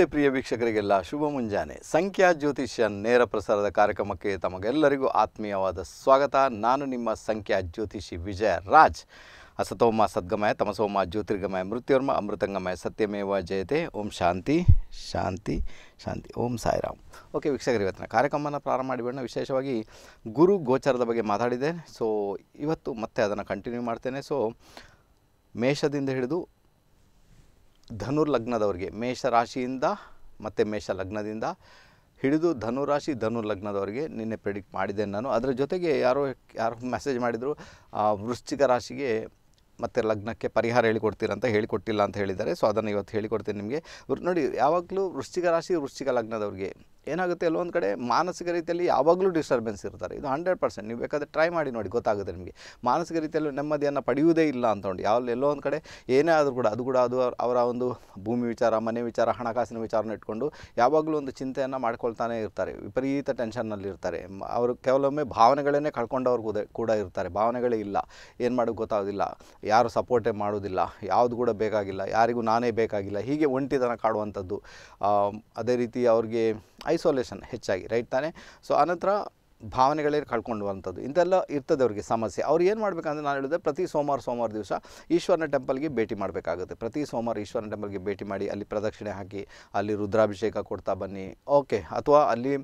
ನಮಸ್ತೆ ಪ್ರಿಯ ವೀಕ್ಷಕರಿಗೆಲ್ಲ ಶುಭ ಮುಂಜಾನೆ ಸಂಖ್ಯಾ ಜ್ಯೋತಿಷ್ಯ ನೇರ ಪ್ರಸಾರದ ಕಾರ್ಯಕ್ರಮಕ್ಕೆ ತಮಗೆಲ್ಲರಿಗೂ ಆತ್ಮೀಯವಾದ ಸ್ವಾಗತ ನಾನು ನಿಮ್ಮ ಸಂಖ್ಯಾ ಜ್ಯೋತಿಷಿ ವಿಜಯ ರಾಜ್ ಅಸತೋಮ ಸದ್ಗಮಯ ತಮಸೋಮ ಜ್ಯೋತಿರ್ಗಮಯ ಮೃತ್ಯುರ್ಮ ಅಮೃತಂಗಮಯ ಸತ್ಯಮೇವ ಜಯತೆ ಓಂ ಶಾಂತಿ ಶಾಂತಿ ಶಾಂತಿ ಓಂ ಸಾಯಿರಾಮ್ ಓಕೆ ವೀಕ್ಷಕರು ಇವತ್ತಿನ ಕಾರ್ಯಕ್ರಮನ ಪ್ರಾರಂಭ ಮಾಡಿಬಿಡೋಣ ವಿಶೇಷವಾಗಿ ಗುರು ಗೋಚಾರದ ಬಗ್ಗೆ ಮಾತಾಡಿದೆ ಸೊ ಇವತ್ತು ಮತ್ತೆ ಅದನ್ನು ಕಂಟಿನ್ಯೂ ಮಾಡ್ತೇನೆ ಸೊ ಮೇಷದಿಂದ ಹಿಡಿದು ಧನುರ್ ಲಗ್ನದವರಿಗೆ ಮೇಷ ರಾಶಿಯಿಂದ ಮತ್ತು ಮೇಷ ಲಗ್ನದಿಂದ ಹಿಡಿದು ಧನುರಾಶಿ ಧನುರ್ ಲಗ್ನದವ್ರಿಗೆ ನಿನ್ನೆ ಪ್ರಿಡಿಕ್ಟ್ ಮಾಡಿದೆ ನಾನು ಅದರ ಜೊತೆಗೆ ಯಾರೋ ಯಾರು ಮೆಸೇಜ್ ಮಾಡಿದರು ವೃಶ್ಚಿಕ ರಾಶಿಗೆ ಮತ್ತು ಲಗ್ನಕ್ಕೆ ಪರಿಹಾರ ಹೇಳಿಕೊಡ್ತೀರ ಅಂತ ಹೇಳಿಕೊಟ್ಟಿಲ್ಲ ಅಂತ ಹೇಳಿದ್ದಾರೆ ಸೊ ಅದನ್ನು ಇವತ್ತು ಹೇಳಿಕೊಡ್ತೀನಿ ನಿಮಗೆ ನೋಡಿ ಯಾವಾಗಲೂ ವೃಶ್ಚಿಕ ರಾಶಿ ವೃಶ್ಚಿಕ ಲಗ್ನದವ್ರಿಗೆ ಏನಾಗುತ್ತೆ ಅಲ್ಲೋ ಕಡೆ ಮಾನಸಿಕ ರೀತಿಯಲ್ಲಿ ಯಾವಾಗಲೂ ಡಿಸ್ಟರ್ಬೆನ್ಸ್ ಇರ್ತಾರೆ ಇದು ಹಂಡ್ರೆಡ್ ಪರ್ಸೆಂಟ್ ನೀವು ಬೇಕಾದರೆ ಟ್ರೈ ಮಾಡಿ ನೋಡಿ ಗೊತ್ತಾಗುತ್ತೆ ನಿಮಗೆ ಮಾನಸಿಕ ರೀತಿಯಲ್ಲಿ ನೆಮ್ಮದಿಯನ್ನು ಪಡೆಯುವುದೇ ಇಲ್ಲ ಅಂದ್ಕೊಂಡು ಯಾವ ಎಲ್ಲೋ ಒಂದು ಕಡೆ ಏನೇ ಆದರೂ ಕೂಡ ಅದು ಕೂಡ ಅದು ಅವರ ಒಂದು ಭೂಮಿ ವಿಚಾರ ಮನೆ ವಿಚಾರ ಹಣಕಾಸಿನ ವಿಚಾರನ ಇಟ್ಕೊಂಡು ಯಾವಾಗಲೂ ಒಂದು ಚಿಂತೆಯನ್ನು ಮಾಡ್ಕೊಳ್ತಾನೆ ಇರ್ತಾರೆ ವಿಪರೀತ ಟೆನ್ಷನ್ನಲ್ಲಿ ಇರ್ತಾರೆ ಅವರು ಕೆಲವೊಮ್ಮೆ ಭಾವನೆಗಳನ್ನೇ ಕಳ್ಕೊಂಡವ್ರು ಕೂಡ ಕೂಡ ಇರ್ತಾರೆ ಭಾವನೆಗಳೇ ಇಲ್ಲ ಏನು ಮಾಡೋಕ್ಕೆ ಗೊತ್ತಾಗೋದಿಲ್ಲ ಯಾರು ಸಪೋರ್ಟೇ ಮಾಡೋದಿಲ್ಲ ಯಾವುದು ಕೂಡ ಬೇಕಾಗಿಲ್ಲ ಯಾರಿಗೂ ನಾನೇ ಬೇಕಾಗಿಲ್ಲ ಹೀಗೆ ಒಂಟಿತನ ಕಾಡುವಂಥದ್ದು ಅದೇ ರೀತಿ ಅವ್ರಿಗೆ ಐಸೋಲೇಷನ್ ಹೆಚ್ಚಾಗಿ ರೈಟ್ ತಾನೆ ಸೊ ಆನಂತರ ಭಾವನೆಗಳೇ ಕಳ್ಕೊಂಡುವಂಥದ್ದು ಇಂತೆಲ್ಲ ಇರ್ತದೆ ಅವರಿಗೆ ಸಮಸ್ಯೆ ಅವ್ರು ಏನು ಮಾಡಬೇಕಂದ್ರೆ ನಾನು ಹೇಳಿದೆ ಪ್ರತಿ ಸೋಮವಾರ ಸೋಮವಾರ ದಿವಸ ಈಶ್ವರನ ಟೆಂಪಲ್ಗೆ ಭೇಟಿ ಮಾಡಬೇಕಾಗುತ್ತೆ ಪ್ರತಿ ಸೋಮವಾರ ಈಶ್ವರನ ಟೆಂಪಲ್ಗೆ ಭೇಟಿ ಮಾಡಿ ಅಲ್ಲಿ ಪ್ರದಕ್ಷಿಣೆ ಹಾಕಿ ಅಲ್ಲಿ ರುದ್ರಾಭಿಷೇಕ ಕೊಡ್ತಾ ಬನ್ನಿ ಓಕೆ ಅಥವಾ ಅಲ್ಲಿ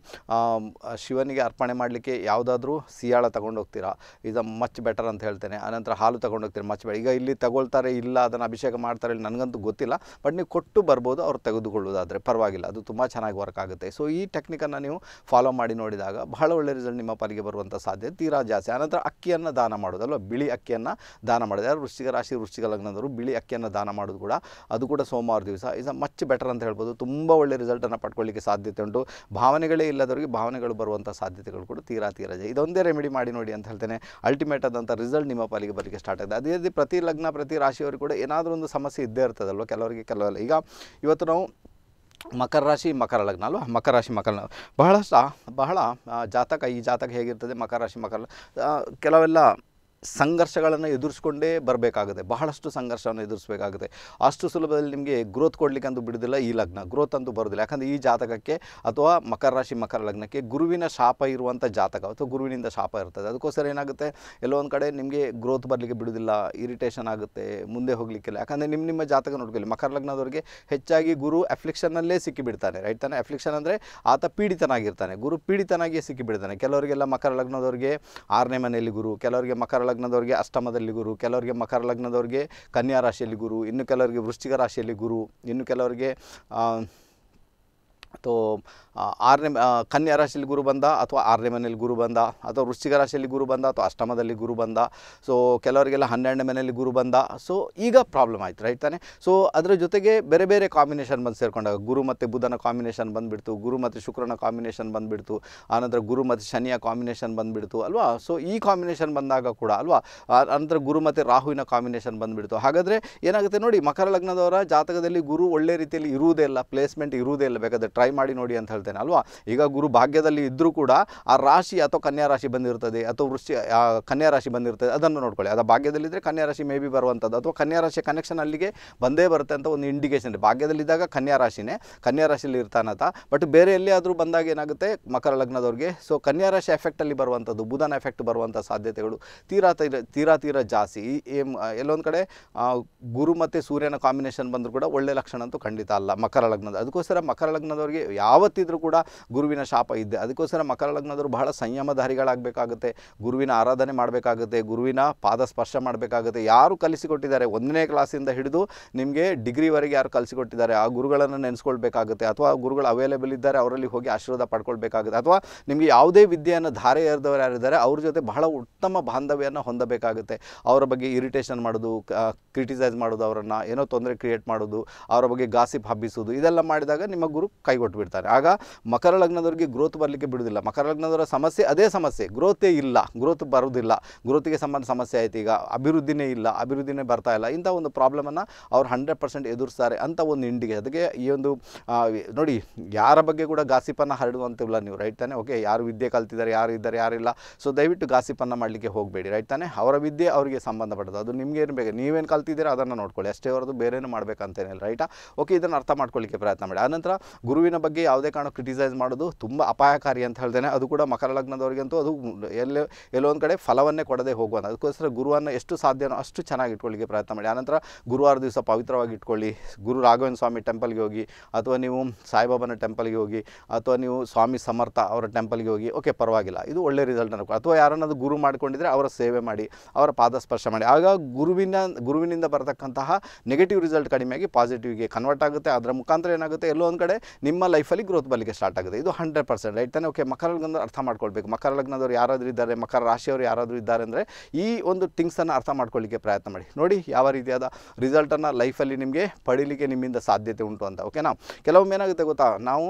ಶಿವನಿಗೆ ಅರ್ಪಣೆ ಮಾಡಲಿಕ್ಕೆ ಯಾವುದಾದ್ರೂ ಸಿಯಾಳ ಹೋಗ್ತೀರಾ ಇದು ಮಚ್ ಬೆಟರ್ ಅಂತ ಹೇಳ್ತೇನೆ ಆನಂತರ ಹಾಲು ಹೋಗ್ತೀರಾ ಮಚ್ ಬೇಡ ಈಗ ಇಲ್ಲಿ ತಗೊಳ್ತಾರೆ ಇಲ್ಲ ಅದನ್ನು ಅಭಿಷೇಕ ಮಾಡ್ತಾರೆ ಇಲ್ಲಿ ನನಗಂತೂ ಗೊತ್ತಿಲ್ಲ ಬಟ್ ನೀವು ಕೊಟ್ಟು ಬರ್ಬೋದು ಅವ್ರು ತೆಗೆದುಕೊಳ್ಳೋದಾದರೆ ಪರವಾಗಿಲ್ಲ ಅದು ತುಂಬ ಚೆನ್ನಾಗಿ ವರ್ಕ್ ಆಗುತ್ತೆ ಸೊ ಈ ಟೆಕ್ನಿಕನ್ನು ನೀವು ಫಾಲೋ ಮಾಡಿ ನೋಡಿದಾಗ ಬಹಳ ಒಳ್ಳೆಯ ನಿಮ್ಮ ಪಾಲಿಗೆ ಬರುವಂಥ ಸಾಧ್ಯತೆ ತೀರಾ ಜಾಸ್ತಿ ಆನಂತರ ಅಕ್ಕಿಯನ್ನು ದಾನ ಮಾಡೋದಲ್ವ ಬಿಳಿ ಅಕ್ಕಿಯನ್ನು ದಾನ ಮಾಡೋದು ಯಾರು ವೃಷ್ಟಿಕ ರಾಶಿ ಋಷಿಕ ಲಗ್ನದವರು ಬಿಳಿ ಅಕ್ಕಿಯನ್ನು ದಾನ ಮಾಡೋದು ಕೂಡ ಅದು ಕೂಡ ಸೋಮವಾರ ದಿವಸ ಇಸ್ ಮಚ್ ಬೆಟರ್ ಅಂತ ಹೇಳ್ಬೋದು ತುಂಬ ಒಳ್ಳೆ ರಿಸಲ್ಟನ್ನು ಪಡ್ಕೊಳ್ಳಿಕ್ಕೆ ಸಾಧ್ಯತೆ ಉಂಟು ಭಾವನೆಗಳೇ ಇಲ್ಲದವರಿಗೆ ಭಾವನೆಗಳು ಬರುವಂಥ ಸಾಧ್ಯತೆಗಳು ಕೂಡ ತೀರಾ ತೀರಾ ಇದೊಂದೇ ರೆಮಿಡಿ ಮಾಡಿ ನೋಡಿ ಅಂತ ಹೇಳ್ತೇನೆ ಅಲ್ಟಿಮೇಟ್ ಆದಂಥ ರಿಸಲ್ಟ್ ನಿಮ್ಮ ಪಾಲಿಗೆ ಬರಲಿಕ್ಕೆ ಸ್ಟಾರ್ಟ್ ಆಗಿದೆ ಅದೇ ರೀತಿ ಪ್ರತಿ ಲಗ್ನ ಪ್ರತಿ ರಾಶಿಯವರು ಕೂಡ ಏನಾದರೂ ಒಂದು ಸಮಸ್ಯೆ ಇದ್ದೇ ಇರ್ತದಲ್ವ ಕೆಲವರಿಗೆ ಕೆಲವಲ್ಲ ಈಗ ಇವತ್ತು ನಾವು ಮಕರ ರಾಶಿ ಮಕರ ಲಗ್ನ ಅಲ್ವಾ ಮಕರ ರಾಶಿ ಮಕರ ಬಹಳ ಬಹಳ ಜಾತಕ ಈ ಜಾತಕ ಹೇಗಿರ್ತದೆ ಮಕರ ರಾಶಿ ಮಕರ ಕೆಲವೆಲ್ಲ ಸಂಘರ್ಷಗಳನ್ನು ಎದುರಿಸ್ಕೊಂಡೇ ಬರಬೇಕಾಗುತ್ತೆ ಬಹಳಷ್ಟು ಸಂಘರ್ಷವನ್ನು ಎದುರಿಸಬೇಕಾಗುತ್ತೆ ಅಷ್ಟು ಸುಲಭದಲ್ಲಿ ನಿಮಗೆ ಗ್ರೋತ್ ಕೊಡಲಿಕ್ಕಂತೂ ಬಿಡೋದಿಲ್ಲ ಈ ಲಗ್ನ ಗ್ರೋತ್ ಅಂತೂ ಬರೋದಿಲ್ಲ ಯಾಕಂದರೆ ಈ ಜಾತಕಕ್ಕೆ ಅಥವಾ ಮಕರ ರಾಶಿ ಮಕರ ಲಗ್ನಕ್ಕೆ ಗುರುವಿನ ಶಾಪ ಇರುವಂಥ ಜಾತಕ ಅಥವಾ ಗುರುವಿನಿಂದ ಶಾಪ ಇರ್ತದೆ ಅದಕ್ಕೋಸ್ಕರ ಏನಾಗುತ್ತೆ ಎಲ್ಲೋ ಒಂದು ಕಡೆ ನಿಮಗೆ ಗ್ರೋತ್ ಬರಲಿಕ್ಕೆ ಬಿಡೋದಿಲ್ಲ ಇರಿಟೇಷನ್ ಆಗುತ್ತೆ ಮುಂದೆ ಹೋಗಲಿಕ್ಕಿಲ್ಲ ಯಾಕಂದರೆ ನಿಮ್ಮ ನಿಮ್ಮ ಜಾತಕ ನೋಡ್ಕೊಳ್ಳಿ ಮಕರ ಲಗ್ನದವರಿಗೆ ಹೆಚ್ಚಾಗಿ ಗುರು ಅಫ್ಲಿಕ್ಷನ್ನಲ್ಲೇ ಸಿಕ್ಕಿಬಿಡ್ತಾನೆ ರೈಟ್ ತಾನೆ ಅಫ್ಲಿಕ್ಷನ್ ಅಂದರೆ ಆತ ಪೀಡಿತನಾಗಿರ್ತಾನೆ ಗುರು ಪೀಡಿತನಾಗಿಯೇ ಸಿಕ್ಕಿಬಿಡ್ತಾನೆ ಕೆಲವರಿಗೆಲ್ಲ ಮಕರ ಲಗ್ನದವರಿಗೆ ಆರನೇ ಮನೆಯಲ್ಲಿ ಗುರು ಕೆಲವರಿಗೆ ಮಕರ ಲಗ್ನ ಲಗ್ನದವ್ರಿಗೆ ಅಷ್ಟಮದಲ್ಲಿ ಗುರು ಕೆಲವರಿಗೆ ಮಕರ ಲಗ್ನದವ್ರಿಗೆ ಕನ್ಯಾ ರಾಶಿಯಲ್ಲಿ ಗುರು ಇನ್ನು ಕೆಲವರಿಗೆ ವೃಶ್ಚಿಕ ರಾಶಿಯಲ್ಲಿ ಗುರು ಇನ್ನು ಕೆಲವರಿಗೆ ಅಥವಾ ಆರನೇ ಕನ್ಯಾ ರಾಶಿಯಲ್ಲಿ ಗುರು ಬಂದ ಅಥವಾ ಆರನೇ ಮನೆಯಲ್ಲಿ ಗುರು ಬಂದ ಅಥವಾ ವೃಶ್ಚಿಕ ರಾಶಿಯಲ್ಲಿ ಗುರು ಬಂದ ಅಥವಾ ಅಷ್ಟಮದಲ್ಲಿ ಗುರು ಬಂದ ಸೊ ಕೆಲವರಿಗೆಲ್ಲ ಹನ್ನೆರಡನೇ ಮನೆಯಲ್ಲಿ ಗುರು ಬಂದ ಸೊ ಈಗ ಪ್ರಾಬ್ಲಮ್ ಆಯಿತು ರೈಟ್ ತಾನೆ ಸೊ ಅದರ ಜೊತೆಗೆ ಬೇರೆ ಬೇರೆ ಕಾಂಬಿನೇಷನ್ ಬಂದು ಸೇರಿಕೊಂಡಾಗ ಗುರು ಮತ್ತು ಬುಧನ ಕಾಂಬಿನೇಷನ್ ಬಂದುಬಿಡ್ತು ಗುರು ಮತ್ತು ಶುಕ್ರನ ಕಾಂಬಿನೇಷನ್ ಬಂದುಬಿಡ್ತು ಆನಂತರ ಗುರು ಮತ್ತು ಶನಿಯ ಕಾಂಬಿನೇಷನ್ ಬಂದುಬಿಡ್ತು ಅಲ್ವಾ ಸೊ ಈ ಕಾಂಬಿನೇಷನ್ ಬಂದಾಗ ಕೂಡ ಅಲ್ವಾ ಆನಂತರ ಗುರು ಮತ್ತು ರಾಹುವಿನ ಕಾಂಬಿನೇಷನ್ ಬಂದುಬಿಡ್ತು ಹಾಗಾದರೆ ಏನಾಗುತ್ತೆ ನೋಡಿ ಮಕರ ಲಗ್ನದವರ ಜಾತಕದಲ್ಲಿ ಗುರು ಒಳ್ಳೆ ರೀತಿಯಲ್ಲಿ ಇರುವುದೇ ಇಲ್ಲ ಪ್ಲೇಸ್ಮೆಂಟ್ ಇರುವುದೇ ಇಲ್ಲ ಬೇಕಾದರೆ ಟ್ರೈ ಟ್ರೈ ಮಾಡಿ ನೋಡಿ ಅಂತ ಹೇಳ್ತೇನೆ ಅಲ್ವಾ ಈಗ ಗುರು ಭಾಗ್ಯದಲ್ಲಿ ಇದ್ದರೂ ಕೂಡ ಆ ರಾಶಿ ಅಥವಾ ಕನ್ಯಾ ರಾಶಿ ಬಂದಿರ್ತದೆ ಅಥವಾ ವೃಷ್ಟಿ ಕನ್ಯಾ ರಾಶಿ ಬಂದಿರ್ತದೆ ಅದನ್ನು ನೋಡ್ಕೊಳ್ಳಿ ಅದು ಭಾಗ್ಯದಲ್ಲಿದ್ದರೆ ಕನ್ಯಾ ರಾಶಿ ಮೇ ಬಿ ಬರುವಂಥದ್ದು ಅಥವಾ ಕನ್ಯಾ ರಾಶಿ ಕನೆಕ್ಷನ್ ಅಲ್ಲಿಗೆ ಬಂದೇ ಬರುತ್ತೆ ಅಂತ ಒಂದು ಇಂಡಿಕೇಷನ್ ಇದೆ ಭಾಗ್ಯದಲ್ಲಿದ್ದಾಗ ಕನ್ಯಾ ರಾಶಿನೇ ಕನ್ಯಾ ರಾಶಿಯಲ್ಲಿ ಇರ್ತಾನಂತ ಬಟ್ ಬೇರೆ ಎಲ್ಲಿಯಾದರೂ ಬಂದಾಗ ಏನಾಗುತ್ತೆ ಮಕರ ಲಗ್ನದವ್ರಿಗೆ ಸೊ ಕನ್ಯಾ ರಾಶಿ ಎಫೆಕ್ಟಲ್ಲಿ ಬರುವಂಥದ್ದು ಬುಧನ ಎಫೆಕ್ಟ್ ಬರುವಂಥ ಸಾಧ್ಯತೆಗಳು ತೀರಾ ತೀರ ತೀರಾ ತೀರಾ ಜಾಸ್ತಿ ಎಲ್ಲೊಂದು ಕಡೆ ಗುರು ಮತ್ತು ಸೂರ್ಯನ ಕಾಂಬಿನೇಷನ್ ಬಂದರೂ ಕೂಡ ಒಳ್ಳೆ ಲಕ್ಷಣ ಅಂತೂ ಖಂಡಿತ ಅಲ್ಲ ಮಕರ ಲಗ್ನದ ಅದಕ್ಕೋಸ್ಕರ ಮಕರ ಲಗ್ನದವ್ರಿಗೆ ಯಾವತ್ತಿದ್ರು ಯಾವತ್ತಿದ್ರೂ ಕೂಡ ಗುರುವಿನ ಶಾಪ ಇದ್ದೆ ಅದಕ್ಕೋಸ್ಕರ ಮಕರ ಲಗ್ನದವರು ಬಹಳ ಸಂಯಮಧಾರಿಗಳಾಗಬೇಕಾಗುತ್ತೆ ಗುರುವಿನ ಆರಾಧನೆ ಮಾಡಬೇಕಾಗುತ್ತೆ ಗುರುವಿನ ಪಾದ ಸ್ಪರ್ಶ ಮಾಡಬೇಕಾಗುತ್ತೆ ಯಾರು ಕಲಿಸಿಕೊಟ್ಟಿದ್ದಾರೆ ಒಂದನೇ ಕ್ಲಾಸಿಂದ ಹಿಡಿದು ನಿಮಗೆ ಡಿಗ್ರಿವರೆಗೆ ಯಾರು ಕಲಿಸಿಕೊಟ್ಟಿದ್ದಾರೆ ಆ ಗುರುಗಳನ್ನು ನೆನೆಸ್ಕೊಳ್ಬೇಕಾಗುತ್ತೆ ಅಥವಾ ಗುರುಗಳು ಅವೈಲೇಬಲ್ ಇದ್ದಾರೆ ಅವರಲ್ಲಿ ಹೋಗಿ ಆಶೀರ್ವಾದ ಪಡ್ಕೊಳ್ಬೇಕಾಗುತ್ತೆ ಅಥವಾ ನಿಮಗೆ ಯಾವುದೇ ವಿದ್ಯೆಯನ್ನು ಧಾರೆ ಎರೆದವರು ಯಾರಿದ್ದಾರೆ ಅವ್ರ ಜೊತೆ ಬಹಳ ಉತ್ತಮ ಬಾಂಧವ್ಯವನ್ನು ಹೊಂದಬೇಕಾಗುತ್ತೆ ಅವರ ಬಗ್ಗೆ ಇರಿಟೇಷನ್ ಮಾಡೋದು ಕ್ರಿಟಿಸೈಸ್ ಮಾಡೋದು ಅವರನ್ನು ಏನೋ ತೊಂದರೆ ಕ್ರಿಯೇಟ್ ಮಾಡೋದು ಅವರ ಬಗ್ಗೆ ಗಾಸಿಪ್ ಹಬ್ಬಿಸೋದು ಇದೆಲ್ಲ ಮಾಡಿದಾಗ ನಿಮ್ಮ ಗುರು ಕೈಗೊಳ್ಳುತ್ತೆ ಕೊಟ್ಬಿಡ್ತಾರೆ ಆಗ ಮಕರ ಲಗ್ನದವರಿಗೆ ಗ್ರೋತ್ ಬರಲಿಕ್ಕೆ ಬಿಡೋದಿಲ್ಲ ಮಕರ ಲಗ್ನದವರ ಸಮಸ್ಯೆ ಅದೇ ಸಮಸ್ಯೆ ಗ್ರೋತೇ ಇಲ್ಲ ಗ್ರೋತ್ ಬರುವುದಿಲ್ಲ ಗ್ರೋತಿಗೆ ಸಂಬಂಧ ಸಮಸ್ಯೆ ಆಯಿತು ಈಗ ಅಭಿವೃದ್ಧಿನೇ ಇಲ್ಲ ಅಭಿವೃದ್ಧಿನೇ ಬರ್ತಾ ಇಲ್ಲ ಇಂಥ ಒಂದು ಪ್ರಾಬ್ಲಮನ್ನು ಅವ್ರು ಹಂಡ್ರೆಡ್ ಪರ್ಸೆಂಟ್ ಎದುರಿಸ್ತಾರೆ ಅಂತ ಒಂದು ಇಂಡಿಗೆ ಅದಕ್ಕೆ ಈ ಒಂದು ನೋಡಿ ಯಾರ ಬಗ್ಗೆ ಕೂಡ ಗಾಸಿಪನ್ನು ಹರಡುವಂತಿಲ್ಲ ನೀವು ರೈಟ್ ತಾನೆ ಓಕೆ ಯಾರು ವಿದ್ಯೆ ಕಲ್ತಿದ್ದಾರೆ ಯಾರು ಇದ್ದಾರೆ ಯಾರಿಲ್ಲ ಸೊ ದಯವಿಟ್ಟು ಗಾಸಿಪನ್ನು ಮಾಡಲಿಕ್ಕೆ ಹೋಗಬೇಡಿ ರೈಟ್ ತಾನೆ ಅವರ ವಿದ್ಯೆ ಅವರಿಗೆ ಸಂಬಂಧಪಟ್ಟದ್ದು ಅದು ಏನು ಬೇಕು ನೀವೇನು ಕಲ್ತಿದ್ದೀರಾ ಅದನ್ನು ನೋಡ್ಕೊಳ್ಳಿ ಅಷ್ಟೇ ಅವರದು ಬೇರೇನು ಮಾಡಬೇಕಂತೇನಿಲ್ಲ ರೈಟಾ ಓಕೆ ಇದನ್ನು ಅರ್ಥ ಮಾಡ್ಕೊಳ್ಳಿಕ್ಕೆ ಪ್ರಯತ್ನ ಮಾಡಿ ಆನಂತರ ಗುರುವಿನ ಬಗ್ಗೆ ಯಾವುದೇ ಕಾರಣ ಕ್ರಿಟಿಸೈಸ್ ಮಾಡೋದು ತುಂಬ ಅಪಾಯಕಾರಿ ಅಂತ ಹೇಳ್ದೇನೆ ಅದು ಕೂಡ ಮಕರ ಲಗ್ನದವರಿಗಂತೂ ಅದು ಎಲ್ಲೋ ಎಲ್ಲೊಂದು ಕಡೆ ಫಲವನ್ನೇ ಕೊಡದೆ ಹೋಗುವಂಥ ಅದಕ್ಕೋಸ್ಕರ ಗುರುವನ್ನು ಎಷ್ಟು ಸಾಧ್ಯನೋ ಅಷ್ಟು ಚೆನ್ನಾಗಿ ಇಟ್ಕೊಳ್ಳಿಕ್ಕೆ ಪ್ರಯತ್ನ ಮಾಡಿ ಆನಂತರ ಗುರುವಾರ ದಿವಸ ಪವಿತ್ರವಾಗಿ ಇಟ್ಕೊಳ್ಳಿ ಗುರು ರಾಘವೇಂದ್ರ ಸ್ವಾಮಿ ಟೆಂಪಲ್ಗೆ ಹೋಗಿ ಅಥವಾ ನೀವು ಸಾಯಿಬಾಬನ ಟೆಂಪಲ್ಗೆ ಹೋಗಿ ಅಥವಾ ನೀವು ಸ್ವಾಮಿ ಸಮರ್ಥ ಅವರ ಟೆಂಪಲ್ಗೆ ಹೋಗಿ ಓಕೆ ಪರವಾಗಿಲ್ಲ ಇದು ಒಳ್ಳೆ ರಿಸಲ್ಟ್ ಅನ್ಕೊ ಅಥವಾ ಯಾರನ್ನಾದರೂ ಗುರು ಮಾಡಿಕೊಂಡಿದ್ರೆ ಅವರ ಸೇವೆ ಮಾಡಿ ಅವರ ಪಾದ ಸ್ಪರ್ಶ ಮಾಡಿ ಆಗ ಗುರುವಿನ ಗುರುವಿನಿಂದ ಬರತಕ್ಕಂತಹ ನೆಗೆಟಿವ್ ರಿಸಲ್ಟ್ ಕಡಿಮೆಯಾಗಿ ಪಾಸಿಟಿವ್ಗೆ ಕನ್ವರ್ಟ್ ಆಗುತ್ತೆ ಅದರ ಮುಖಾಂತರ ಏನಾಗುತ್ತೆ ಎಲ್ಲೋ ಒಂದು ಕಡೆ ನಿಮ್ಮ ಲೈಫಲ್ಲಿ ಗ್ರೋತ್ ಬರಲಿಕ್ಕೆ ಸ್ಟಾರ್ಟ್ ಆಗುತ್ತೆ ಇದು ಹಂಡ್ರೆಡ್ ಪರ್ಸೆಂಟ್ ರೈಟ್ ತಾನೆ ಓಕೆ ಮಕರ ಲಗ್ನದವ್ರು ಅರ್ಥ ಮಾಡ್ಕೊಳ್ಬೇಕು ಮಕರ ಲಗ್ನದವ್ರು ಯಾರಾದರೂ ಇದ್ದಾರೆ ಮಕರ ರಾಶಿಯವರು ಯಾರಾದರೂ ಇದ್ದಾರೆ ಅಂದರೆ ಈ ಒಂದು ಥಿಂಗ್ಸನ್ನು ಅರ್ಥ ಮಾಡ್ಕೊಳ್ಳಿಕ್ಕೆ ಪ್ರಯತ್ನ ಮಾಡಿ ನೋಡಿ ಯಾವ ರೀತಿಯಾದ ರಿಸಲ್ಟನ್ನು ಲೈಫಲ್ಲಿ ನಿಮಗೆ ಪಡೀಲಿಕ್ಕೆ ನಿಮ್ಮಿಂದ ಸಾಧ್ಯತೆ ಉಂಟು ಅಂತ ಓಕೆನಾ ಕೆಲವೊಮ್ಮೆ ಏನಾಗುತ್ತೆ ಗೊತ್ತಾ ನಾವು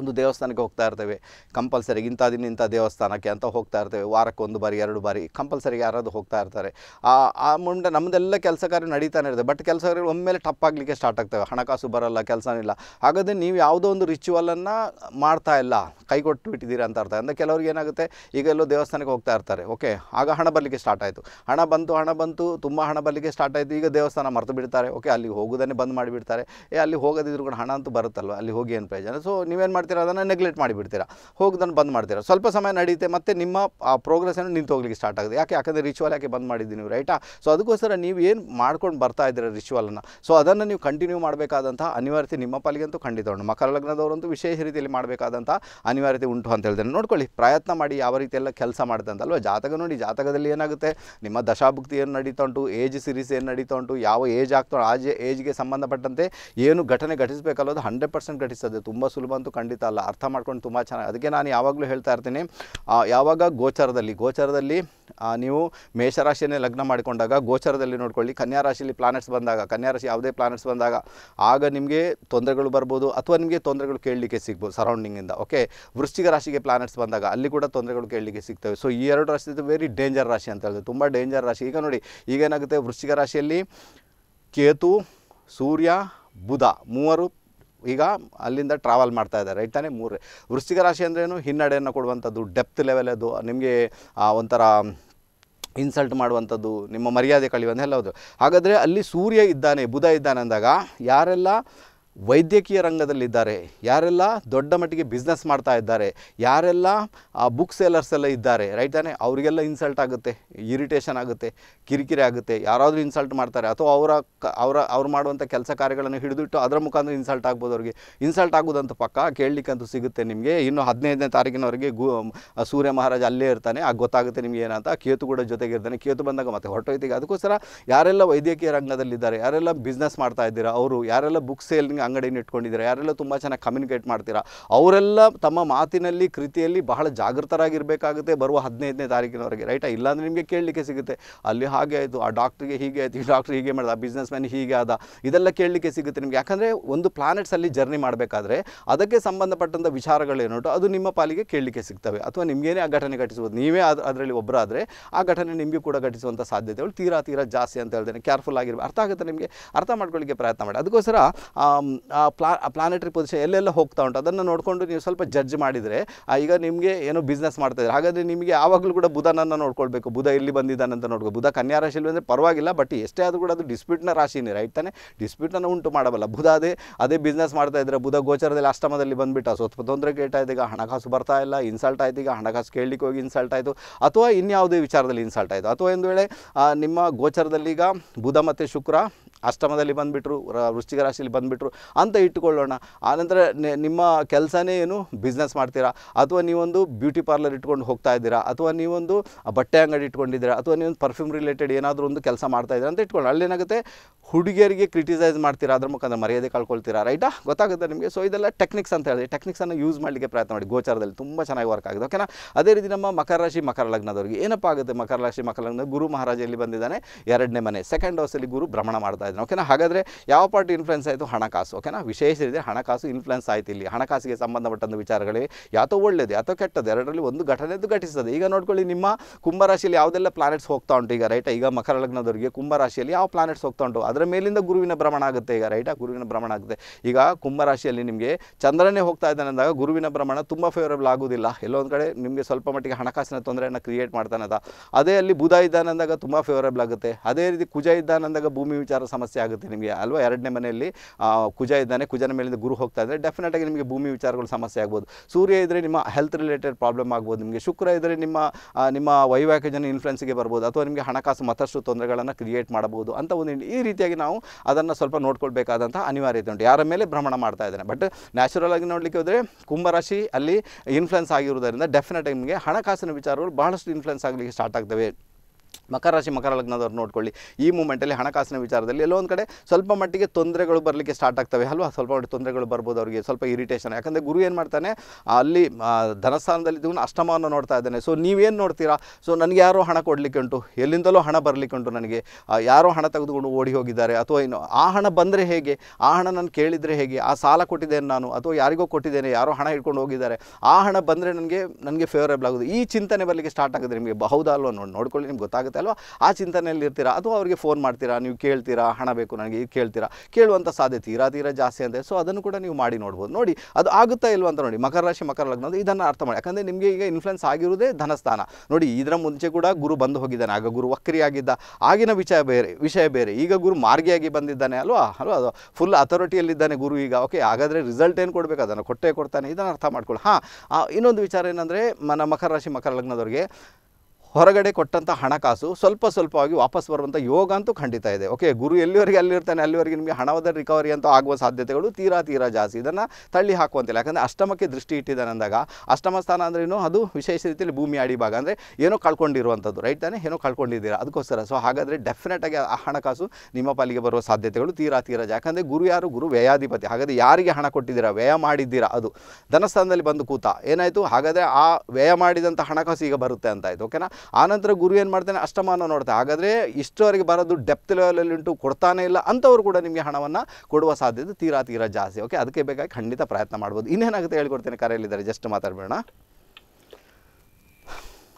ಒಂದು ದೇವಸ್ಥಾನಕ್ಕೆ ಹೋಗ್ತಾ ಇರ್ತೇವೆ ಕಂಪಲ್ಸರಿ ಇಂಥ ದಿನ ಇಂಥ ದೇವಸ್ಥಾನಕ್ಕೆ ಅಂತ ಹೋಗ್ತಾ ಇರ್ತೇವೆ ವಾರಕ್ಕೆ ಒಂದು ಬಾರಿ ಎರಡು ಬಾರಿ ಕಂಪಲ್ಸರಿ ಯಾರಾದರೂ ಹೋಗ್ತಾ ಇರ್ತಾರೆ ಆ ಆ ಮುಂದೆ ನಮ್ಮದೆಲ್ಲ ಕೆಲಸ ಕಾರ್ಯ ನಡೀತಾನೆ ಇರ್ತದೆ ಬಟ್ ಕೆಲಸ ಒಮ್ಮೆಲೆ ಟಪ್ ಆಗಲಿಕ್ಕೆ ಸ್ಟಾರ್ಟ್ ಆಗ್ತವೆ ಹಣಕಾಸು ಬರಲ್ಲ ಕೆಲಸ ಇಲ್ಲ ಹಾಗಾದರೆ ನೀವು ಯಾವುದೋ ಒಂದು ರಿಚುವಲನ್ನು ಮಾಡ್ತಾ ಇಲ್ಲ ಕೈ ಕೊಟ್ಟು ಬಿಟ್ಟಿದ್ದೀರಾ ಅಂತ ಅರ್ಥ ಅಂದರೆ ಕೆಲವ್ರಿಗೆ ಏನಾಗುತ್ತೆ ಈಗ ಎಲ್ಲೋ ದೇವಸ್ಥಾನಕ್ಕೆ ಹೋಗ್ತಾ ಇರ್ತಾರೆ ಓಕೆ ಆಗ ಹಣ ಬರಲಿಕ್ಕೆ ಸ್ಟಾರ್ಟ್ ಆಯಿತು ಹಣ ಬಂತು ಹಣ ಬಂತು ತುಂಬ ಹಣ ಬರಲಿಕ್ಕೆ ಸ್ಟಾರ್ಟ್ ಆಯಿತು ಈಗ ದೇವಸ್ಥಾನ ಮರೆತು ಬಿಡ್ತಾರೆ ಓಕೆ ಅಲ್ಲಿ ಹೋಗೋದನ್ನೇ ಬಂದ್ ಮಾಡಿಬಿಡ್ತಾರೆ ಏ ಅಲ್ಲಿ ಹೋಗೋದಿದ್ರು ಕೂಡ ಹಣ ಅಂತೂ ಬರುತ್ತಲ್ವ ಅಲ್ಲಿ ಹೋಗಿ ಏನು ಪ್ರಯೋಜನ ಸೊ ನೀವೇನು ಮಾಡ್ತೀವಿ ಮಾಡ್ತೀರಾ ಅದನ್ನು ನೆಗ್ಲೆಕ್ಟ್ ಮಾಡಿಬಿಡ್ತೀರಾ ಹೋಗೋದನ್ನು ಬಂದ್ ಮಾಡ್ತೀರಾ ಸ್ವಲ್ಪ ಸಮಯ ನಡೆಯುತ್ತೆ ಮತ್ತೆ ನಿಮ್ಮ ಆ ಪ್ರೋಗ್ರೆಸ್ಸನ್ನು ನಿಂತು ಹೋಗ್ಲಿಕ್ಕೆ ಸ್ಟಾರ್ಟ್ ಆಗುತ್ತೆ ಯಾಕೆ ಯಾಕಂದರೆ ರಿಚುವಲ್ ಯಾಕೆ ಬಂದ್ ಮಾಡಿದ್ದೀನಿ ನೀವು ರೈಟಾ ಸೊ ಅದಕ್ಕೋಸ್ಕರ ನೀವು ಏನು ಮಾಡ್ಕೊಂಡು ಬರ್ತಾ ಇದ್ದೀರಾ ರಿಚುವಲನ್ನು ಸೊ ಅದನ್ನು ನೀವು ಕಂಟಿನ್ಯೂ ಮಾಡಬೇಕಾದಂಥ ಅನಿವಾರ್ಯತೆ ನಿಮ್ಮ ಪಾಲಿಗಂತೂ ಖಂಡಿತ ಉಂಟು ಮಕರ ಲಗ್ನದವರಂತೂ ವಿಶೇಷ ರೀತಿಯಲ್ಲಿ ಮಾಡಬೇಕಾದಂಥ ಅನಿವಾರ್ಯತೆ ಉಂಟು ಅಂತ ಹೇಳಿದ್ರೆ ನೋಡ್ಕೊಳ್ಳಿ ಪ್ರಯತ್ನ ಮಾಡಿ ಯಾವ ರೀತಿಯೆಲ್ಲ ಕೆಲಸ ಅಂತ ಅಲ್ವಾ ಜಾತಕ ನೋಡಿ ಜಾತಕದಲ್ಲಿ ಏನಾಗುತ್ತೆ ನಿಮ್ಮ ದಶಾಭುಕ್ತಿ ಏನು ನಡೀತಾ ಉಂಟು ಏಜ್ ಸಿರೀಸ್ ಏನು ನಡೀತಾ ಉಂಟು ಯಾವ ಏಜ್ ಆಗ್ತಾ ಆ ಏಜ್ಗೆ ಸಂಬಂಧಪಟ್ಟಂತೆ ಏನು ಘಟನೆ ಘಟಿಸಬೇಕಲ್ಲೋದು ಹಂಡ್ರೆಡ್ ಪರ್ಸೆಂಟ್ ಘಟಿಸ್ತದೆ ತುಂಬ ಸುಲಭ ಅಂತೂ ಖಂಡಿತ ಖಂಡಿತ ಅಲ್ಲ ಅರ್ಥ ಮಾಡ್ಕೊಂಡು ತುಂಬ ಚೆನ್ನಾಗಿ ಅದಕ್ಕೆ ನಾನು ಯಾವಾಗಲೂ ಹೇಳ್ತಾ ಇರ್ತೀನಿ ಯಾವಾಗ ಗೋಚರದಲ್ಲಿ ಗೋಚರದಲ್ಲಿ ನೀವು ಮೇಷರಾಶಿಯನ್ನೇ ಲಗ್ನ ಮಾಡಿಕೊಂಡಾಗ ಗೋಚರದಲ್ಲಿ ನೋಡ್ಕೊಳ್ಳಿ ಕನ್ಯಾ ರಾಶಿಯಲ್ಲಿ ಪ್ಲಾನೆಟ್ಸ್ ಬಂದಾಗ ಕನ್ಯಾ ರಾಶಿ ಯಾವುದೇ ಪ್ಲಾನೆಟ್ಸ್ ಬಂದಾಗ ಆಗ ನಿಮಗೆ ತೊಂದರೆಗಳು ಬರ್ಬೋದು ಅಥವಾ ನಿಮಗೆ ತೊಂದರೆಗಳು ಕೇಳಲಿಕ್ಕೆ ಸಿಗ್ಬೋದು ಸರೌಂಡಿಂಗಿಂದ ಓಕೆ ವೃಶ್ಚಿಕ ರಾಶಿಗೆ ಪ್ಲಾನೆಟ್ಸ್ ಬಂದಾಗ ಅಲ್ಲಿ ಕೂಡ ತೊಂದರೆಗಳು ಕೇಳಲಿಕ್ಕೆ ಸಿಗ್ತವೆ ಸೊ ಈ ಎರಡು ರಾಶಿ ವೆರಿ ಡೇಂಜರ್ ರಾಶಿ ಅಂತ ಹೇಳಿದ್ರೆ ತುಂಬ ಡೇಂಜರ್ ರಾಶಿ ಈಗ ನೋಡಿ ಈಗೇನಾಗುತ್ತೆ ವೃಶ್ಚಿಕ ರಾಶಿಯಲ್ಲಿ ಕೇತು ಸೂರ್ಯ ಬುಧ ಮೂವರು ಈಗ ಅಲ್ಲಿಂದ ಟ್ರಾವೆಲ್ ಮಾಡ್ತಾ ಇದ್ದಾರೆ ರೈಟ್ ತಾನೇ ಮೂರೇ ವೃಶ್ಚಿಕ ರಾಶಿ ಅಂದ್ರೇನು ಹಿನ್ನಡೆಯನ್ನು ಕೊಡುವಂಥದ್ದು ಡೆಪ್ತ್ ಲೆವೆಲ್ ಅದು ನಿಮಗೆ ಒಂಥರ ಇನ್ಸಲ್ಟ್ ಮಾಡುವಂಥದ್ದು ನಿಮ್ಮ ಮರ್ಯಾದೆ ಎಲ್ಲ ಹೌದು ಹಾಗಾದರೆ ಅಲ್ಲಿ ಸೂರ್ಯ ಇದ್ದಾನೆ ಬುಧ ಇದ್ದಾನೆ ಅಂದಾಗ ಯಾರೆಲ್ಲ ವೈದ್ಯಕೀಯ ರಂಗದಲ್ಲಿದ್ದಾರೆ ಯಾರೆಲ್ಲ ದೊಡ್ಡ ಮಟ್ಟಿಗೆ ಬಿಸ್ನೆಸ್ ಮಾಡ್ತಾ ಇದ್ದಾರೆ ಯಾರೆಲ್ಲ ಬುಕ್ ಸೇಲರ್ಸ್ ಎಲ್ಲ ಇದ್ದಾರೆ ರೈಟ್ ತಾನೆ ಅವರಿಗೆಲ್ಲ ಇನ್ಸಲ್ಟ್ ಆಗುತ್ತೆ ಇರಿಟೇಷನ್ ಆಗುತ್ತೆ ಕಿರಿಕಿರಿ ಆಗುತ್ತೆ ಯಾರಾದರೂ ಇನ್ಸಲ್ಟ್ ಮಾಡ್ತಾರೆ ಅಥವಾ ಅವರ ಅವರ ಅವ್ರು ಮಾಡುವಂಥ ಕೆಲಸ ಕಾರ್ಯಗಳನ್ನು ಹಿಡಿದಿಟ್ಟು ಅದರ ಮುಖಾಂತರ ಇನ್ಸಲ್ಟ್ ಆಗ್ಬೋದು ಅವ್ರಿಗೆ ಇನ್ಸಲ್ಟ್ ಆಗೋದಂತ ಪಕ್ಕ ಕೇಳಲಿಕ್ಕಂತೂ ಸಿಗುತ್ತೆ ನಿಮಗೆ ಇನ್ನು ಹದಿನೈದನೇ ತಾರೀಕಿನವರೆಗೆ ಗು ಸೂರ್ಯ ಮಹಾರಾಜ ಅಲ್ಲೇ ಇರ್ತಾನೆ ಆಗ ಗೊತ್ತಾಗುತ್ತೆ ನಿಮಗೆ ಏನಂತ ಕೇತು ಕೂಡ ಜೊತೆಗೆ ಇರ್ತಾನೆ ಕೇತು ಬಂದಾಗ ಮತ್ತೆ ಹೊರಟೋಯ್ತಿಗೆ ಅದಕ್ಕೋಸ್ಕರ ಯಾರೆಲ್ಲ ವೈದ್ಯಕೀಯ ರಂಗದಲ್ಲಿದ್ದಾರೆ ಯಾರೆಲ್ಲ ಬಿಸ್ನೆಸ್ ಮಾಡ್ತಾ ಇದ್ದೀರಾ ಅವರು ಯಾರೆಲ್ಲ ಬುಕ್ ಸೇಲಿಂಗ್ ಅಂಗಡಿನ ಇಟ್ಕೊಂಡಿದ್ದೀರ ಯಾರೆಲ್ಲ ತುಂಬ ಚೆನ್ನಾಗಿ ಕಮ್ಯುನಿಕೇಟ್ ಮಾಡ್ತೀರಾ ಅವರೆಲ್ಲ ತಮ್ಮ ಮಾತಿನಲ್ಲಿ ಕೃತಿಯಲ್ಲಿ ಬಹಳ ಜಾಗೃತರಾಗಿರಬೇಕಾಗುತ್ತೆ ಬರುವ ಹದಿನೈದನೇ ತಾರೀಕಿನವರೆಗೆ ರೈಟಾ ಇಲ್ಲಾಂದರೆ ನಿಮಗೆ ಕೇಳಲಿಕ್ಕೆ ಸಿಗುತ್ತೆ ಅಲ್ಲಿ ಹಾಗೆ ಆಯಿತು ಆ ಡಾಕ್ಟ್ರಿಗೆ ಹೀಗೆ ಆಯಿತು ಈ ಡಾಕ್ಟ್ರ್ ಹೀಗೆ ಮಾಡ್ದ ಆ ಬಿಸ್ನೆಸ್ ಮ್ಯಾನ್ ಹೀಗೆ ಆದ ಇದೆಲ್ಲ ಕೇಳಲಿಕ್ಕೆ ಸಿಗುತ್ತೆ ನಿಮಗೆ ಯಾಕಂದರೆ ಒಂದು ಪ್ಲಾನೆಟ್ಸಲ್ಲಿ ಜರ್ನಿ ಮಾಡಬೇಕಾದ್ರೆ ಅದಕ್ಕೆ ಸಂಬಂಧಪಟ್ಟಂಥ ವಿಚಾರಗಳೇನು ಅದು ನಿಮ್ಮ ಪಾಲಿಗೆ ಕೇಳಲಿಕ್ಕೆ ಸಿಗ್ತವೆ ಅಥವಾ ನಿಮಗೇನೇ ಆ ಘಟನೆ ಘಟಿಸ್ಬೋದು ನೀವೇ ಅದರಲ್ಲಿ ಒಬ್ಬರಾದರೆ ಆ ಘಟನೆ ನಿಮಗೆ ಕೂಡ ಘಟಿಸುವಂಥ ಸಾಧ್ಯತೆಗಳು ತೀರಾ ತೀರಾ ಜಾಸ್ತಿ ಅಂತ ಹೇಳ್ತೇನೆ ಕೇರ್ಫುಲ್ ಆಗಿರ್ಬೇಕು ಅರ್ಥ ಆಗುತ್ತೆ ನಿಮಗೆ ಅರ್ಥ ಮಾಡ್ಕೊಳ್ಳಿಕ್ಕೆ ಪ್ರಯತ್ನ ಮಾಡಿ ಅದಕ್ಕೋಸ್ಕರ ಆ ಪ್ಲಾ ಆ ಪ್ಲಾನೆಟ್ರಿ ಪೊಸಿಷನ್ ಎಲ್ಲೆಲ್ಲ ಹೋಗ್ತಾ ಉಂಟು ಅದನ್ನು ನೋಡಿಕೊಂಡು ನೀವು ಸ್ವಲ್ಪ ಜಡ್ಜ್ ಮಾಡಿದರೆ ಈಗ ನಿಮಗೆ ಏನೋ ಬಿಸ್ನೆಸ್ ಇದ್ದಾರೆ ಹಾಗಾದರೆ ನಿಮಗೆ ಯಾವಾಗಲೂ ಕೂಡ ಬುಧನನ್ನು ನೋಡ್ಕೊಳ್ಬೇಕು ಬುಧ ಎಲ್ಲಿ ಬಂದಿದ್ದಾನಂತ ಅಂತ ನೋಡ್ಕೊ ಬುಧ ಕನ್ಯಾ ರಾಶಿಯಲ್ಲಿ ಅಂದರೆ ಪರವಾಗಿಲ್ಲ ಬಟ್ ಎಷ್ಟೇ ಆದರೂ ಕೂಡ ಅದು ಡಿಸ್ಪ್ಯೂಟ್ನ ರಾಶಿನೇ ರೈಟ್ ತಾನೆ ಡಿಸ್ಪ್ಯೂಟನ್ನು ಉಂಟು ಮಾಡಬಲ್ಲ ಬುಧ ಅದೇ ಅದೇ ಬಿಸ್ನೆಸ್ ಮಾಡ್ತಾ ಇದ್ದರೆ ಬುಧ ಗೋಚರದಲ್ಲಿ ಅಷ್ಟಮದಲ್ಲಿ ಬಂದುಬಿಟ್ಟ ಸ್ವಲ್ಪ ತೊಂದರೆ ಕೇಟಾಯ್ತು ಈಗ ಹಣಕಾಸು ಬರ್ತಾ ಇಲ್ಲ ಇನ್ಸಲ್ಟ್ ಆಯ್ತು ಈಗ ಹಣಕಾಸು ಕೇಳಲಿಕ್ಕೆ ಹೋಗಿ ಇನ್ಸಲ್ಟ್ ಆಯಿತು ಅಥವಾ ಇನ್ಯಾವುದೇ ವಿಚಾರದಲ್ಲಿ ಇನ್ಸಲ್ಟ್ ಆಯಿತು ಅಥವಾ ಒಂದು ವೇಳೆ ನಿಮ್ಮ ಗೋಚರದಲ್ಲಿ ಈಗ ಬುಧ ಮತ್ತು ಶುಕ್ರ ಅಷ್ಟಮದಲ್ಲಿ ಬಂದುಬಿಟ್ರು ವೃಶ್ಚಿಕ ರಾಶಿಯಲ್ಲಿ ಬಂದುಬಿಟ್ರು ಅಂತ ಇಟ್ಟುಕೊಳ್ಳೋಣ ಆನಂತರ ನಿಮ್ಮ ಕೆಲಸನೇ ಏನು ಬಿಸ್ನೆಸ್ ಮಾಡ್ತೀರಾ ಅಥವಾ ನೀವೊಂದು ಬ್ಯೂಟಿ ಪಾರ್ಲರ್ ಇಟ್ಕೊಂಡು ಹೋಗ್ತಾ ಇದ್ದೀರಾ ಅಥವಾ ನೀವೊಂದು ಬಟ್ಟೆ ಅಂಗಡಿ ಇಟ್ಕೊಂಡಿದ್ದೀರಾ ಅಥವಾ ನೀವೊಂದು ಪರ್ಫ್ಯೂಮ್ ರಿಲೇಟೆಡ್ ಏನಾದರೂ ಒಂದು ಕೆಲಸ ಮಾಡ್ತಾ ಇದ್ದೀರಾ ಅಂತ ಇಟ್ಕೊಂಡು ಅಲ್ಲೇನಾಗುತ್ತೆ ಹುಡುಗಿಯರಿಗೆ ಕ್ರಿಟಿಸೈಸ್ ಮಾಡ್ತೀರಾ ಅದ್ರ ಮುಖಾಂತರ ಮರ್ಯಾದೆ ಕಳ್ಕೊಳ್ತೀರಾ ರೈಟಾ ಗೊತ್ತಾಗುತ್ತೆ ನಿಮಗೆ ಸೊ ಇದೆಲ್ಲ ಟೆಕ್ನಿಕ್ಸ್ ಅಂತ ಹೇಳಿದೆ ಟೆಕ್ನಿಕ್ಸನ್ನು ಯೂಸ್ ಮಾಡಲಿಕ್ಕೆ ಪ್ರಯತ್ನ ಮಾಡಿ ಗೋಚಾರದಲ್ಲಿ ತುಂಬ ಚೆನ್ನಾಗಿ ವರ್ಕ್ ಆಗಿದೆ ಓಕೆನಾ ಅದೇ ರೀತಿ ನಮ್ಮ ಮಕರ ರಾಶಿ ಮಕರ ಲಗ್ನದವರಿಗೆ ಏನಪ್ಪ ಆಗುತ್ತೆ ಮಕರ ರಾಶಿ ಮಕರ ಲಗ್ನ ಗುರು ಮಹಾರಾಜಲ್ಲಿ ಬಂದಿದ್ದಾನೆ ಎರಡನೇ ಮನೆ ಸೆಕೆಂಡ್ ಹೌಸಲ್ಲಿ ಗುರು ಭ್ರಮಣ ಮಾಡ್ತಾರೆ ಮಾಡ್ತಾ ಇದ್ದಾನೆ ಓಕೆನಾ ಹಾಗಾದರೆ ಯಾವ ಪಾರ್ಟಿ ಇನ್ಫ್ಲುಯೆನ್ಸ್ ಆಯಿತು ಹಣಕಾಸು ಓಕೆನಾ ವಿಶೇಷ ಇದೆ ಹಣಕಾಸು ಇನ್ಫ್ಲುಯೆನ್ಸ್ ಆಯಿತು ಇಲ್ಲಿ ಹಣಕಾಸಿಗೆ ಸಂಬಂಧಪಟ್ಟಂಥ ವಿಚಾರಗಳೇ ಯಾತೋ ಒಳ್ಳೆಯದು ಯಾತೋ ಕೆಟ್ಟದ್ದು ಎರಡರಲ್ಲಿ ಒಂದು ಘಟನೆದು ಘಟಿಸ್ತದೆ ಈಗ ನೋಡ್ಕೊಳ್ಳಿ ನಿಮ್ಮ ಕುಂಭರಾಶಿಯಲ್ಲಿ ಯಾವುದೆಲ್ಲ ಪ್ಲಾನೆಟ್ಸ್ ಹೋಗ್ತಾ ಉಂಟು ಈಗ ರೈಟ್ ಈಗ ಮಕರ ಲಗ್ನದವರಿಗೆ ಕುಂಭರಾಶಿಯಲ್ಲಿ ಯಾವ ಪ್ಲಾನೆಟ್ಸ್ ಹೋಗ್ತಾ ಉಂಟು ಅದರ ಮೇಲಿಂದ ಗುರುವಿನ ಭ್ರಮಣ ಆಗುತ್ತೆ ಈಗ ರೈಟಾ ಗುರುವಿನ ಭ್ರಮಣ ಆಗುತ್ತೆ ಈಗ ಕುಂಭರಾಶಿಯಲ್ಲಿ ನಿಮಗೆ ಚಂದ್ರನೇ ಹೋಗ್ತಾ ಇದ್ದಾನೆ ಅಂದಾಗ ಗುರುವಿನ ಭ್ರಮಣ ತುಂಬ ಫೇವರೇಬಲ್ ಆಗೋದಿಲ್ಲ ಎಲ್ಲೊಂದು ಕಡೆ ನಿಮಗೆ ಸ್ವಲ್ಪ ಮಟ್ಟಿಗೆ ಹಣಕಾಸಿನ ತೊಂದರೆಯನ್ನು ಕ್ರಿಯೇಟ್ ಮಾಡ್ತಾನೆ ಅದೇ ಅಲ್ಲಿ ಬುಧ ಇದ್ದಾನಂದಾಗ ತುಂಬ ಫೇವರೇಬಲ್ ಆಗುತ್ತೆ ಅದೇ ರೀತಿ ಕುಜ ಇದ್ದಾನಂದಾಗ ಭೂಮಿ ವಿಚಾರ ಸಮಸ್ಯೆ ಆಗುತ್ತೆ ನಿಮಗೆ ಅಲ್ವಾ ಎರಡನೇ ಮನೆಯಲ್ಲಿ ಕುಜ ಇದ್ದಾನೆ ಕುಜನ ಮೇಲಿಂದ ಗುರು ಹೋಗ್ತಾ ಇದ್ದರೆ ಆಗಿ ನಿಮಗೆ ಭೂಮಿ ವಿಚಾರಗಳು ಸಮಸ್ಯೆ ಆಗ್ಬೋದು ಸೂರ್ಯ ಇದ್ದರೆ ನಿಮ್ಮ ಹೆಲ್ತ್ ರಿಲೇಟೆಡ್ ಪ್ರಾಬ್ಲಮ್ ಆಗ್ಬೋದು ನಿಮಗೆ ಶುಕ್ರ ಇದ್ದರೆ ನಿಮ್ಮ ನಿಮ್ಮ ವೈವಾಹಿಕ ಜನ ಇನ್ಫ್ಲುಯೆನ್ಸ್ಗೆ ಬರ್ಬೋದು ಅಥವಾ ನಿಮಗೆ ಹಣಕಾಸು ಮತ್ತಷ್ಟು ತೊಂದರೆಗಳನ್ನು ಕ್ರಿಯೇಟ್ ಮಾಡಬಹುದು ಅಂತ ಒಂದು ಈ ರೀತಿಯಾಗಿ ನಾವು ಅದನ್ನು ಸ್ವಲ್ಪ ನೋಡ್ಕೊಳ್ಬೇಕಾದಂಥ ಅನಿವಾರ್ಯತೆ ಉಂಟು ಯಾರ ಮೇಲೆ ಭ್ರಮಣ ಮಾಡ್ತಾ ಇದ್ದಾನೆ ಬಟ್ ನ್ಯಾಚುರಲ್ ಆಗಿ ನೋಡಲಿಕ್ಕೆ ಹೋದರೆ ಕುಂಭರಾಶಿ ಅಲ್ಲಿ ಇನ್ಫ್ಲುಯೆನ್ಸ್ ಆಗಿರುವುದರಿಂದ ಆಗಿ ನಿಮಗೆ ಹಣಕಾಸಿನ ವಿಚಾರಗಳು ಬಹಳಷ್ಟು ಇನ್ಫ್ಲುಯೆನ್ಸ್ ಆಗಲಿಕ್ಕೆ ಸ್ಟಾರ್ಟ್ ಆಗ್ತವೆ ಮಕರ ರಾಶಿ ಮಕರ ಲಗ್ನದವ್ರು ನೋಡ್ಕೊಳ್ಳಿ ಈ ಮೂಮೆಂಟಲ್ಲಿ ಹಣಕಾಸಿನ ವಿಚಾರದಲ್ಲಿ ಎಲ್ಲೋ ಒಂದು ಕಡೆ ಸ್ವಲ್ಪ ಮಟ್ಟಿಗೆ ತೊಂದರೆಗಳು ಬರಲಿಕ್ಕೆ ಸ್ಟಾರ್ಟ್ ಆಗ್ತವೆ ಅಲ್ವಾ ಸ್ವಲ್ಪ ಮಟ್ಟಿಗೆ ತೊಂದರೆಗಳು ಬರ್ಬೋದು ಅವರಿಗೆ ಸ್ವಲ್ಪ ಇರಿಟೇಷನ್ ಯಾಕಂದರೆ ಗುರು ಏನು ಮಾಡ್ತಾನೆ ಅಲ್ಲಿ ಧನಸ್ಥಾನದಲ್ಲಿ ಇದ್ದು ಅಷ್ಟಮವನ್ನು ನೋಡ್ತಾ ಇದ್ದಾನೆ ಸೊ ನೀವೇನು ನೋಡ್ತೀರಾ ಸೊ ನನಗೆ ಯಾರೋ ಹಣ ಕೊಡಲಿಕ್ಕೆ ಉಂಟು ಎಲ್ಲಿಂದಲೋ ಹಣ ಬರಲಿಕ್ಕೆ ಉಂಟು ನನಗೆ ಯಾರೋ ಹಣ ತೆಗೆದುಕೊಂಡು ಓಡಿ ಹೋಗಿದ್ದಾರೆ ಅಥವಾ ಏನು ಆ ಹಣ ಬಂದರೆ ಹೇಗೆ ಆ ಹಣ ನಾನು ಕೇಳಿದರೆ ಹೇಗೆ ಆ ಸಾಲ ಕೊಟ್ಟಿದ್ದೇನೆ ನಾನು ಅಥವಾ ಯಾರಿಗೋ ಕೊಟ್ಟಿದ್ದೇನೆ ಯಾರೋ ಹಣ ಹಿಡ್ಕೊಂಡು ಹೋಗಿದ್ದಾರೆ ಆ ಹಣ ಬಂದರೆ ನನಗೆ ನನಗೆ ಫೇವರೇಬಲ್ ಆಗೋದು ಈ ಚಿಂತನೆ ಬರಲಿಕ್ಕೆ ಸ್ಟಾರ್ಟ್ ಆಗುತ್ತೆ ನಿಮಗೆ ಹೌದಾ ಅಲ್ವ ನೋಡಿ ನೋಡ್ಕೊಳ್ಳಿ ನಿಮ್ಗೆ ಗೊತ್ತಾಗುತ್ತೆ ಆಗುತ್ತೆ ಅಲ್ವಾ ಆ ಚಿಂತನೆಯಲ್ಲಿ ಇರ್ತೀರಾ ಅಥವಾ ಅವರಿಗೆ ಫೋನ್ ಮಾಡ್ತೀರಾ ನೀವು ಕೇಳ್ತೀರಾ ಹಣ ಬೇಕು ನನಗೆ ಇದು ಕೇಳ್ತೀರಾ ಕೇಳುವಂಥ ಸಾಧ್ಯತೆ ತೀರಾ ತೀರಾ ಜಾಸ್ತಿ ಅಂದರೆ ಸೊ ಅದನ್ನು ಕೂಡ ನೀವು ಮಾಡಿ ನೋಡ್ಬೋದು ನೋಡಿ ಅದು ಆಗುತ್ತಾ ಇಲ್ವಾ ಅಂತ ನೋಡಿ ಮಕರ ರಾಶಿ ಮಕರ ಲಗ್ನ ಇದನ್ನು ಅರ್ಥ ಮಾಡಿ ಯಾಕಂದರೆ ನಿಮಗೆ ಈಗ ಇನ್ಫ್ಲುಯೆನ್ಸ್ ಆಗಿರುವುದೇ ಧನಸ್ಥಾನ ನೋಡಿ ಇದರ ಮುಂಚೆ ಕೂಡ ಗುರು ಬಂದು ಹೋಗಿದ್ದಾನೆ ಆಗ ಗುರು ವಕ್ರಿಯಾಗಿದ್ದ ಆಗಿನ ವಿಷಯ ಬೇರೆ ವಿಷಯ ಬೇರೆ ಈಗ ಗುರು ಮಾರ್ಗಿಯಾಗಿ ಬಂದಿದ್ದಾನೆ ಅಲ್ವಾ ಅಲ್ವಾ ಅದು ಫುಲ್ ಅಥಾರಿಟಿಯಲ್ಲಿದ್ದಾನೆ ಗುರು ಈಗ ಓಕೆ ಹಾಗಾದರೆ ರಿಸಲ್ಟ್ ಏನು ಕೊಡಬೇಕು ಅದನ್ನು ಕೊಟ್ಟೇ ಕೊಡ್ತಾನೆ ಇದನ್ನು ಅರ್ಥ ಮಾಡ್ಕೊಳ್ಳಿ ಹಾಂ ಇನ್ನೊಂದು ವಿಚಾರ ಏನಂದರೆ ಮನ ಮಕರ ರಾಶಿ ಮಕರ ಲಗ್ನದವರಿಗೆ ಹೊರಗಡೆ ಕೊಟ್ಟಂಥ ಹಣಕಾಸು ಸ್ವಲ್ಪ ಸ್ವಲ್ಪವಾಗಿ ವಾಪಸ್ ಬರುವಂಥ ಯೋಗ ಅಂತೂ ಖಂಡಿತ ಇದೆ ಓಕೆ ಗುರು ಎಲ್ಲಿವರೆಗೆ ಅಲ್ಲಿರ್ತಾನೆ ಅಲ್ಲಿವರೆಗೆ ನಿಮಗೆ ಹಣವಾದ ರಿಕವರಿ ಅಂತೂ ಆಗುವ ಸಾಧ್ಯತೆಗಳು ತೀರಾ ತೀರಾ ಜಾಸ್ತಿ ಇದನ್ನು ತಳ್ಳಿ ಹಾಕುವಂತಿಲ್ಲ ಯಾಕಂದರೆ ಅಷ್ಟಮಕ್ಕೆ ದೃಷ್ಟಿ ಇಟ್ಟಿದ್ದಾನೆ ಅಂದಾಗ ಅಷ್ಟಮ ಸ್ಥಾನ ಅಂದ್ರೇನು ಅದು ವಿಶೇಷ ರೀತಿಯಲ್ಲಿ ಭೂಮಿ ಆಡಿ ಭಾಗ ಅಂದರೆ ಏನೋ ಕಳ್ಕೊಂಡಿರುವಂಥದ್ದು ರೈಟ್ ತಾನೇ ಏನೋ ಕಳ್ಕೊಂಡಿದ್ದೀರಾ ಅದಕ್ಕೋಸ್ಕರ ಸೊ ಹಾಗಾದರೆ ಡೆಫಿನೆಟಾಗಿ ಆ ಹಣಕಾಸು ನಿಮ್ಮ ಪಾಲಿಗೆ ಬರುವ ಸಾಧ್ಯತೆಗಳು ತೀರಾ ತೀರಾ ಯಾಕಂದರೆ ಗುರು ಯಾರು ಗುರು ವ್ಯಯಾಧಿಪತಿ ಹಾಗಾದರೆ ಯಾರಿಗೆ ಹಣ ಕೊಟ್ಟಿದ್ದೀರಾ ವ್ಯಯ ಮಾಡಿದ್ದೀರಾ ಅದು ಧನಸ್ಥಾನದಲ್ಲಿ ಬಂದು ಕೂತ ಏನಾಯಿತು ಹಾಗಾದರೆ ಆ ವ್ಯಯ ಮಾಡಿದಂಥ ಹಣಕಾಸು ಈಗ ಬರುತ್ತೆ ಅಂತಾಯಿತು ಓಕೆನಾ ಆನಂತರ ಗುರು ಏನು ಮಾಡ್ತಾನೆ ಅಷ್ಟಮಾನ ನೋಡ್ತಾನೆ ಹಾಗಾದರೆ ಇಷ್ಟುವರೆಗೆ ಬರೋದು ಡೆಪ್ತ್ ಲೆವೆಲಲ್ಲಿ ಉಂಟು ಕೊಡ್ತಾನೆ ಇಲ್ಲ ಅಂಥವ್ರು ಕೂಡ ನಿಮಗೆ ಹಣವನ್ನು ಕೊಡುವ ಸಾಧ್ಯತೆ ತೀರಾ ತೀರಾ ಜಾಸ್ತಿ ಓಕೆ ಅದಕ್ಕೆ ಬೇಕಾಗಿ ಖಂಡಿತ ಪ್ರಯತ್ನ ಮಾಡ್ಬೋದು ಇನ್ನೇನಾಗುತ್ತೆ ಹೇಳ್ಕೊಡ್ತೇನೆ ಕರೆಯಲ್ಲಿದ್ದಾರೆ ಜಸ್ಟ್ ಮಾತಾಡಬೇಡ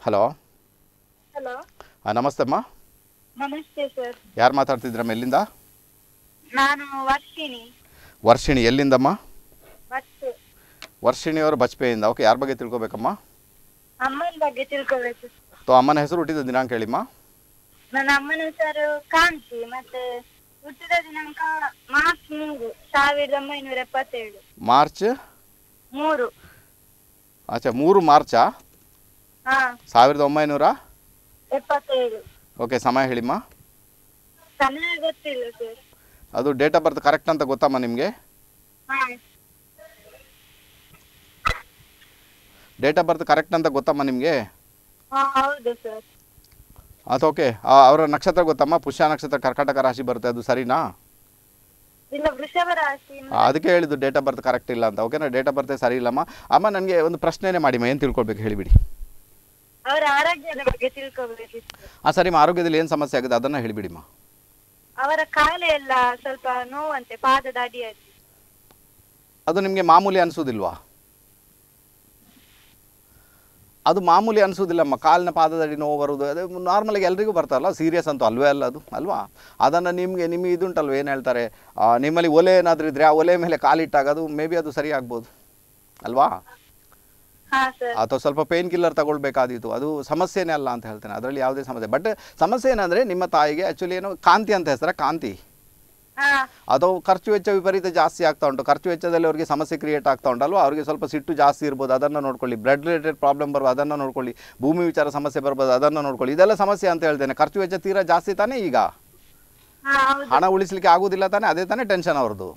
ಹಲೋ ನಮಸ್ತೆ ಅಮ್ಮ ನಮಸ್ತೆ ಸರ್ ಯಾರು ಮಾತಾಡ್ತಿದ್ರಮ್ಮ ಎಲ್ಲಿಂದ ನಾನು ವರ್ಷಿಣಿ ವರ್ಷಿಣಿ ಎಲ್ಲಿಂದಮ್ಮ ವರ್ಷಿಣಿ ಅವರು ಬಜ್ಪೇಯಿಂದ ಓಕೆ ಯಾರ ಬಗ್ಗೆ ತಿಳ್ಕೊಬೇಕಮ್ಮ ಅಮ್ಮನ ಬಗ್ಗೆ ತಿಳ್ಕೊಬೇಕು ಮತ್ತು ಅಮ್ಮನ ಹೆಸರು ಹುಟ್ಟಿದ ದಿನಾಂಕ ಹೇಳಿಮ್ಮ ನನ್ನ ಅಮ್ಮನ ಹೆಸರು ಕಾಂತಿ ಮತ್ತೆ ಹುಟ್ಟಿದ ದಿನಾಂಕ ಮಾರ್ಚ್ ಮೂರು ಸಾವಿರದ ಒಂಬೈನೂರ ಎಪ್ಪತ್ತೇಳು ಮಾರ್ಚ್ ಮೂರು ಅಚ್ಚಾ ಮೂರು ಮಾರ್ಚ್ ಆ ಸಾವಿರದ ಒಂಬೈನೂರ ಎಪ್ಪತ್ತೇಳು ಓಕೆ ಸಮಯ ಹೇಳಿಮ್ಮ ಸಮಯ ಗೊತ್ತಿಲ್ಲ ಸರ್ ಅದು ಡೇಟ್ ಆಫ್ ಬರ್ತ್ ಕರೆಕ್ಟ್ ಅಂತ ಗೊತ್ತಮ್ಮ ನಿಮಗೆ ಡೇಟ್ ಆಫ್ ಬರ್ತ್ ಕರೆಕ್ಟ್ ಅಂತ ಗೊತ್ತಮ್ಮ ನಿಮಗೆ ಹಾ ಆ ಅದು ಅವರ ನಕ್ಷತ್ರ ಗೊತ್ತಮ್ಮ ಪುಷ್ಯ ನಕ್ಷತ್ರ ಕರ್ಕಾಟಕ ರಾಶಿ ಬರುತ್ತೆ ಅದು ಸರಿನಾ ಇಲ್ಲ ವೃಷಭ ರಾಶಿ ಅದಕ್ಕೆ ಹೇಳಿದ್ದು ಡೇಟ್ ಆಫ್ ಬರ್ತ್ ಕರೆಕ್ಟ್ ಇಲ್ಲ ಅಂತ ಓಕೆನಾ ಡೇಟ್ ಆಫ್ ಬರ್ತ್ ಸರಿ ಇಲ್ಲಮ್ಮ ಅಮ್ಮ ನನಗೆ ಒಂದು ಪ್ರಶ್ನೆನೇ ಮಾಡಿಮ್ಮ ಏನು ತಿಳ್ಕೊಳ್ಬೇಕು ಹೇಳಿಬಿಡಿ ಅವರ ಆರೋಗ್ಯದ ಬಗ್ಗೆ ಹಾಂ ಸರಿಮ್ಮ ಆರೋಗ್ಯದಲ್ಲಿ ಏನು ಸಮಸ್ಯೆ ಆಗಿದೆ ಹೇಳಿ ಹೇಳಿಬಿಡಿಮ್ಮ ಅವರ ಕಾಲ ಎಲ್ಲ ಸ್ವಲ್ಪ ನೋವಂತೆ ಪಾದದ ಅಡಿಯಲ್ಲಿ ಅದು ನಿಮಗೆ ಮಾಮೂಲಿ ಅನಿಸೋದಿಲ್ವಾ ಅದು ಮಾಮೂಲಿ ಅನಿಸೋದಿಲ್ಲಮ್ಮ ಕಾಲಿನ ಪಾದದಡಿ ನೋವು ಬರೋದು ಅದೇ ನಾರ್ಮಲಾಗಿ ಎಲ್ರಿಗೂ ಬರ್ತಾರಲ್ಲ ಸೀರಿಯಸ್ ಅಂತೂ ಅಲ್ವೇ ಅಲ್ಲ ಅದು ಅಲ್ವಾ ಅದನ್ನು ನಿಮಗೆ ನಿಮಗೆ ಇದುಂಟಲ್ವ ಏನು ಹೇಳ್ತಾರೆ ನಿಮ್ಮಲ್ಲಿ ಒಲೆ ಏನಾದರೂ ಇದ್ರೆ ಆ ಒಲೆ ಮೇಲೆ ಕಾಲಿಟ್ಟಾಗ ಅದು ಮೇ ಬಿ ಅದು ಸರಿ ಆಗ್ಬೋದು ಅಲ್ವಾ ಅಥವಾ ಸ್ವಲ್ಪ ಪೇನ್ ಕಿಲ್ಲರ್ ತಗೊಳ್ಬೇಕಾದೀತು ಅದು ಸಮಸ್ಯೆನೇ ಅಲ್ಲ ಅಂತ ಹೇಳ್ತೇನೆ ಅದರಲ್ಲಿ ಯಾವುದೇ ಸಮಸ್ಯೆ ಬಟ್ ಸಮಸ್ಯೆ ಏನಂದರೆ ನಿಮ್ಮ ತಾಯಿಗೆ ಆ್ಯಕ್ಚುಲಿ ಏನು ಕಾಂತಿ ಅಂತ ಹೇಳ್ತಾರೆ ಕಾಂತಿ ಅದು ಖರ್ಚು ವೆಚ್ಚ ವಿಪರೀತ ಜಾಸ್ತಿ ಆಗ್ತಾ ಉಂಟು ಖರ್ಚು ವೆಚ್ಚದಲ್ಲಿ ಅವರಿಗೆ ಸಮಸ್ಯೆ ಕ್ರಿಯೇಟ್ ಆಗ್ತಾ ಉಂಟಲ್ವ ಅವರಿಗೆ ಸ್ವಲ್ಪ ಸಿಟ್ಟು ಜಾಸ್ತಿ ಇರ್ಬೋದು ಅದನ್ನು ನೋಡ್ಕೊಳ್ಳಿ ಬ್ಲಡ್ ರಿಲೇಟೆಡ್ ಪ್ರಾಬ್ಲಮ್ ಬರ್ಬೋದು ಅದನ್ನು ನೋಡ್ಕೊಳ್ಳಿ ಭೂಮಿ ವಿಚಾರ ಸಮಸ್ಯೆ ಬರ್ಬೋದು ಅದನ್ನು ನೋಡ್ಕೊಳ್ಳಿ ಇದೆಲ್ಲ ಸಮಸ್ಯೆ ಅಂತ ಹೇಳ್ತೇನೆ ಖರ್ಚು ವೆಚ್ಚ ತೀರಾ ಜಾಸ್ತಿ ತಾನೇ ಈಗ ಹಣ ಉಳಿಸ್ಲಿಕ್ಕೆ ಆಗುದಿಲ್ಲ ತಾನೆ ಅದೇ ತಾನೇ ಟೆನ್ಷನ್ ಅವ್ರದ್ದು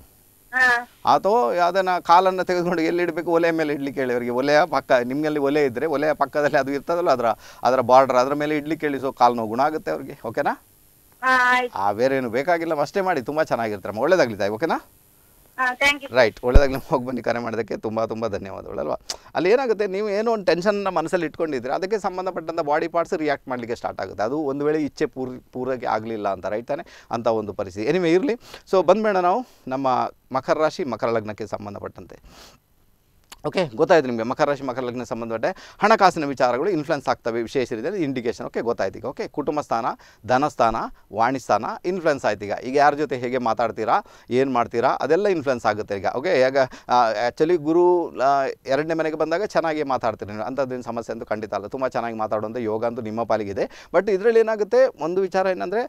ಅಥವಾ ಅದನ್ನು ಕಾಲನ್ನು ತೆಗೆದುಕೊಂಡು ಎಲ್ಲಿ ಇಡಬೇಕು ಒಲೆ ಮೇಲೆ ಇಡ್ಲಿಕ್ಕೆ ಹೇಳಿ ಅವರಿಗೆ ಒಲೆಯ ಪಕ್ಕ ನಿಮ್ಮಲ್ಲಿ ಒಲೆ ಇದ್ದರೆ ಒಲೆಯ ಪಕ್ಕದಲ್ಲಿ ಅದು ಇರ್ತದಲ್ಲ ಅದರ ಅದರ ಬಾರ್ಡರ್ ಅದರ ಮೇಲೆ ಇಡ್ಲಿಕ್ಕೆ ಹೇಳಿ ಸೊ ಕಾಲು ನೋವು ಗುಣ ಆಗುತ್ತೆ ಅವ್ರಿಗೆ ಓಕೆನಾ ಆ ಬೇರೆ ಏನು ಬೇಕಾಗಿಲ್ಲ ಅಷ್ಟೇ ಮಾಡಿ ತುಂಬಾ ಚೆನ್ನಾಗಿರ್ತಾರೆ ಒಳ್ಳೇದಾಗಲಿ ತಾಯಿ ಓಕೆನಾ ರೈಟ್ ಒಳ್ಳೇದಾಗಲಿ ಹೋಗಿ ಬನ್ನಿ ಕರೆ ಮಾಡೋದಕ್ಕೆ ತುಂಬ ತುಂಬ ಅಲ್ವಾ ಅಲ್ಲಿ ಏನಾಗುತ್ತೆ ನೀವು ಏನೋ ಒಂದು ಟೆನ್ಷನ್ನ ಮನಸ್ಸಲ್ಲಿ ಇಟ್ಕೊಂಡಿದ್ರೆ ಅದಕ್ಕೆ ಸಂಬಂಧಪಟ್ಟಂಥ ಬಾಡಿ ಪಾರ್ಟ್ಸ್ ರಿಯಾಕ್ಟ್ ಮಾಡಲಿಕ್ಕೆ ಸ್ಟಾರ್ಟ್ ಆಗುತ್ತೆ ಅದು ಒಂದು ವೇಳೆ ಇಚ್ಛೆ ಪೂರ್ ಪೂರಕ್ಕೆ ಆಗಲಿಲ್ಲ ಅಂತ ರೈಟ್ ತಾನೆ ಒಂದು ಪರಿಸ್ಥಿತಿ ಎನಿವೆ ಇರಲಿ ಸೊ ಬಂದ್ಬೇಡ ನಾವು ನಮ್ಮ ಮಕರ ರಾಶಿ ಮಕರ ಲಗ್ನಕ್ಕೆ ಸಂಬಂಧಪಟ್ಟಂತೆ ಓಕೆ ಗೊತ್ತಾಯ್ತು ನಿಮಗೆ ಮಕರ ರಾಶಿ ಮಕರ ಲಗ್ನ ಸಂಬಂಧಪಟ್ಟೆ ಹಣಕಾಸಿನ ವಿಚಾರಗಳು ಇನ್ಫ್ಲುಯೆನ್ಸ್ ಆಗ್ತವೆ ವಿಶೇಷ ರೀತಿಯಲ್ಲಿ ಇಂಡಿಕೇಶನ್ ಓಕೆ ಗೊತ್ತಾಯ್ತು ಈಗ ಓಕೆ ಕುಟುಂಬ ಸ್ಥಾನ ಧನಸ್ಥಾನ ವಾಣಿ ಸ್ಥಾನ ಇನ್ಫ್ಲುಯೆನ್ಸ್ ಆಯ್ತು ಈಗ ಈಗ ಯಾರ ಜೊತೆ ಹೇಗೆ ಮಾತಾಡ್ತೀರಾ ಏನು ಮಾಡ್ತೀರಾ ಅದೆಲ್ಲ ಇನ್ಫ್ಲುಯೆನ್ಸ್ ಆಗುತ್ತೆ ಈಗ ಓಕೆ ಈಗ ಆ್ಯಕ್ಚುಲಿ ಗುರು ಎರಡನೇ ಮನೆಗೆ ಬಂದಾಗ ಚೆನ್ನಾಗಿ ಮಾತಾಡ್ತೀರಿ ನೀವು ಅಂಥದ್ದೇನು ಸಮಸ್ಯೆ ಅಂತೂ ಖಂಡಿತ ಅಲ್ಲ ತುಂಬ ಚೆನ್ನಾಗಿ ಮಾತಾಡುವಂಥ ಯೋಗ ಅಂತೂ ನಿಮ್ಮ ಪಾಲಿಗಿದೆ ಬಟ್ ಇದರಲ್ಲಿ ಏನಾಗುತ್ತೆ ಒಂದು ವಿಚಾರ ಏನಂದರೆ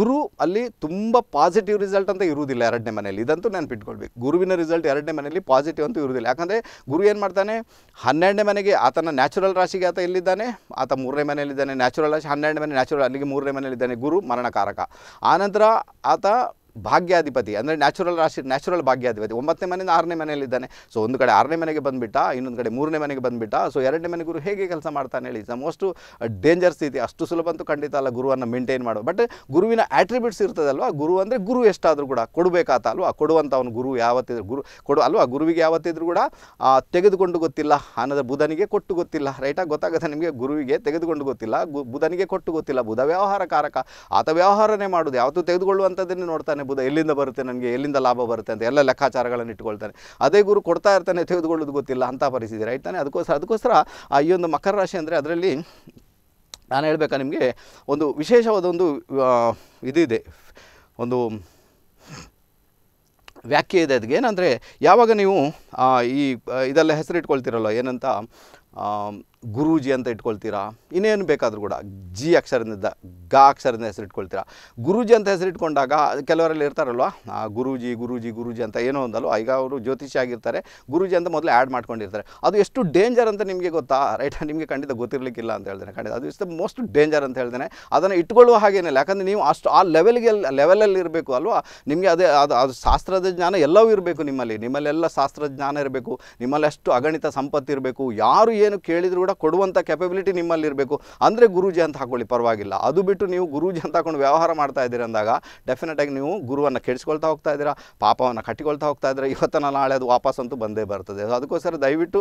ಗುರು ಅಲ್ಲಿ ತುಂಬ ಪಾಸಿಟಿವ್ ರಿಸಲ್ಟ್ ಅಂತ ಇರುವುದಿಲ್ಲ ಎರಡನೇ ಮನೆಯಲ್ಲಿ ಇದಂತೂ ನೆನಪಿಟ್ಕೊಳ್ಬೇಕು ಗುರುವಿನ ರಿಸಲ್ಟ್ ಎರಡನೇ ಮನೆಯಲ್ಲಿ ಪಾಸಿಟಿವ್ ಅಂತೂ ಇರುವುದಿಲ್ಲ ಯಾಕಂದರೆ ಅಂದರೆ ಗುರು ಏನು ಮಾಡ್ತಾನೆ ಹನ್ನೆರಡನೇ ಮನೆಗೆ ಆತನ ನ್ಯಾಚುರಲ್ ರಾಶಿಗೆ ಆತ ಎಲ್ಲಿದ್ದಾನೆ ಆತ ಮೂರನೇ ಮನೆಯಲ್ಲಿದ್ದಾನೆ ನ್ಯಾಚುರಲ್ ರಾಶಿ ಹನ್ನೆರಡನೇ ಮನೆ ನ್ಯಾಚುರಲ್ ಅಲ್ಲಿಗೆ ಮೂರನೇ ಮನೆಯಲ್ಲಿದ್ದಾನೆ ಗುರು ಮರಣಕಾರಕ ಆನಂತರ ಆತ ಭಾಗ್ಯಾಧಿಪತಿ ಅಂದರೆ ನ್ಯಾಚುರಲ್ ರಾಶಿ ನ್ಯಾಚುರಲ್ ಭಾಗ್ಯಾಧಿಪತಿ ಒಂಬತ್ತನೇ ಮನೆಯಿಂದ ಆರನೇ ಮನೆಯಲ್ಲಿದ್ದಾನೆ ಸೊ ಒಂದು ಕಡೆ ಆರನೇ ಮನೆಗೆ ಬಂದುಬಿಟ್ಟ ಇನ್ನೊಂದು ಕಡೆ ಮೂರನೇ ಮನೆಗೆ ಬಂದುಬಿಟ್ಟ ಸೊ ಎರಡನೇ ಮನೆ ಗುರು ಹೇಗೆ ಕೆಲಸ ಮಾಡ್ತಾನೆ ಹೇಳಿ ಇಟ್ಸ್ ಮೋಸ್ಟು ಡೇಂಜರ್ ಸ್ಥಿತಿ ಅಷ್ಟು ಸುಲಭ ಅಂತೂ ಖಂಡಿತ ಅಲ್ಲ ಗುರುವನ್ನು ಮೇಂಟೈನ್ ಮಾಡು ಬಟ್ ಗುರುವಿನ ಆಟ್ರಿಬ್ಯೂಟ್ಸ್ ಇರ್ತದಲ್ವಾ ಗುರು ಅಂದರೆ ಗುರು ಎಷ್ಟಾದರೂ ಕೂಡ ಕೊಡಬೇಕಾತ ಅಲ್ವಾ ಅವನು ಗುರು ಯಾವತ್ತಿದ್ರು ಗುರು ಕೊಡು ಅಲ್ವಾ ಗುರುವಿಗೆ ಯಾವತ್ತಿದ್ರು ಕೂಡ ತೆಗೆದುಕೊಂಡು ಗೊತ್ತಿಲ್ಲ ಅನ್ನೋದು ಬುಧನಿಗೆ ಕೊಟ್ಟು ಗೊತ್ತಿಲ್ಲ ರೈಟಾಗಿ ಗೊತ್ತಾಗುತ್ತೆ ನಿಮಗೆ ಗುರುವಿಗೆ ತೆಗೆದುಕೊಂಡು ಗೊತ್ತಿಲ್ಲ ಬುಧನಿಗೆ ಕೊಟ್ಟು ಗೊತ್ತಿಲ್ಲ ಬುಧ ವ್ಯವಹಾರ ಕಾರಕ ಆತ ವ್ಯವಹಾರನೇ ಮಾಡೋದು ಯಾವತ್ತೂ ತೆಗೆದುಕೊಳ್ಳುವಂಥದ್ದನ್ನೇ ನೋಡ್ತಾನೆ ಬುಧ ಎಲ್ಲಿಂದ ಬರುತ್ತೆ ನನಗೆ ಎಲ್ಲಿಂದ ಲಾಭ ಬರುತ್ತೆ ಅಂತ ಎಲ್ಲ ಲೆಕ್ಕಾಚಾರಗಳನ್ನು ಇಟ್ಕೊಳ್ತಾನೆ ಅದೇ ಗುರು ಕೊಡ್ತಾ ಇರ್ತಾನೆ ತೆಗೆದುಕೊಳ್ಳೋದು ಗೊತ್ತಿಲ್ಲ ಅಂತ ಪರಿಸ್ಥಿತಿ ರೈಟ್ ತಾನೆ ಅದಕ್ಕೋಸ್ಕರ ಅದಕ್ಕೋಸ್ಕರ ಆ ಈ ಒಂದು ಮಕರ ರಾಶಿ ಅಂದರೆ ಅದರಲ್ಲಿ ನಾನು ಹೇಳಬೇಕಾ ನಿಮಗೆ ಒಂದು ವಿಶೇಷವಾದ ಒಂದು ಇದಿದೆ ಒಂದು ವ್ಯಾಖ್ಯೆ ಇದೆ ಅದಕ್ಕೆ ಏನಂದರೆ ಯಾವಾಗ ನೀವು ಈ ಇದೆಲ್ಲ ಹೆಸರಿಟ್ಕೊಳ್ತಿರಲ್ಲ ಏನಂತ ಗುರೂಜಿ ಅಂತ ಇಟ್ಕೊಳ್ತೀರಾ ಇನ್ನೇನು ಬೇಕಾದರೂ ಕೂಡ ಜಿ ಅಕ್ಷರದಿಂದ ಗ ಅಕ್ಷರದಿಂದ ಹೆಸರು ಇಟ್ಕೊಳ್ತೀರಾ ಗುರೂಜಿ ಅಂತ ಹೆಸರು ಇಟ್ಕೊಂಡಾಗ ಕೆಲವರಲ್ಲಿ ಇರ್ತಾರಲ್ವ ಗುರುಜಿ ಗುರೂಜಿ ಗುರೂಜಿ ಅಂತ ಏನೋ ಒಂದಲ್ಲೋ ಈಗ ಅವರು ಜ್ಯೋತಿಷಿ ಆಗಿರ್ತಾರೆ ಗುರುಜಿ ಅಂತ ಮೊದಲು ಆ್ಯಡ್ ಮಾಡ್ಕೊಂಡಿರ್ತಾರೆ ಅದು ಎಷ್ಟು ಡೇಂಜರ್ ಅಂತ ನಿಮಗೆ ಗೊತ್ತಾ ರೈಟ್ ನಿಮಗೆ ಖಂಡಿತ ಗೊತ್ತಿರಲಿಕ್ಕಿಲ್ಲ ಅಂತ ಹೇಳ್ತೇನೆ ಖಂಡಿತ ಅದು ಇಷ್ಟು ಮೋಸ್ಟ್ ಡೇಂಜರ್ ಅಂತ ಹೇಳ್ತೇನೆ ಅದನ್ನು ಇಟ್ಕೊಳ್ಳುವ ಹಾಗೇನಿಲ್ಲ ಯಾಕಂದರೆ ನೀವು ಅಷ್ಟು ಆ ಲೆವೆಲ್ಗೆ ಲೆವೆಲಲ್ಲಿ ಇರಬೇಕು ಅಲ್ವಾ ನಿಮಗೆ ಅದೇ ಅದು ಅದು ಶಾಸ್ತ್ರದ ಜ್ಞಾನ ಎಲ್ಲವೂ ಇರಬೇಕು ನಿಮ್ಮಲ್ಲಿ ನಿಮ್ಮಲ್ಲೆಲ್ಲ ಶಾಸ್ತ್ರ ಜ್ಞಾನ ಇರಬೇಕು ನಿಮ್ಮಲ್ಲಿ ಅಷ್ಟು ಅಗಣಿತ ಸಂಪತ್ತಿರಬೇಕು ಯಾರು ಏನು ಕೇಳಿದರೂ ಕೂಡ ಕೊಡುವಂಥ ಕೆಪಬಿಲಿಟಿ ನಿಮ್ಮಲ್ಲಿರಬೇಕು ಅಂದರೆ ಗುರುಜಿ ಅಂತ ಹಾಕೊಳ್ಳಿ ಪರವಾಗಿಲ್ಲ ಅದು ಬಿಟ್ಟು ನೀವು ಗುರುಜಿ ಅಂತ ಹಾಕೊಂಡು ವ್ಯವಹಾರ ಮಾಡ್ತಾ ಇದ್ದೀರಿ ಅಂದಾಗ ಡೆಫಿನೆಟಾಗಿ ನೀವು ಗುರುವನ್ನು ಕೆಡಿಸ್ಕೊಳ್ತಾ ಹೋಗ್ತಾ ಇದ್ದೀರಾ ಪಾಪವನ್ನು ಕಟ್ಟಿಕೊಳ್ತಾ ಹೋಗ್ತಾ ಇದ್ದೀರಾ ಇವತ್ತನ ನಾಳೆ ಅದು ವಾಪಸ್ ಅಂತೂ ಬಂದೇ ಬರ್ತದೆ ಅದಕ್ಕೋಸ್ಕರ ದಯವಿಟ್ಟು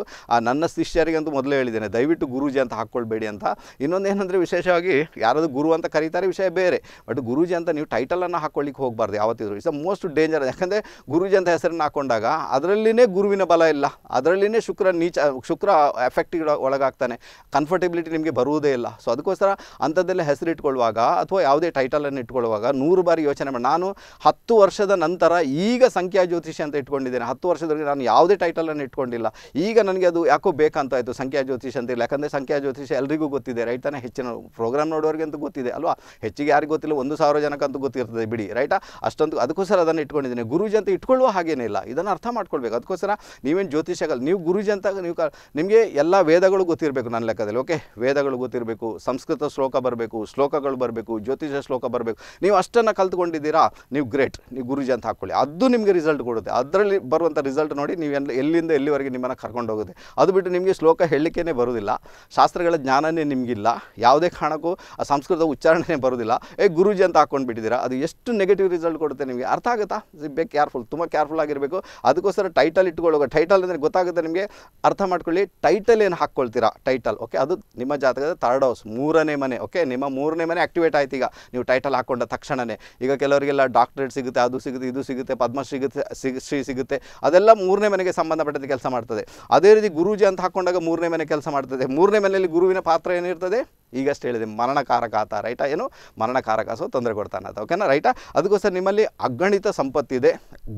ನನ್ನ ಶಿಷ್ಯರಿಗೆ ಅಂತೂ ಮೊದಲೇ ಹೇಳಿದ್ದೇನೆ ದಯವಿಟ್ಟು ಗುರುಜಿ ಅಂತ ಹಾಕ್ಕೊಳ್ಬೇಡಿ ಅಂತ ಇನ್ನೊಂದು ಏನಂದರೆ ವಿಶೇಷವಾಗಿ ಯಾರಾದರೂ ಗುರು ಅಂತ ಕರೀತಾರೆ ವಿಷಯ ಬೇರೆ ಬಟ್ ಗುರುಜಿ ಅಂತ ನೀವು ಟೈಟಲನ್ನು ಹಾಕ್ಕೊಳ್ಳಿಕ್ಕೆ ಹೋಗಬಾರ್ದು ಯಾವತ್ತಿದ್ರು ಇಟ್ಸ್ ಮೋಸ್ಟ್ ಡೇಂಜರ್ ಯಾಕಂದರೆ ಗುರುಜಿ ಅಂತ ಹೆಸರನ್ನು ಹಾಕೊಂಡಾಗ ಅದರಲ್ಲಿನೇ ಗುರುವಿನ ಬಲ ಇಲ್ಲ ಅದರಲ್ಲಿನೇ ಶುಕ್ರ ನೀಚ ಶುಕ್ರ ಎಫೆಕ್ಟ್ಗಳ ಒಳಗಾಗ್ತಾ ಆಗ್ತಾನೆ ನಿಮ್ಗೆ ನಿಮಗೆ ಬರುವುದೇ ಇಲ್ಲ ಸೊ ಅದಕ್ಕೋಸ್ಕರ ಅಂಥದ್ದೆಲ್ಲ ಇಟ್ಕೊಳ್ಳುವಾಗ ಅಥವಾ ಯಾವುದೇ ಟೈಟಲನ್ನು ಇಟ್ಕೊಳ್ಳುವಾಗ ನೂರು ಬಾರಿ ಯೋಚನೆ ಮಾಡಿ ನಾನು ಹತ್ತು ವರ್ಷದ ನಂತರ ಈಗ ಸಂಖ್ಯಾ ಜ್ಯೋತಿಷಿ ಅಂತ ಇಟ್ಕೊಂಡಿದ್ದೇನೆ ಹತ್ತು ವರ್ಷದವರೆಗೆ ನಾನು ಯಾವುದೇ ಟೈಟಲನ್ನು ಇಟ್ಕೊಂಡಿಲ್ಲ ಈಗ ನನಗೆ ಅದು ಯಾಕೋ ಬೇಕಂತಾಯಿತು ಸಂಖ್ಯಾ ಜ್ಯೋತಿಷಿ ಇಲ್ಲ ಯಾಕಂದರೆ ಸಂಖ್ಯಾ ಜ್ಯೋತಿಷಿ ಎಲ್ರಿಗೂ ಗೊತ್ತಿದೆ ರೈಟ್ ಹೆಚ್ಚಿನ ಪ್ರೋಗ್ರಾಮ್ ಅಂತೂ ಗೊತ್ತಿದೆ ಅಲ್ವಾ ಹೆಚ್ಚಿಗೆ ಯಾರಿಗೂ ಗೊತ್ತಿಲ್ಲ ಒಂದು ಸಾವಿರ ಜನಕ್ಕಂತೂ ಗೊತ್ತಿರ್ತದೆ ಬಿಡಿ ರೈಟಾ ಅಷ್ಟೊಂದು ಅದಕ್ಕೋಸ್ಕರ ಅದನ್ನು ಇಟ್ಕೊಂಡಿದ್ದೇನೆ ಗುರುಜಿ ಅಂತ ಇಟ್ಕೊಳ್ಳುವ ಹಾಗೇನೇ ಇಲ್ಲ ಇದನ್ನು ಅರ್ಥ ಮಾಡ್ಕೊಳ್ಬೇಕು ಅದಕ್ಕೋಸ್ಕರ ನೀವೇನು ಜ್ಯೋತಿಷಗಳು ನೀವು ಗುರುಜಿ ಅಂತ ನೀವು ನಿಮಗೆ ಎಲ್ಲ ವೇದಗಳು ಗೊತ್ತಿಲ್ಲ ಗೊತ್ತಿರಬೇಕು ನನ್ನ ಲೆಕ್ಕದಲ್ಲಿ ಓಕೆ ವೇದಗಳು ಗೊತ್ತಿರಬೇಕು ಸಂಸ್ಕೃತ ಶ್ಲೋಕ ಬರಬೇಕು ಶ್ಲೋಕಗಳು ಬರಬೇಕು ಜ್ಯೋತಿಷ ಶ್ಲೋಕ ಬರಬೇಕು ನೀವು ಅಷ್ಟನ್ನು ಕಲ್ತ್ಕೊಂಡಿದ್ದೀರಾ ನೀವು ಗ್ರೇಟ್ ನೀವು ಗುರುಜಿ ಅಂತ ಹಾಕ್ಕೊಳ್ಳಿ ಅದು ನಿಮಗೆ ರಿಸಲ್ಟ್ ಕೊಡುತ್ತೆ ಅದರಲ್ಲಿ ಬರುವಂಥ ರಿಸಲ್ಟ್ ನೋಡಿ ನೀವು ಎಲ್ಲಿಂದ ಎಲ್ಲಿವರೆಗೆ ನಿಮ್ಮನ್ನು ಕರ್ಕೊಂಡು ಹೋಗುತ್ತೆ ಅದು ಬಿಟ್ಟು ನಿಮಗೆ ಶ್ಲೋಕ ಹೇಳಲಿಕ್ಕೇ ಬರೋದಿಲ್ಲ ಶಾಸ್ತ್ರಗಳ ಜ್ಞಾನನೇ ನಿಮಗಿಲ್ಲ ಯಾವುದೇ ಕಾರಣಕ್ಕೂ ಆ ಸಂಸ್ಕೃತ ಉಚ್ಚಾರಣೆ ಬರೋದಿಲ್ಲ ಏ ಗುರುಜಿ ಅಂತ ಹಾಕ್ಕೊಂಡು ಬಿಟ್ಟಿದ್ದೀರಾ ಅದು ಎಷ್ಟು ನೆಗೆಟಿವ್ ರಿಸಲ್ಟ್ ಕೊಡುತ್ತೆ ನಿಮಗೆ ಅರ್ಥ ಆಗುತ್ತಾ ಬೇ ಕೇರ್ಫುಲ್ ತುಂಬ ಕೇರ್ಫುಲ್ ಆಗಿರಬೇಕು ಅದಕ್ಕೋಸ್ಕರ ಟೈಟಲ್ ಇಟ್ಕೊಳ್ಳುವಾಗ ಟೈಟಲ್ ಅಂದರೆ ಗೊತ್ತಾಗುತ್ತೆ ನಿಮಗೆ ಅರ್ಥ ಮಾಡ್ಕೊಳ್ಳಿ ಟೈಟಲ್ ಏನು ಹಾಕ್ಕೊಳ್ತೀರಾ ಟೈಟಲ್ ಓಕೆ ಅದು ನಿಮ್ಮ ಜಾತಕದ ಥರ್ಡ್ ಹೌಸ್ ಮೂರನೇ ಮನೆ ಓಕೆ ನಿಮ್ಮ ಮೂರನೇ ಮನೆ ಆಕ್ಟಿವೇಟ್ ಆಯ್ತು ಈಗ ನೀವು ಟೈಟಲ್ ಹಾಕೊಂಡ ತಕ್ಷಣವೇ ಈಗ ಕೆಲವರಿಗೆಲ್ಲ ಡಾಕ್ಟ್ರೇಟ್ ಸಿಗುತ್ತೆ ಅದು ಸಿಗುತ್ತೆ ಇದು ಸಿಗುತ್ತೆ ಪದ್ಮಶ್ರೀ ಸಿಗುತ್ತೆ ಶ್ರೀ ಸಿಗುತ್ತೆ ಅದೆಲ್ಲ ಮೂರನೇ ಮನೆಗೆ ಸಂಬಂಧಪಟ್ಟಂತೆ ಕೆಲಸ ಮಾಡ್ತದೆ ಅದೇ ರೀತಿ ಗುರೂಜಿ ಅಂತ ಹಾಕೊಂಡಾಗ ಮೂರನೇ ಮನೆ ಕೆಲಸ ಮಾಡ್ತದೆ ಮೂರನೇ ಮನೆಯಲ್ಲಿ ಗುರುವಿನ ಪಾತ್ರ ಏನಿರ್ತದೆ ಈಗಷ್ಟು ಹೇಳಿದೆ ಮರಣಕಾರಕ ಆತ ರೈಟಾ ಏನು ಮರಣಕಾರಕ ಸೊ ತೊಂದರೆ ಕೊಡ್ತಾನೆ ಅಂತ ಓಕೆನಾ ರೈಟಾ ಅದಕ್ಕೋಸ್ಕರ ನಿಮ್ಮಲ್ಲಿ ಅಗಣಿತ ಸಂಪತ್ತಿದೆ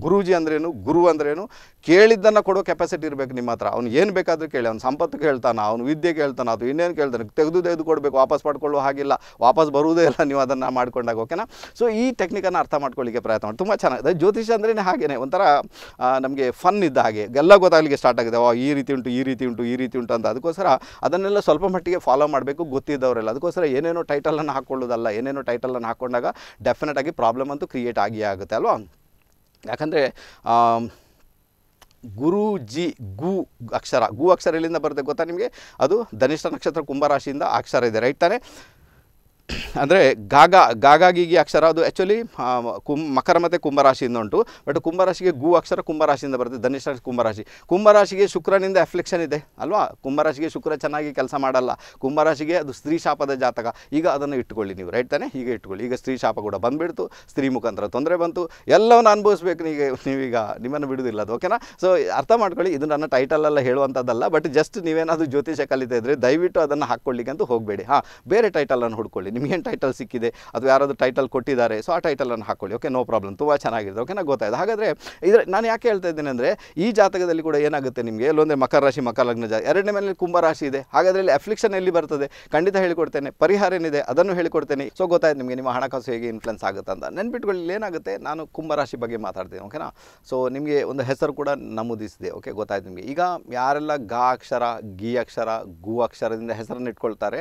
ಗುರುಜಿ ಅಂದ್ರೇನು ಗುರು ಅಂದ್ರೇನು ಕೇಳಿದ್ದನ್ನು ಕೊಡೋ ಕೆಪಾಸಿಟಿ ಇರಬೇಕು ನಿಮ್ಮ ಹತ್ರ ಅವ್ನು ಏನು ಬೇಕಾದರೂ ಕೇಳಿ ಅವ್ನು ಸಂಪತ್ತು ಕೇಳ್ತಾನೆ ಅವನು ವಿದ್ಯೆ ಕೇಳ್ತಾನೆ ಅದು ಇನ್ನೇನು ಕೇಳ್ತಾನೆ ತೆಗೆದು ತೆಗೆದು ಕೊಡಬೇಕು ವಾಪಸ್ ಪಡ್ಕೊಳ್ಳೋ ಹಾಗಿಲ್ಲ ವಾಪಸ್ ಬರುವುದೇ ಇಲ್ಲ ನೀವು ಅದನ್ನು ಮಾಡ್ಕೊಂಡಾಗ ಓಕೆನಾ ಸೊ ಈ ಟೆಕ್ನಿಕನ್ನು ಅರ್ಥ ಮಾಡ್ಕೊಳ್ಳಿಕ್ಕೆ ಪ್ರಯತ್ನ ಮಾಡಿ ತುಂಬ ಚೆನ್ನಾಗಿದೆ ಜ್ಯೋತಿಷ ಅಂದ್ರೇ ಹಾಗೇನೆ ಒಂಥರ ನಮಗೆ ಫನ್ ಇದ್ದ ಹಾಗೆ ಎಲ್ಲ ಗೊತ್ತಾಗಲಿಕ್ಕೆ ಸ್ಟಾರ್ಟ್ ಆಗಿದೆ ವಾ ಈ ರೀತಿ ಉಂಟು ಈ ರೀತಿ ಉಂಟು ಈ ರೀತಿ ಉಂಟು ಅಂತ ಅದಕ್ಕೋಸ್ಕರ ಅದನ್ನೆಲ್ಲ ಸ್ವಲ್ಪ ಮಟ್ಟಿಗೆ ಫಾಲೋ ಮಾಡಬೇಕು ಗೊತ್ತಿದ್ದವರೆಲ್ಲ ಅದಕ್ಕೋಸ್ಕರ ಏನೇನೋ ಟೈಟಲನ್ನು ಹಾಕ್ಕೊಳ್ಳೋದಲ್ಲ ಏನೇನೋ ಟೈಟಲನ್ನು ಹಾಕ್ಕೊಂಡಾಗ ಡೆಫಿನೆಟಾಗಿ ಪ್ರಾಬ್ಲಮ್ ಅಂತೂ ಕ್ರಿಯೇಟ್ ಆಗಿಯೇ ಆಗುತ್ತೆ ಅಲ್ವಾ ಯಾಕಂದರೆ ಗುರುಜಿ ಗು ಅಕ್ಷರ ಗು ಅಕ್ಷರ ಎಲ್ಲಿಂದ ಬರುತ್ತೆ ಗೊತ್ತಾ ನಿಮಗೆ ಅದು ಧನಿಷ್ಠ ನಕ್ಷತ್ರ ಕುಂಭರಾಶಿಯಿಂದ ಅಕ್ಷರ ಇದೆ ರೈಟ್ ತಾನೆ ಅಂದರೆ ಗಾಗ ಗಾಗಾಗಿಗಿ ಅಕ್ಷರ ಅದು ಆ್ಯಕ್ಚುಲಿ ಕುಂ ಮಕರ ಮತ್ತು ಕುಂಭರಾಶಿಯಿಂದ ಉಂಟು ಬಟ್ ಕುಂಭರಾಶಿಗೆ ಗು ಅಕ್ಷರ ಕುಂಭರಾಶಿಯಿಂದ ಬರುತ್ತೆ ರಾಶಿ ಕುಂಭರಾಶಿ ಕುಂಭರಾಶಿಗೆ ಶುಕ್ರನಿಂದ ಎಫ್ಲೆಕ್ಷನ್ ಇದೆ ಅಲ್ವಾ ಕುಂಭರಾಶಿಗೆ ಶುಕ್ರ ಚೆನ್ನಾಗಿ ಕೆಲಸ ಮಾಡಲ್ಲ ಕುಂಭರಾಶಿಗೆ ಅದು ಸ್ತ್ರೀ ಶಾಪದ ಜಾತಕ ಈಗ ಅದನ್ನು ಇಟ್ಕೊಳ್ಳಿ ನೀವು ರೈಟ್ ತಾನೆ ಈಗ ಇಟ್ಕೊಳ್ಳಿ ಈಗ ಸ್ತ್ರೀ ಶಾಪ ಕೂಡ ಬಂದುಬಿಡ್ತು ಸ್ತ್ರೀ ಮುಖಾಂತರ ತೊಂದರೆ ಬಂತು ಎಲ್ಲವನ್ನು ಅನುಭವಿಸ್ಬೇಕು ನೀವು ನೀವೀಗ ನಿಮ್ಮನ್ನು ಬಿಡುವುದಿಲ್ಲ ಅದು ಓಕೆನಾ ಸೊ ಅರ್ಥ ಮಾಡ್ಕೊಳ್ಳಿ ಇದು ನನ್ನ ಟೈಟಲೆಲ್ಲ ಹೇಳುವಂಥದ್ದಲ್ಲ ಬಟ್ ಜಸ್ಟ್ ನೀವೇನಾದರೂ ಜ್ಯೋತಿಷ ಕಲಿತಾ ಇದ್ರೆ ದಯವಿಟ್ಟು ಅದನ್ನು ಹಾಕ್ಕೊಳ್ಳಿಕ್ಕೆ ಅಂತೂ ಹೋಗಬೇಡಿ ಹಾಂ ಬೇರೆ ಟೈಟಲನ್ನು ಹುಡ್ಕೊಳ್ಳಿ ನಿಮಗೇನು ಟೈಟಲ್ ಸಿಕ್ಕಿದೆ ಅಥವಾ ಯಾರಾದರೂ ಟೈಟಲ್ ಕೊಟ್ಟಿದ್ದಾರೆ ಸೊ ಆ ಟೈಟಲನ್ನು ಹಾಕ್ಕೊಳ್ಳಿ ಓಕೆ ನೋ ಪ್ರಾಬ್ಲಮ್ ತುಂಬ ಚೆನ್ನಾಗಿದೆ ಓಕೆ ನಾ ಗೊತ್ತಾಯಿತು ಹಾಗಾದರೆ ಇದರ ನಾನು ಯಾಕೆ ಹೇಳ್ತಾ ಇದ್ದೇನೆ ಅಂದರೆ ಈ ಜಾತಕದಲ್ಲಿ ಕೂಡ ಏನಾಗುತ್ತೆ ನಿಮಗೆ ಇಲ್ಲೊಂದರೆ ಮಕರ ರಾಶಿ ಮಕರ ಲಗ್ನ ಜಾ ಎರಡನೇ ಮೇಲೆ ಕುಂಭರಾಶಿ ಇದೆ ಹಾಗಾದರೆ ಇಲ್ಲಿ ಅಫ್ಲಿಕ್ಷನ್ ಎಲ್ಲಿ ಬರ್ತದೆ ಖಂಡಿತ ಹೇಳಿಕೊಡ್ತೇನೆ ಪರಿಹಾರ ಏನಿದೆ ಅದನ್ನು ಹೇಳಿಕೊಡ್ತೇನೆ ಸೊ ಗೊತ್ತಾಯ್ತು ನಿಮಗೆ ನಿಮ್ಮ ಹಣಕಾಸು ಹೇಗೆ ಇನ್ಫ್ಲುಯೆನ್ಸ್ ಆಗುತ್ತೆ ಅಂತ ನೆನ್ಪಿಟ್ಕೊಳ್ಳಿ ಏನಾಗುತ್ತೆ ನಾನು ಕುಂಭರಾಶಿ ಬಗ್ಗೆ ಮಾತಾಡ್ತೀನಿ ಓಕೆನಾ ಸೊ ನಿಮಗೆ ಒಂದು ಹೆಸರು ಕೂಡ ನಮೂದಿಸಿದೆ ಓಕೆ ಗೊತ್ತಾಯ್ತು ನಿಮಗೆ ಈಗ ಯಾರೆಲ್ಲ ಗಾ ಅಕ್ಷರ ಗಿ ಅಕ್ಷರ ಗು ಅಕ್ಷರದಿಂದ ಹೆಸರನ್ನು ಇಟ್ಕೊಳ್ತಾರೆ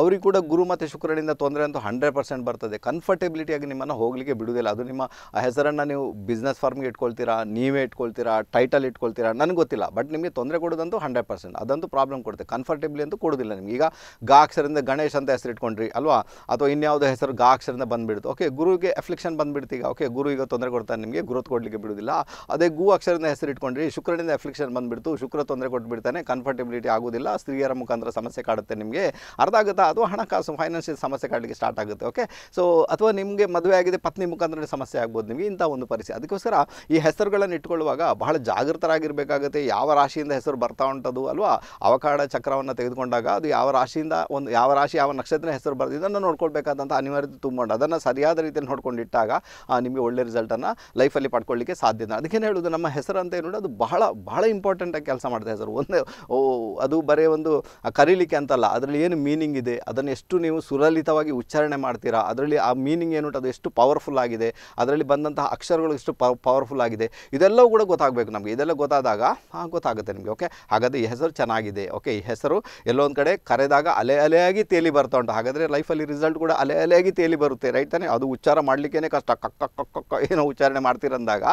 ಅವ್ರಿಗೆ ಕೂಡ ಗುರು ಮತ್ತು ಶುಕ್ರನಿಂದ ತೊಂದರೆ ಅಂತೂ ಹಂಡ್ರೆಡ್ ಪರ್ಸೆಂಟ್ ಬರ್ತದೆ ಕಂಫರ್ಟೆಬಿಲಿಟಿಯಾಗಿ ನಿಮ್ಮನ್ನು ಹೋಗಲಿಕ್ಕೆ ಬಿಡುವುದಿಲ್ಲ ಅದು ನಿಮ್ಮ ಹೆಸರನ್ನು ನೀವು ಬಿಸ್ನೆಸ್ ಫಾರ್ಮ್ಗೆ ಇಟ್ಕೊಳ್ತೀರಾ ನೀವೇ ಇಟ್ಕೊಳ್ತೀರಾ ಟೈಟಲ್ ಇಟ್ಕೊಳ್ತೀರಾ ನನಗೆ ಗೊತ್ತಿಲ್ಲ ಬಟ್ ನಿಮಗೆ ತೊಂದರೆ ಕೊಡೋದಂತೂ ಹಂಡ್ರೆಡ್ ಪರ್ಸೆಂಟ್ ಅದಂತೂ ಪ್ರಾಬ್ಲಮ್ ಕೊಡುತ್ತೆ ಕಂಫರ್ಟೆಬಲಿ ಅಂತೂ ಕೊಡೋದಿಲ್ಲ ನಿಮ್ಗೆ ಈಗ ಗಾ ಅಕ್ಷರಿಂದ ಗಣೇಶ್ ಅಂತ ಹೆಸರು ಇಟ್ಕೊಂಡ್ರಿ ಅಲ್ವಾ ಅಥವಾ ಇನ್ಯಾವುದೋ ಹೆಸರು ಗಾ ಅಕ್ಷರಿಂದ ಬಂದುಬಿಡುತ್ತೆ ಓಕೆ ಗುರುಗೆ ಎಫ್ಲಿಕ್ಷನ್ ಬಂದುಬಿಡ್ತು ಓಕೆ ಗುರು ಈಗ ತೊಂದರೆ ಕೊಡ್ತಾರೆ ನಿಮಗೆ ಗುರುತ್ ಕೊಡಲಿಕ್ಕೆ ಬಿಡೋದಿಲ್ಲ ಅದೇ ಗು ಅಕ್ಷರದಿಂದ ಹೆಸರು ಇಟ್ಕೊಂಡ್ರಿ ಶುಕ್ರನಿಂದ ಬಂದ್ಬಿಟ್ಟು ಬಂದುಬಿಡ್ತು ಶುಕ್ರ ತೊಂದರೆ ಕೊಟ್ಟುಬಿಡ್ತಾನೆ ಕನ್ಫರ್ಟೆಬಿಲಿಟಿ ಆಗೋದಿಲ್ಲ ಸ್ತ್ರೀಯರ ಮುಖಾಂತರ ಸಮಸ್ಯೆ ಕಾಡುತ್ತೆ ನಿಮಗೆ ಅರ್ಧ ಆಗುತ್ತಾ ಅದು ಹಣಕಾಸು ಫೈನಾನ್ಷಿಯಲ್ ಸಮಸ್ಯೆ ಸಮಸ್ಯೆ ಕಾಡಲಿಕ್ಕೆ ಸ್ಟಾರ್ಟ್ ಆಗುತ್ತೆ ಓಕೆ ಸೊ ಅಥವಾ ನಿಮಗೆ ಮದುವೆ ಆಗಿದೆ ಪತ್ನಿ ಮುಖಾಂತರ ಸಮಸ್ಯೆ ಆಗ್ಬೋದು ನಿಮಗೆ ಇಂಥ ಒಂದು ಪರಿಸ್ಥಿತಿ ಅದಕ್ಕೋಸ್ಕರ ಈ ಹೆಸರುಗಳನ್ನು ಇಟ್ಕೊಳ್ಳುವಾಗ ಬಹಳ ಜಾಗೃತರಾಗಿರಬೇಕಾಗುತ್ತೆ ಯಾವ ರಾಶಿಯಿಂದ ಹೆಸರು ಬರ್ತಾ ಉಂಟದು ಅಲ್ವಾ ಅವಕಾಡ ಚಕ್ರವನ್ನು ತೆಗೆದುಕೊಂಡಾಗ ಅದು ಯಾವ ರಾಶಿಯಿಂದ ಒಂದು ಯಾವ ರಾಶಿ ಯಾವ ನಕ್ಷತ್ರ ಹೆಸರು ಬರ್ತದೆ ಇದನ್ನು ನೋಡ್ಕೊಳ್ಬೇಕಾದಂಥ ಅನಿವಾರ್ಯತೆ ತುಂಬಿಕೊಂಡು ಅದನ್ನು ಸರಿಯಾದ ರೀತಿಯಲ್ಲಿ ನೋಡ್ಕೊಂಡಿಟ್ಟಾಗ ನಿಮಗೆ ಒಳ್ಳೆ ರಿಸಲ್ಟನ್ನು ಲೈಫಲ್ಲಿ ಪಡ್ಕೊಳ್ಳಿಕ್ಕೆ ಸಾಧ್ಯ ಅದಕ್ಕೆ ಏನು ಹೇಳೋದು ನಮ್ಮ ಹೆಸರು ಅಂತ ಏನು ಅದು ಬಹಳ ಬಹಳ ಇಂಪಾರ್ಟೆಂಟ್ ಆಗಿ ಕೆಲಸ ಮಾಡಿದೆ ಹೆಸರು ಒಂದು ಅದು ಬರೀ ಒಂದು ಕರೀಲಿಕ್ಕೆ ಅಂತಲ್ಲ ಅದರಲ್ಲಿ ಏನು ಮೀನಿಂಗ್ ಇದೆ ಅದನ್ನು ಎಷ್ಟು ನೀವು ಸುಲಲಿತ ಸ್ಪಷ್ಟವಾಗಿ ಉಚ್ಚಾರಣೆ ಮಾಡ್ತೀರಾ ಅದರಲ್ಲಿ ಆ ಮೀನಿಂಗ್ ಏನು ಅದು ಎಷ್ಟು ಪವರ್ಫುಲ್ ಆಗಿದೆ ಅದರಲ್ಲಿ ಬಂದಂತಹ ಅಕ್ಷರಗಳು ಎಷ್ಟು ಪವರ್ಫುಲ್ ಆಗಿದೆ ಇದೆಲ್ಲವೂ ಕೂಡ ಗೊತ್ತಾಗಬೇಕು ನಮಗೆ ಇದೆಲ್ಲ ಗೊತ್ತಾದಾಗ ಗೊತ್ತಾಗುತ್ತೆ ನಿಮಗೆ ಓಕೆ ಹಾಗಾದರೆ ಈ ಹೆಸರು ಚೆನ್ನಾಗಿದೆ ಓಕೆ ಈ ಹೆಸರು ಎಲ್ಲೊಂದು ಕಡೆ ಕರೆದಾಗ ಅಲೆ ಅಲೆಯಾಗಿ ತೇಲಿ ಬರ್ತಾ ಉಂಟು ಹಾಗಾದರೆ ಲೈಫಲ್ಲಿ ರಿಸಲ್ಟ್ ಕೂಡ ಅಲೆ ಅಲೆಯಾಗಿ ತೇಲಿ ಬರುತ್ತೆ ರೈಟ್ ತಾನೆ ಅದು ಉಚ್ಚಾರ ಮಾಡಲಿಕ್ಕೇ ಕಷ್ಟ ಕಕ್ಕ ಕಕ್ಕ ಕಕ್ ಏನೋ ಉಚ್ಚಾರಣೆ ಮಾಡ್ತೀರಂದಾಗ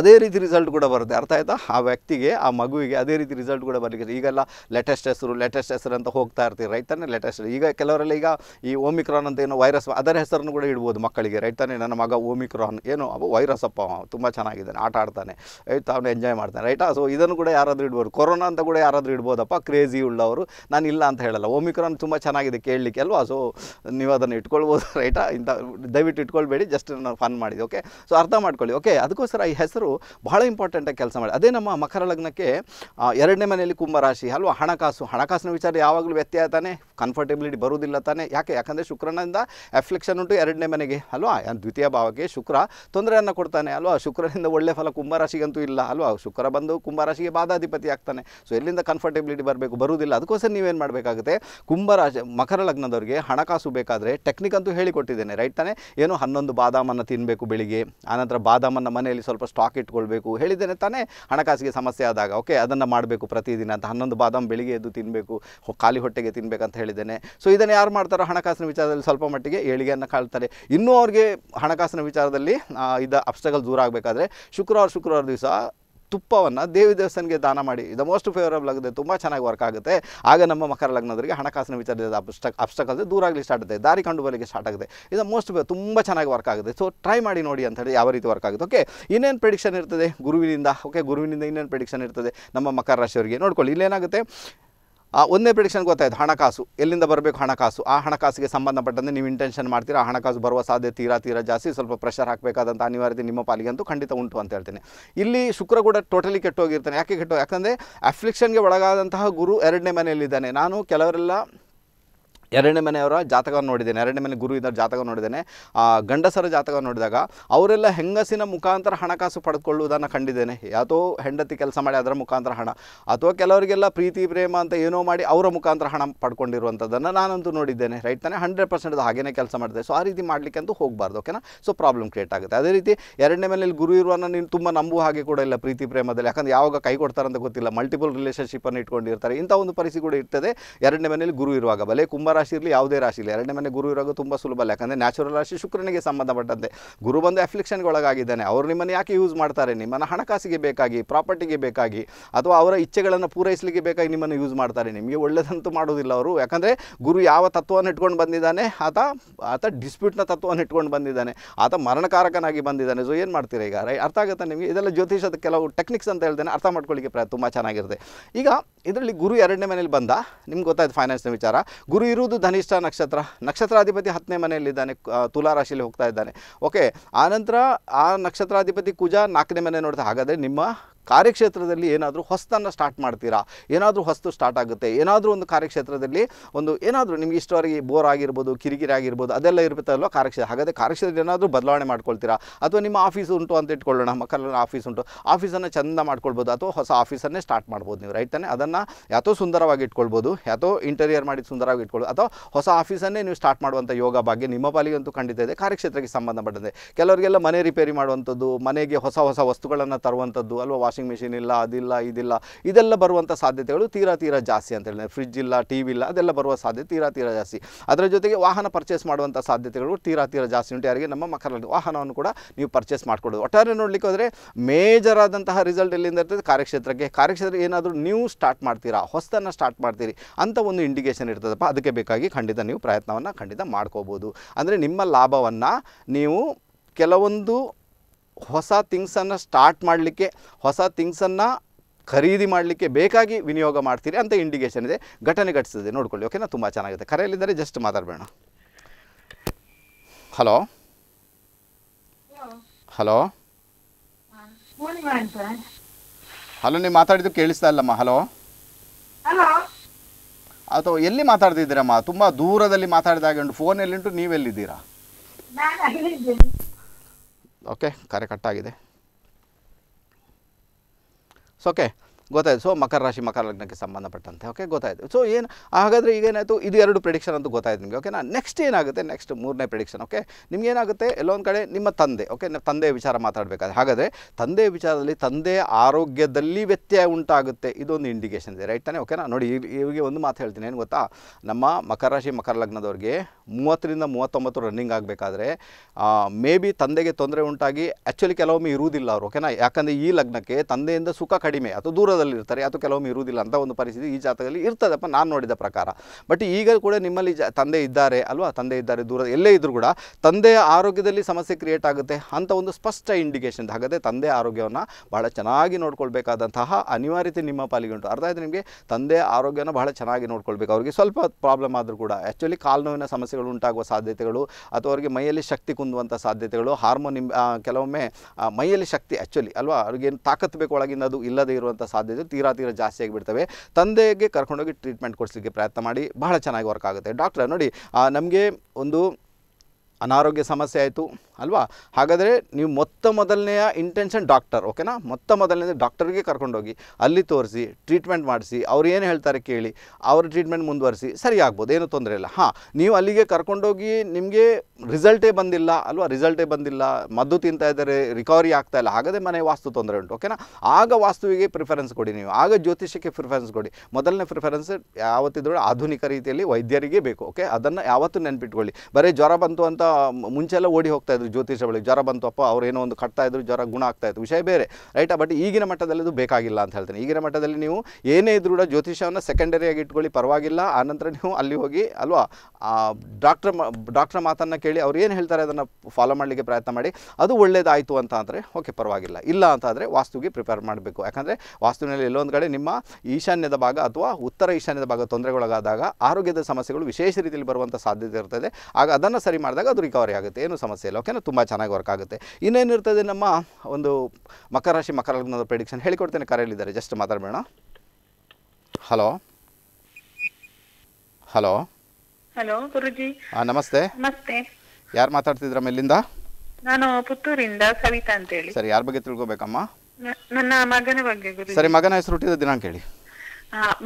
ಅದೇ ರೀತಿ ರಿಸಲ್ಟ್ ಕೂಡ ಬರುತ್ತೆ ಅರ್ಥ ಆಯ್ತಾ ಆ ವ್ಯಕ್ತಿಗೆ ಆ ಮಗುವಿಗೆ ಅದೇ ರೀತಿ ರಿಸಲ್ಟ್ ಕೂಡ ಬರಲಿಕ್ಕೆ ಈಗೆಲ್ಲ ಲೇಟೆಸ್ಟ್ ಹೆಸರು ಲೇಟೆಸ್ಟ್ ಹೆಸರು ಅಂತ ಹೋಗ್ತಾ ಇರ್ತೀವಿ ರೈತನೇ ಲೇಟೆಸ್ಟ್ ಈಗ ಕೆಲವರೆಲ್ಲ ಈಗ ಈ ಓಮಿಕ್ರಾನ್ ಅಂತ ಏನೋ ವೈರಸ್ ಅದರ ಹೆಸರನ್ನು ಕೂಡ ಇಡ್ಬೋದು ಮಕ್ಕಳಿಗೆ ರೈಟ್ ತಾನೆ ನನ್ನ ಮಗ ಓಮಿಕ್ರಾನ್ ಏನು ಅಬ್ಬ ವೈರಸ್ ಅಪ್ಪ ತುಂಬ ಚೆನ್ನಾಗಿದ್ದಾನೆ ಆಟ ಆಡ್ತಾನೆ ರೈಟ್ ಅವನು ಎಂಜಾಯ್ ಮಾಡ್ತಾನೆ ರೈಟಾ ಸೊ ಇದನ್ನು ಕೂಡ ಯಾರಾದರೂ ಇಡ್ಬೋದು ಕೊರೋನಾ ಅಂತ ಕೂಡ ಯಾರಾದರೂ ಇಡ್ಬೋದಪ್ಪ ಕ್ರೇಜಿ ಉಳ್ಳವರು ನಾನು ಇಲ್ಲ ಅಂತ ಹೇಳಲ್ಲ ಓಮಿಕ್ರಾನ್ ತುಂಬ ಚೆನ್ನಾಗಿದೆ ಕೇಳಲಿಕ್ಕೆ ಅಲ್ವಾ ಸೊ ನೀವು ಅದನ್ನು ಇಟ್ಕೊಳ್ಬೋದು ರೈಟಾ ಇಂಥ ದಯವಿಟ್ಟು ಇಟ್ಕೊಳ್ಬೇಡಿ ಜಸ್ಟ್ ನಾನು ಫನ್ ಮಾಡಿದೆ ಓಕೆ ಸೊ ಅರ್ಥ ಮಾಡ್ಕೊಳ್ಳಿ ಓಕೆ ಅದಕ್ಕೋಸ್ಕರ ಈ ಹೆಸರು ಬಹಳ ಇಂಪಾರ್ಟೆಂಟಾಗಿ ಕೆಲಸ ಮಾಡಿ ಅದೇ ನಮ್ಮ ಮಕರ ಲಗ್ನಕ್ಕೆ ಎರಡನೇ ಮನೆಯಲ್ಲಿ ಕುಂಭರಾಶಿ ಅಲ್ವಾ ಹಣಕಾಸು ಹಣಕಾಸಿನ ವಿಚಾರ ಯಾವಾಗಲೂ ವ್ಯತ್ಯಯ ತಾನೆ ಕಂಫರ್ಟೆಬಿಲಿಟಿ ಬರುವುದಿಲ್ಲ ತಾನೆ ಯಾಕೆ ಯಾಕಂದರೆ ಅಂದರೆ ಶುಕ್ರನಿಂದ ಎಫ್ಲೆಕ್ಷನ್ ಉಂಟು ಎರಡನೇ ಮನೆಗೆ ಅಲ್ವಾ ದ್ವಿತೀಯ ಭಾವಕ್ಕೆ ಶುಕ್ರ ತೊಂದರೆಯನ್ನು ಕೊಡ್ತಾನೆ ಅಲ್ವಾ ಶುಕ್ರನಿಂದ ಒಳ್ಳೆ ಫಲ ಕುಂಭರಾಶಿಗಂತೂ ಇಲ್ಲ ಅಲ್ವಾ ಶುಕ್ರ ಬಂದು ಕುಂಭರಾಶಿಗೆ ಬಾಧಾಧಿಪತಿ ಆಗ್ತಾನೆ ಸೊ ಎಲ್ಲಿಂದ ಕಂಫರ್ಟೆಬಿಲಿಟಿ ಬರಬೇಕು ಬರುವುದಿಲ್ಲ ಅದಕ್ಕೋಸ್ಕರ ನೀವೇನು ಮಾಡಬೇಕಾಗುತ್ತೆ ಕುಂಭರಾಶಿ ಮಕರ ಲಗ್ನದವರಿಗೆ ಹಣಕಾಸು ಬೇಕಾದರೆ ಟೆಕ್ನಿಕ್ ಅಂತೂ ಹೇಳಿಕೊಟ್ಟಿದ್ದೇನೆ ರೈಟ್ ತಾನೆ ಏನು ಹನ್ನೊಂದು ಬಾದಾಮನ್ನು ತಿನ್ನಬೇಕು ಬೆಳಿಗ್ಗೆ ಆನಂತರ ಬಾದಾಮನ್ನು ಮನೆಯಲ್ಲಿ ಸ್ವಲ್ಪ ಸ್ಟಾಕ್ ಇಟ್ಕೊಳ್ಬೇಕು ಹೇಳಿದ್ದೇನೆ ತಾನೇ ಹಣಕಾಸಿಗೆ ಸಮಸ್ಯೆ ಆದಾಗ ಓಕೆ ಅದನ್ನು ಮಾಡಬೇಕು ಪ್ರತಿದಿನ ಅಂತ ಹನ್ನೊಂದು ಬಾದಾಮ್ ಬೆಳಿಗ್ಗೆ ಎದ್ದು ತಿನ್ನಬೇಕು ಖಾಲಿ ಹೊಟ್ಟೆಗೆ ತಿನ್ನಬೇಕಂತ ಹೇಳಿದ್ದೇನೆ ಸೊ ಇದನ್ನು ಯಾರು ಮಾಡ್ತಾರೋ ಹಣಕಾಸು ಹಣಕಾಸಿನ ವಿಚಾರದಲ್ಲಿ ಸ್ವಲ್ಪ ಮಟ್ಟಿಗೆ ಏಳಿಗೆಯನ್ನು ಕಾಣ್ತಾರೆ ಇನ್ನೂ ಅವ್ರಿಗೆ ಹಣಕಾಸಿನ ವಿಚಾರದಲ್ಲಿ ಇದ್ದ ಅಬ್ಸ್ಟಗಲ್ ದೂರ ಆಗಬೇಕಾದ್ರೆ ಶುಕ್ರವಾರ ಶುಕ್ರವಾರ ದಿವಸ ತುಪ್ಪವನ್ನು ದೇವಿ ದೇವಸ್ಥಾನಕ್ಕೆ ದಾನ ಮಾಡಿ ಇದು ಮೋಸ್ಟ್ ಫೇವರಬಲ್ ಆಗುತ್ತೆ ತುಂಬ ಚೆನ್ನಾಗಿ ವರ್ಕ್ ಆಗುತ್ತೆ ಆಗ ನಮ್ಮ ಮಕರ ಲಗ್ನದವರಿಗೆ ಹಣಕಾಸಿನ ವಿಚಾರದ ಅಬ್ಸ್ಟಕ್ ಅಬ್ಸ್ಟಕಲ್ಸ್ ದೂರ ಆಗಲಿ ಸ್ಟಾರ್ಟ್ ಆಗುತ್ತೆ ದಾರಿ ಕಂಡು ಬರಲಿಕ್ಕೆ ಸ್ಟಾರ್ಟ್ ಆಗುತ್ತೆ ಇದು ಮೋಸ್ಟ್ ತುಂಬ ಚೆನ್ನಾಗಿ ವರ್ಕ್ ಆಗುತ್ತೆ ಸೊ ಟ್ರೈ ಮಾಡಿ ನೋಡಿ ಅಂತ ಹೇಳಿ ಯಾವ ರೀತಿ ವರ್ಕ್ ಆಗುತ್ತೆ ಓಕೆ ಇನ್ನೇನು ಪ್ರಿಡಿಕ್ಷನ್ ಇರ್ತದೆ ಗುರುವಿನಿಂದ ಓಕೆ ಗುರುವಿನಿಂದ ಇನ್ನೇನು ಪ್ರಿಡಿಕ್ಷನ್ ಇರ್ತದೆ ನಮ್ಮ ಮಕರ ರಾಶಿಯವರಿಗೆ ನೋಡ್ಕೊಳ್ಳಿ ಇಲ್ಲೇನಾಗುತ್ತೆ ಒಂದನೇ ಪ್ರಿಡಿಕ್ಷನ್ ಗೊತ್ತಾಯ್ತು ಹಣಕಾಸು ಎಲ್ಲಿಂದ ಬರಬೇಕು ಹಣಕಾಸು ಆ ಹಣಕಾಸಿಗೆ ಸಂಬಂಧಪಟ್ಟಂತೆ ನೀವು ಇಂಟೆನ್ಷನ್ ಮಾಡ್ತೀರಾ ಆ ಹಣಕಾಸು ಬರುವ ಸಾಧ್ಯತೆ ತೀರಾ ತೀರಾ ಜಾಸ್ತಿ ಸ್ವಲ್ಪ ಪ್ರೆಷರ್ ಹಾಕಬೇಕಾದಂಥ ಅನಿವಾರ್ಯತೆ ನಿಮ್ಮ ಪಾಲಿಗೆ ಅಂತೂ ಖಂಡಿತ ಉಂಟು ಅಂತ ಹೇಳ್ತೇನೆ ಇಲ್ಲಿ ಶುಕ್ರ ಕೂಡ ಟೋಟಲಿ ಕೆಟ್ಟೋಗಿರ್ತಾನೆ ಯಾಕೆ ಕೆಟ್ಟು ಯಾಕಂದರೆ ಅಫ್ಲಿಕ್ಷನ್ಗೆ ಒಳಗಾದಂತಹ ಗುರು ಎರಡನೇ ಮನೆಯಲ್ಲಿದ್ದಾನೆ ನಾನು ಕೆಲವರೆಲ್ಲ ಎರಡನೇ ಮನೆಯವರ ಜಾತಕವನ್ನು ನೋಡಿದ್ದೇನೆ ಎರಡನೇ ಮನೆ ಗುರು ಇದ್ದಾರೆ ಜಾತಕ ನೋಡಿದ್ದೇನೆ ಗಂಡಸರ ಜಾತಕ ನೋಡಿದಾಗ ಅವರೆಲ್ಲ ಹೆಂಗಸಿನ ಮುಖಾಂತರ ಹಣಕಾಸು ಪಡೆದುಕೊಳ್ಳುವುದನ್ನು ಕಂಡಿದ್ದೇನೆ ಯಾವುದೋ ಹೆಂಡತಿ ಕೆಲಸ ಮಾಡಿ ಅದರ ಮುಖಾಂತರ ಹಣ ಅಥವಾ ಕೆಲವರಿಗೆಲ್ಲ ಪ್ರೀತಿ ಪ್ರೇಮ ಅಂತ ಏನೋ ಮಾಡಿ ಅವರ ಮುಖಾಂತರ ಹಣ ಪಡ್ಕೊಂಡಿರುವಂಥದ್ದನ್ನು ನಾನಂತೂ ನೋಡಿದ್ದೇನೆ ರೈಟ್ ತಾನೇ ಹಂಡ್ರೆಡ್ ಪರ್ಸೆಂಟ್ ಅದು ಕೆಲಸ ಮಾಡಿದೆ ಸೊ ಆ ರೀತಿ ಮಾಡಲಿಕ್ಕೆ ಅಂತೂ ಹೋಗಬಾರ್ದು ಓಕೆನಾ ಸೊ ಪ್ರಾಬ್ಲಮ್ ಕ್ರಿಯೇಟ್ ಆಗುತ್ತೆ ಅದೇ ರೀತಿ ಎರಡನೇ ಮನೆಯಲ್ಲಿ ಗುರು ಇರುವನ್ನ ನೀನು ತುಂಬ ನಂಬುವ ಹಾಗೆ ಕೂಡ ಇಲ್ಲ ಪ್ರೀತಿ ಪ್ರೇಮದಲ್ಲಿ ಯಾಕಂದ್ರೆ ಯಾವಾಗ ಕೈ ಕೊಡ್ತಾರಂತ ಗೊತ್ತಿಲ್ಲ ಮಲ್ಟಿಪಲ್ ರಿಲೇಷನ್ಶಿಪ್ಪನ್ನು ಇಟ್ಕೊಂಡಿರ್ತಾರೆ ಇಂಥ ಒಂದು ಪರಿಸ್ಥಿತಿ ಕೂಡ ಇರ್ತದೆ ಎರಡನೇ ಮನೆಯಲ್ಲಿ ಗುರು ಇರುವಾಗ ಬಲೆ ಕುಂಬಾರ ರಾಶಿ ಇರಲಿ ಯಾವುದೇ ರಾಶಿ ಇಲ್ಲ ಎರಡನೇ ಮನೆ ಗುರು ಇರೋದು ತುಂಬ ಸುಲಭ ಅಲ್ಲ ಯಾಕಂದರೆ ನ್ಯಾಚುರಲ್ ರಾಶಿ ಶುಕ್ರನಿಗೆ ಸಂಬಂಧಪಟ್ಟಂತೆ ಗುರು ಬಂದು ಅಫ್ಲಿಕ್ಷನ್ಗೆ ಒಳಗಾಗಿದ್ದಾನೆ ಅವರು ನಿಮ್ಮನ್ನು ಯಾಕೆ ಯೂಸ್ ಮಾಡ್ತಾರೆ ನಿಮ್ಮನ್ನು ಹಣಕಾಸಿಗೆ ಬೇಕಾಗಿ ಪ್ರಾಪರ್ಟಿಗೆ ಬೇಕಾಗಿ ಅಥವಾ ಅವರ ಇಚ್ಛೆಗಳನ್ನು ಪೂರೈಸಲಿಕ್ಕೆ ಬೇಕಾಗಿ ನಿಮ್ಮನ್ನು ಯೂಸ್ ಮಾಡ್ತಾರೆ ನಿಮಗೆ ಒಳ್ಳೆಯದಂತೂ ಮಾಡೋದಿಲ್ಲ ಅವರು ಯಾಕಂದರೆ ಗುರು ಯಾವ ತತ್ವವನ್ನು ಇಟ್ಕೊಂಡು ಬಂದಿದ್ದಾನೆ ಆತ ಆತ ಡಿಸ್ಪ್ಯೂಟ್ನ ತತ್ವವನ್ನು ಇಟ್ಕೊಂಡು ಬಂದಿದ್ದಾನೆ ಆತ ಮರಣಕಾರಕನಾಗಿ ಬಂದಿದ್ದಾನೆ ಸೊ ಏನು ಮಾಡ್ತೀರಾ ಈಗ ಅರ್ಥ ಆಗುತ್ತೆ ನಿಮಗೆ ಇದೆಲ್ಲ ಜ್ಯೋತಿಷದ ಕೆಲವು ಟೆಕ್ನಿಕ್ಸ್ ಅಂತ ಹೇಳ್ತೇನೆ ಅರ್ಥ ಮಾಡ್ಕೊಳ್ಳಿಕ್ಕೆ ಪ್ರ ತುಂಬ ಚೆನ್ನಾಗಿರುತ್ತೆ ಈಗ ಇದರಲ್ಲಿ ಗುರು ಎರಡನೇ ಮನೇಲಿ ಬಂದ ನಿಮ್ಗೆ ಗೊತ್ತಾಯ್ತು ಫೈನಾನ್ಸ್ನ ವಿಚಾರ ಗುರು ಇರುವುದು ಇರುವುದು ಧನಿಷ್ಠ ನಕ್ಷತ್ರ ನಕ್ಷತ್ರಾಧಿಪತಿ ಹತ್ತನೇ ಮನೆಯಲ್ಲಿದ್ದಾನೆ ತುಲಾ ರಾಶಿಯಲ್ಲಿ ಹೋಗ್ತಾ ಇದ್ದಾನೆ ಓಕೆ ಆನಂತರ ಆ ನಕ್ಷತ್ರಾಧಿಪತಿ ಕುಜ ನಾಲ್ಕನೇ ಮನೆ ನೋಡ್ತಾ ಹಾಗಾದರೆ ನಿಮ್ಮ ಕಾರ್ಯಕ್ಷೇತ್ರದಲ್ಲಿ ಏನಾದರೂ ಹೊಸದನ್ನು ಸ್ಟಾರ್ಟ್ ಮಾಡ್ತೀರಾ ಏನಾದರೂ ಹೊಸ್ತು ಸ್ಟಾರ್ಟ್ ಆಗುತ್ತೆ ಏನಾದರೂ ಒಂದು ಕಾರ್ಯಕ್ಷೇತ್ರದಲ್ಲಿ ಒಂದು ಏನಾದರೂ ನಿಮಗೆ ಇಷ್ಟವರೆಗೆ ಬೋರ್ ಆಗಿರ್ಬೋದು ಕಿರಿಕಿರಿ ಆಗಿರ್ಬೋದು ಅದೆಲ್ಲ ಇರುತ್ತಲ್ವ ಕಾರ್ಯಕ್ಷೇತ್ರ ಹಾಗಾದರೆ ಕಾರ್ಯಕ್ಷೇತ್ರದಲ್ಲಿ ಏನಾದರೂ ಬದಲಾವಣೆ ಮಾಡ್ಕೊಳ್ತೀರಾ ಅಥವಾ ನಿಮ್ಮ ಆಫೀಸ್ ಉಂಟು ಅಂತ ಇಟ್ಕೊಳ್ಳೋಣ ಮಕ್ಕಳ ಆಫೀಸ್ ಉಂಟು ಆಫೀಸನ್ನು ಚೆಂದ ಮಾಡ್ಕೊಳ್ಬೋದು ಅಥವಾ ಹೊಸ ಆಫೀಸನ್ನೇ ಸ್ಟಾರ್ಟ್ ಮಾಡ್ಬೋದು ನೀವು ರೈಟ್ ತಾನೆ ಅದನ್ನು ಯಾತೋ ಸುಂದರವಾಗಿ ಇಟ್ಕೊಳ್ಬೋದು ಯಾತೋ ಇಂಟೀರಿಯರ್ ಮಾಡಿ ಸುಂದರವಾಗಿ ಇಟ್ಕೊಳ್ಬೋದು ಅಥವಾ ಹೊಸ ಆಫೀಸನ್ನೇ ನೀವು ಸ್ಟಾರ್ಟ್ ಮಾಡುವಂಥ ಯೋಗ ಬಗ್ಗೆ ನಿಮ್ಮ ಪಾಲಿಗಂತೂ ಖಂಡಿತ ಇದೆ ಕಾರ್ಯಕ್ಷೇತ್ರಕ್ಕೆ ಸಂಬಂಧಪಟ್ಟಂತೆ ಕೆಲವರಿಗೆಲ್ಲ ಮನೆ ರಿಪೇರಿ ಮಾಡುವಂಥದ್ದು ಮನೆಗೆ ಹೊಸ ಹೊಸ ವಸ್ತುಗಳನ್ನು ತರುವಂಥದ್ದು ಅಲ್ವಾ ವಾಷಿಂಗ್ ವಾಷಿಂಗ್ ಮೆಷಿನ್ ಇಲ್ಲ ಅದಿಲ್ಲ ಇದಿಲ್ಲ ಇದೆಲ್ಲ ಬರುವಂಥ ಸಾಧ್ಯತೆಗಳು ತೀರಾ ತೀರಾ ಜಾಸ್ತಿ ಅಂತ ಹೇಳಿದ್ರೆ ಫ್ರಿಜ್ ಇಲ್ಲ ಟಿ ವಿ ಇಲ್ಲ ಅದೆಲ್ಲ ಬರುವ ಸಾಧ್ಯತೆ ತೀರಾ ತೀರಾ ಜಾಸ್ತಿ ಅದರ ಜೊತೆಗೆ ವಾಹನ ಪರ್ಚೇಸ್ ಮಾಡುವಂಥ ಸಾಧ್ಯತೆಗಳು ತೀರಾ ತೀರಾ ಜಾಸ್ತಿ ಉಂಟು ಯಾರಿಗೆ ನಮ್ಮ ಮಕ್ಕಳ ವಾಹನವನ್ನು ಕೂಡ ನೀವು ಪರ್ಚೇಸ್ ಮಾಡ್ಕೊಡೋದು ಒಟ್ಟಾರೆ ನೋಡಲಿಕ್ಕೆ ಹೋದರೆ ಮೇಜರ್ ಆದಂತಹ ರಿಸಲ್ಟ್ ಎಲ್ಲಿಂದ ಇರ್ತದೆ ಕಾರ್ಯಕ್ಷೇತ್ರಕ್ಕೆ ಕಾರ್ಯಕ್ಷೇತ್ರ ಏನಾದರೂ ನೀವು ಸ್ಟಾರ್ಟ್ ಮಾಡ್ತೀರಾ ಹೊಸದನ್ನು ಸ್ಟಾರ್ಟ್ ಮಾಡ್ತೀರಿ ಅಂತ ಒಂದು ಇಂಡಿಕೇಷನ್ ಇರ್ತದಪ್ಪ ಅದಕ್ಕೆ ಬೇಕಾಗಿ ಖಂಡಿತ ನೀವು ಪ್ರಯತ್ನವನ್ನು ಖಂಡಿತ ಮಾಡ್ಕೋಬೋದು ಅಂದರೆ ನಿಮ್ಮ ಲಾಭವನ್ನು ನೀವು ಕೆಲವೊಂದು ಹೊಸ ಥಿಂಗ್ಸನ್ನು ಸ್ಟಾರ್ಟ್ ಮಾಡಲಿಕ್ಕೆ ಹೊಸ ಥಿಂಗ್ಸನ್ನು ಖರೀದಿ ಮಾಡಲಿಕ್ಕೆ ಬೇಕಾಗಿ ವಿನಿಯೋಗ ಮಾಡ್ತೀರಿ ಅಂತ ಇಂಡಿಕೇಷನ್ ಇದೆ ಘಟನೆ ಘಟಿಸಿದೆ ನೋಡ್ಕೊಳ್ಳಿ ಓಕೆನಾ ತುಂಬ ಚೆನ್ನಾಗಿದೆ ಕರೆಯಲ್ಲಿದ್ದರೆ ಜಸ್ಟ್ ಮಾತಾಡಬೇಡ ಹಲೋ ಹಲೋ ಹಲೋ ನೀವು ಮಾತಾಡಿದ್ದು ಕೇಳಿಸ್ತಾ ಇಲ್ಲಮ್ಮ ಹಲೋ ಅಥವಾ ಎಲ್ಲಿ ಮಾತಾಡ್ತಿದ್ದೀರಮ್ಮ ತುಂಬ ದೂರದಲ್ಲಿ ಮಾತಾಡಿದ ಹಾಗೆ ಉಂಟು ಫೋನಲ್ಲಿಂಟು ನೀವೆಲ್ಲಿದ್ದೀರಾ ಓಕೆ ಕಾರ್ಯ ಕಟ್ಟಾಗಿದೆ ಸೊ ಓಕೆ ಗೊತ್ತಾಯಿತು ಸೊ ಮಕರ ರಾಶಿ ಮಕರ ಲಗ್ನಕ್ಕೆ ಸಂಬಂಧಪಟ್ಟಂತೆ ಓಕೆ ಗೊತ್ತಾಯಿತು ಸೊ ಏನು ಹಾಗಾದರೆ ಈಗೇನಾಯಿತು ಇದು ಎರಡು ಪ್ರಿಡಿಕ್ಷನ್ ಅಂತ ಗೊತ್ತಾಯಿತು ನಿಮಗೆ ಓಕೆನಾ ನೆಕ್ಸ್ಟ್ ಏನಾಗುತ್ತೆ ನೆಕ್ಸ್ಟ್ ಮೂರನೇ ಪ್ರಿಡಿಕ್ಷನ್ ಓಕೆ ನಿಮ್ಗೆ ಏನಾಗುತ್ತೆ ಎಲ್ಲೊಂದು ಕಡೆ ನಿಮ್ಮ ತಂದೆ ಓಕೆ ನಾವು ತಂದೆಯ ವಿಚಾರ ಮಾತಾಡಬೇಕಾದ್ರೆ ಹಾಗಾದರೆ ತಂದೆ ವಿಚಾರದಲ್ಲಿ ತಂದೆ ಆರೋಗ್ಯದಲ್ಲಿ ವ್ಯತ್ಯಯ ಉಂಟಾಗುತ್ತೆ ಇದೊಂದು ಇಂಡಿಕೇಷನ್ ಇದೆ ರೈಟ್ ತಾನೇ ಓಕೆನಾ ನೋಡಿ ಇವಿಗೆ ಒಂದು ಮಾತು ಹೇಳ್ತೀನಿ ಏನು ಗೊತ್ತಾ ನಮ್ಮ ಮಕರ ರಾಶಿ ಮಕರ ಲಗ್ನದವ್ರಿಗೆ ಮೂವತ್ತರಿಂದ ಮೂವತ್ತೊಂಬತ್ತು ರನ್ನಿಂಗ್ ಆಗಬೇಕಾದ್ರೆ ಮೇ ಬಿ ತಂದೆಗೆ ತೊಂದರೆ ಉಂಟಾಗಿ ಆ್ಯಕ್ಚುಲಿ ಕೆಲವೊಮ್ಮೆ ಇರುವುದಿಲ್ಲ ಅವರು ಓಕೆನಾ ಯಾಕಂದರೆ ಈ ಲಗ್ನಕ್ಕೆ ತಂದೆಯಿಂದ ಸುಖ ಕಡಿಮೆ ಅಥವಾ ದೂರದಲ್ಲಿರ್ತಾರೆ ಅಥವಾ ಕೆಲವೊಮ್ಮೆ ಇರುವುದಿಲ್ಲ ಅಂತ ಒಂದು ಪರಿಸ್ಥಿತಿ ಈ ಜಾತಕದಲ್ಲಿ ಇರ್ತದಪ್ಪ ನಾನು ನೋಡಿದ ಪ್ರಕಾರ ಬಟ್ ಈಗ ಕೂಡ ನಿಮ್ಮಲ್ಲಿ ಜ ತಂದೆ ಇದ್ದಾರೆ ಅಲ್ವಾ ತಂದೆ ಇದ್ದಾರೆ ದೂರ ಎಲ್ಲೇ ಇದ್ದರೂ ಕೂಡ ತಂದೆಯ ಆರೋಗ್ಯದಲ್ಲಿ ಸಮಸ್ಯೆ ಕ್ರಿಯೇಟ್ ಆಗುತ್ತೆ ಅಂತ ಒಂದು ಸ್ಪಷ್ಟ ಇಂಡಿಕೇಶನ್ ಹಾಗಾದರೆ ತಂದೆ ಆರೋಗ್ಯವನ್ನು ಭಾಳ ಚೆನ್ನಾಗಿ ನೋಡ್ಕೊಳ್ಬೇಕಾದಂತಹ ಅನಿವಾರ್ಯತೆ ನಿಮ್ಮ ಪಾಲಿಗೆ ಉಂಟು ಅರ್ಥ ಆಯಿತು ನಿಮಗೆ ತಂದೆ ಆರೋಗ್ಯನ ಬಹಳ ಚೆನ್ನಾಗಿ ನೋಡ್ಕೊಳ್ಬೇಕು ಅವರಿಗೆ ಸ್ವಲ್ಪ ಪ್ರಾಬ್ಲಮ್ ಆದರೂ ಕೂಡ ಆ್ಯಕ್ಚುಲಿ ಕಾಲು ನೋವಿನ ಸಮಸ್ಯೆ ಸಮಸ್ಯೆಗಳು ಉಂಟಾಗುವ ಸಾಧ್ಯತೆಗಳು ಅಥವಾ ಅವರಿಗೆ ಮೈಯಲ್ಲಿ ಶಕ್ತಿ ಕುಂದುವಂಥ ಸಾಧ್ಯತೆಗಳು ಹಾರ್ಮೋನ್ ಕೆಲವೊಮ್ಮೆ ಮೈಯಲ್ಲಿ ಶಕ್ತಿ ಆ್ಯಕ್ಚುಲಿ ಅಲ್ವಾ ಅವ್ರಿಗೇನು ತಾಕತ್ತು ಬೇಕು ಒಳಗಿಂದ ಅದು ಇಲ್ಲದೇ ಇರುವಂಥ ಸಾಧ್ಯತೆ ತೀರಾ ತೀರಾ ಜಾಸ್ತಿ ಆಗಿಬಿಡ್ತವೆ ತಂದೆಗೆ ಕರ್ಕೊಂಡೋಗಿ ಟ್ರೀಟ್ಮೆಂಟ್ ಕೊಡಿಸಲಿಕ್ಕೆ ಪ್ರಯತ್ನ ಮಾಡಿ ಬಹಳ ಚೆನ್ನಾಗಿ ವರ್ಕ್ ಆಗುತ್ತೆ ಡಾಕ್ಟ್ರ್ ನೋಡಿ ನಮಗೆ ಒಂದು ಅನಾರೋಗ್ಯ ಸಮಸ್ಯೆ ಆಯಿತು ಅಲ್ವಾ ಹಾಗಾದರೆ ನೀವು ಮೊತ್ತ ಮೊದಲನೆಯ ಇಂಟೆನ್ಷನ್ ಡಾಕ್ಟರ್ ಓಕೆನಾ ಮೊತ್ತ ಮೊದಲನೇ ಡಾಕ್ಟರ್ಗೆ ಕರ್ಕೊಂಡೋಗಿ ಅಲ್ಲಿ ತೋರಿಸಿ ಟ್ರೀಟ್ಮೆಂಟ್ ಮಾಡಿಸಿ ಅವ್ರು ಏನು ಹೇಳ್ತಾರೆ ಕೇಳಿ ಅವ್ರ ಟ್ರೀಟ್ಮೆಂಟ್ ಮುಂದುವರಿಸಿ ಸರಿ ಆಗ್ಬೋದು ಏನೂ ತೊಂದರೆ ಇಲ್ಲ ಹಾಂ ನೀವು ಅಲ್ಲಿಗೆ ಕರ್ಕೊಂಡೋಗಿ ನಿಮಗೆ ರಿಸಲ್ಟೇ ಬಂದಿಲ್ಲ ಅಲ್ವಾ ರಿಸಲ್ಟೇ ಬಂದಿಲ್ಲ ಮದ್ದು ತಿಂತಾ ಇದ್ದಾರೆ ರಿಕವರಿ ಆಗ್ತಾ ಇಲ್ಲ ಹಾಗಾದರೆ ಮನೆ ವಾಸ್ತು ತೊಂದರೆ ಉಂಟು ಓಕೆನಾ ಆಗ ವಾಸ್ತುವಿಗೆ ಪ್ರಿಫರೆನ್ಸ್ ಕೊಡಿ ನೀವು ಆಗ ಜ್ಯೋತಿಷಕ್ಕೆ ಪ್ರಿಫರೆನ್ಸ್ ಕೊಡಿ ಮೊದಲನೇ ಪ್ರಿಫರೆನ್ಸ್ ಯಾವತ್ತಿದ್ರೂ ಆಧುನಿಕ ರೀತಿಯಲ್ಲಿ ವೈದ್ಯರಿಗೆ ಬೇಕು ಓಕೆ ಅದನ್ನು ಯಾವತ್ತೂ ನೆನಪಿಟ್ಕೊಳ್ಳಿ ಬರೀ ಜ್ವರ ಬಂತು ಅಂತ ಮುಂಚೆಲ್ಲ ಓಡಿ ಹೋಗ್ತಾಯಿದ್ರು ಇದ್ರು ಜ್ಯೋತಿಷ ಬಳಿ ಜ್ವರ ಬಂತಪ್ಪ ಅವ್ರು ಏನೋ ಒಂದು ಕಟ್ತಾ ಇದ್ರು ಜ್ವರ ಗುಣ ಆಗ್ತಾ ಇತ್ತು ವಿಷಯ ಬೇರೆ ರೈಟಾ ಬಟ್ ಈಗಿನ ಮಟ್ಟದಲ್ಲಿ ಅದು ಬೇಕಾಗಿಲ್ಲ ಅಂತ ಹೇಳ್ತೀನಿ ಈಗಿನ ಮಟ್ಟದಲ್ಲಿ ನೀವು ಏನೇ ಇದ್ರೂ ಕೂಡ ಜ್ಯೋತಿಷವನ್ನು ಸೆಕೆಂಡರಿಯಾಗಿ ಇಟ್ಕೊಳ್ಳಿ ಪರವಾಗಿಲ್ಲ ಆನಂತರ ನೀವು ಅಲ್ಲಿ ಹೋಗಿ ಅಲ್ವಾ ಡಾಕ್ಟ್ರ್ ಡಾಕ್ಟ್ರ ಮಾತನ್ನು ಕೇಳಿ ಅವ್ರು ಏನು ಹೇಳ್ತಾರೆ ಅದನ್ನು ಫಾಲೋ ಮಾಡಲಿಕ್ಕೆ ಪ್ರಯತ್ನ ಮಾಡಿ ಅದು ಒಳ್ಳೇದಾಯಿತು ಅಂತ ಅಂದರೆ ಓಕೆ ಪರವಾಗಿಲ್ಲ ಇಲ್ಲ ಅಂತ ವಾಸ್ತುವಿಗೆ ಪ್ರಿಪೇರ್ ಮಾಡಬೇಕು ಯಾಕಂದರೆ ವಾಸ್ತುವಿನಲ್ಲಿ ಎಲ್ಲೊಂದು ಕಡೆ ನಿಮ್ಮ ಈಶಾನ್ಯದ ಭಾಗ ಅಥವಾ ಉತ್ತರ ಈಶಾನ್ಯದ ಭಾಗ ತೊಂದರೆಗೊಳಗಾದಾಗ ಆರೋಗ್ಯದ ಸಮಸ್ಯೆಗಳು ವಿಶೇಷ ರೀತಿಯಲ್ಲಿ ಬರುವಂಥ ಸಾಧ್ಯತೆ ಇರ್ತದೆ ಆಗ ಅದನ್ನು ಸರಿ ಮಾಡಿದಾಗ ಅದು ರಿಕವರಿ ಆಗುತ್ತೆ ಏನು ಸಮಸ್ಯೆ ಇಲ್ಲ ಓಕೆ ತುಂಬಾ ತುಂಬ ಚೆನ್ನಾಗಿ ವರ್ಕ್ ಆಗುತ್ತೆ ಇರ್ತದೆ ನಮ್ಮ ಒಂದು ಮಕರ ರಾಶಿ ಮಕರ ಲಗ್ನದ ಪ್ರಿಡಿಕ್ಷನ್ ಹೇಳಿಕೊಡ್ತೇನೆ ಕರೆಯಲ್ಲಿದ್ದಾರೆ ಜಸ್ಟ್ ಮಾತಾಡಬೇಡ ಹಲೋ ಹಲೋ ಹಲೋ ಗುರುಜಿ ನಮಸ್ತೆ ನಮಸ್ತೆ ಯಾರು ಮಾತಾಡ್ತಿದ್ರಮ್ಮ ಇಲ್ಲಿಂದ ನಾನು ಪುತ್ತೂರಿಂದ ಸವಿತಾ ಅಂತ ಹೇಳಿ ಸರಿ ಯಾರ ಬಗ್ಗೆ ತಿಳ್ಕೊಬೇಕಮ್ಮ ನನ್ನ ಮಗನ ಬಗ್ಗೆ ಗುರುಜಿ ಸರಿ ಮಗನ ಹೆಸರು ಹುಟ್ಟಿದ ದಿನಾಂಕ ಹೇಳಿ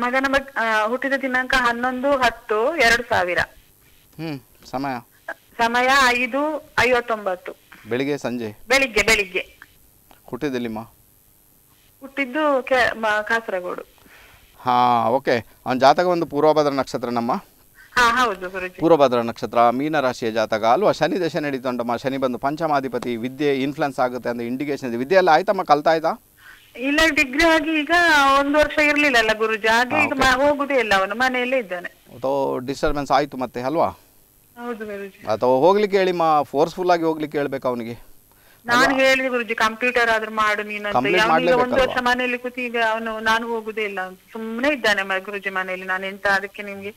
ಮಗನ ಬಗ್ಗೆ ಹುಟ್ಟಿದ ದಿನಾಂಕ ಹನ್ನೊಂದು ಹತ್ತು ಎರಡು ಸಾವಿರ ಹ್ಮ್ ಸಮಯ ಸಮಯ ಐದು ಐವತ್ತೊಂಬತ್ತು ಬೆಳಿಗ್ಗೆ ಸಂಜೆ ಬೆಳಿಗ್ಗೆ ಬೆಳಿಗ್ಗೆ ಹುಟ್ಟಿದೆಲ್ಲಿಮ್ಮ ಹುಟ್ಟಿದ್ದು ಕಾಸರಗೋಡು ಹಾ ಓಕೆ ಅವನ ಜಾತಕ ಒಂದು ಪೂರ್ವಭದ್ರ ನಮ್ಮ ಪೂರ್ವಭದ್ರ ನಕ್ಷತ್ರ ಮೀನ ರಾಶಿಯ ಜಾತಕ ಅಲ್ವಾ ಶನಿ ದಶೆ ನಡೀತುಂಟಮ್ಮ ಶನಿ ಬಂದು ಪಂಚಮಾಧಿಪತಿ ವಿದ್ಯೆ ಇನ್ಫ್ಲುಯೆನ್ಸ್ ಆಗುತ್ತೆ ಅಂತ ಇಂಡಿಕೇಶನ್ ಇದೆ ವಿದ್ಯೆ ಎಲ್ಲ ಆಯ್ತಮ್ಮ ಕಲ್ತಾ ಆಯ್ತಾ ಇಲ್ಲ ಡಿಗ್ರಿ ಆಗಿ ಈಗ ಒಂದು ವರ್ಷ ಇರ್ಲಿಲ್ಲ ಗುರುಜಿ ಹಾಗೆ ಈಗ ಹೋಗುದೇ ಇಲ್ಲ ಅವನು ಮನೆಯಲ್ಲೇ ಇದ್ದಾನೆ ಡಿಸ್ಟರ್ಬೆನ್ಸ್ ಆಯ್ತು ಮತ್ತೆ ಅಲ್ವಾ ಹೌದು ಅಥವಾ ಹೋಗ್ಲಿಕ್ಕೆ ಹೇಳಿ ಮಾ ಫೋರ್ಸ್ಫುಲ್ ಆಗಿ ಹೋಗ್ಲಿಕ್ಕೆ ಹೇಳ್ಬೇಕು ಅವನಿಗೆ ನಾನು ಹೇಳಿ ಗುರುಜಿ ಕಂಪ್ಯೂಟರ್ ಆದ್ರೂ ಮಾಡು ನೀನು ಒಂದು ಮನೆಯಲ್ಲಿ ಕೂತಿ ಈಗ ಅವನು ನಾನು ಹೋಗುದೇ ಇಲ್ಲ ಸುಮ್ಮನೆ ಇದ್ದಾನೆ ಗುರುಜಿ ಮನೆಯಲ್ಲಿ ನಾನು ಎಂತ ಅದಕ್ಕೆ ನಿಮ್ಗೆ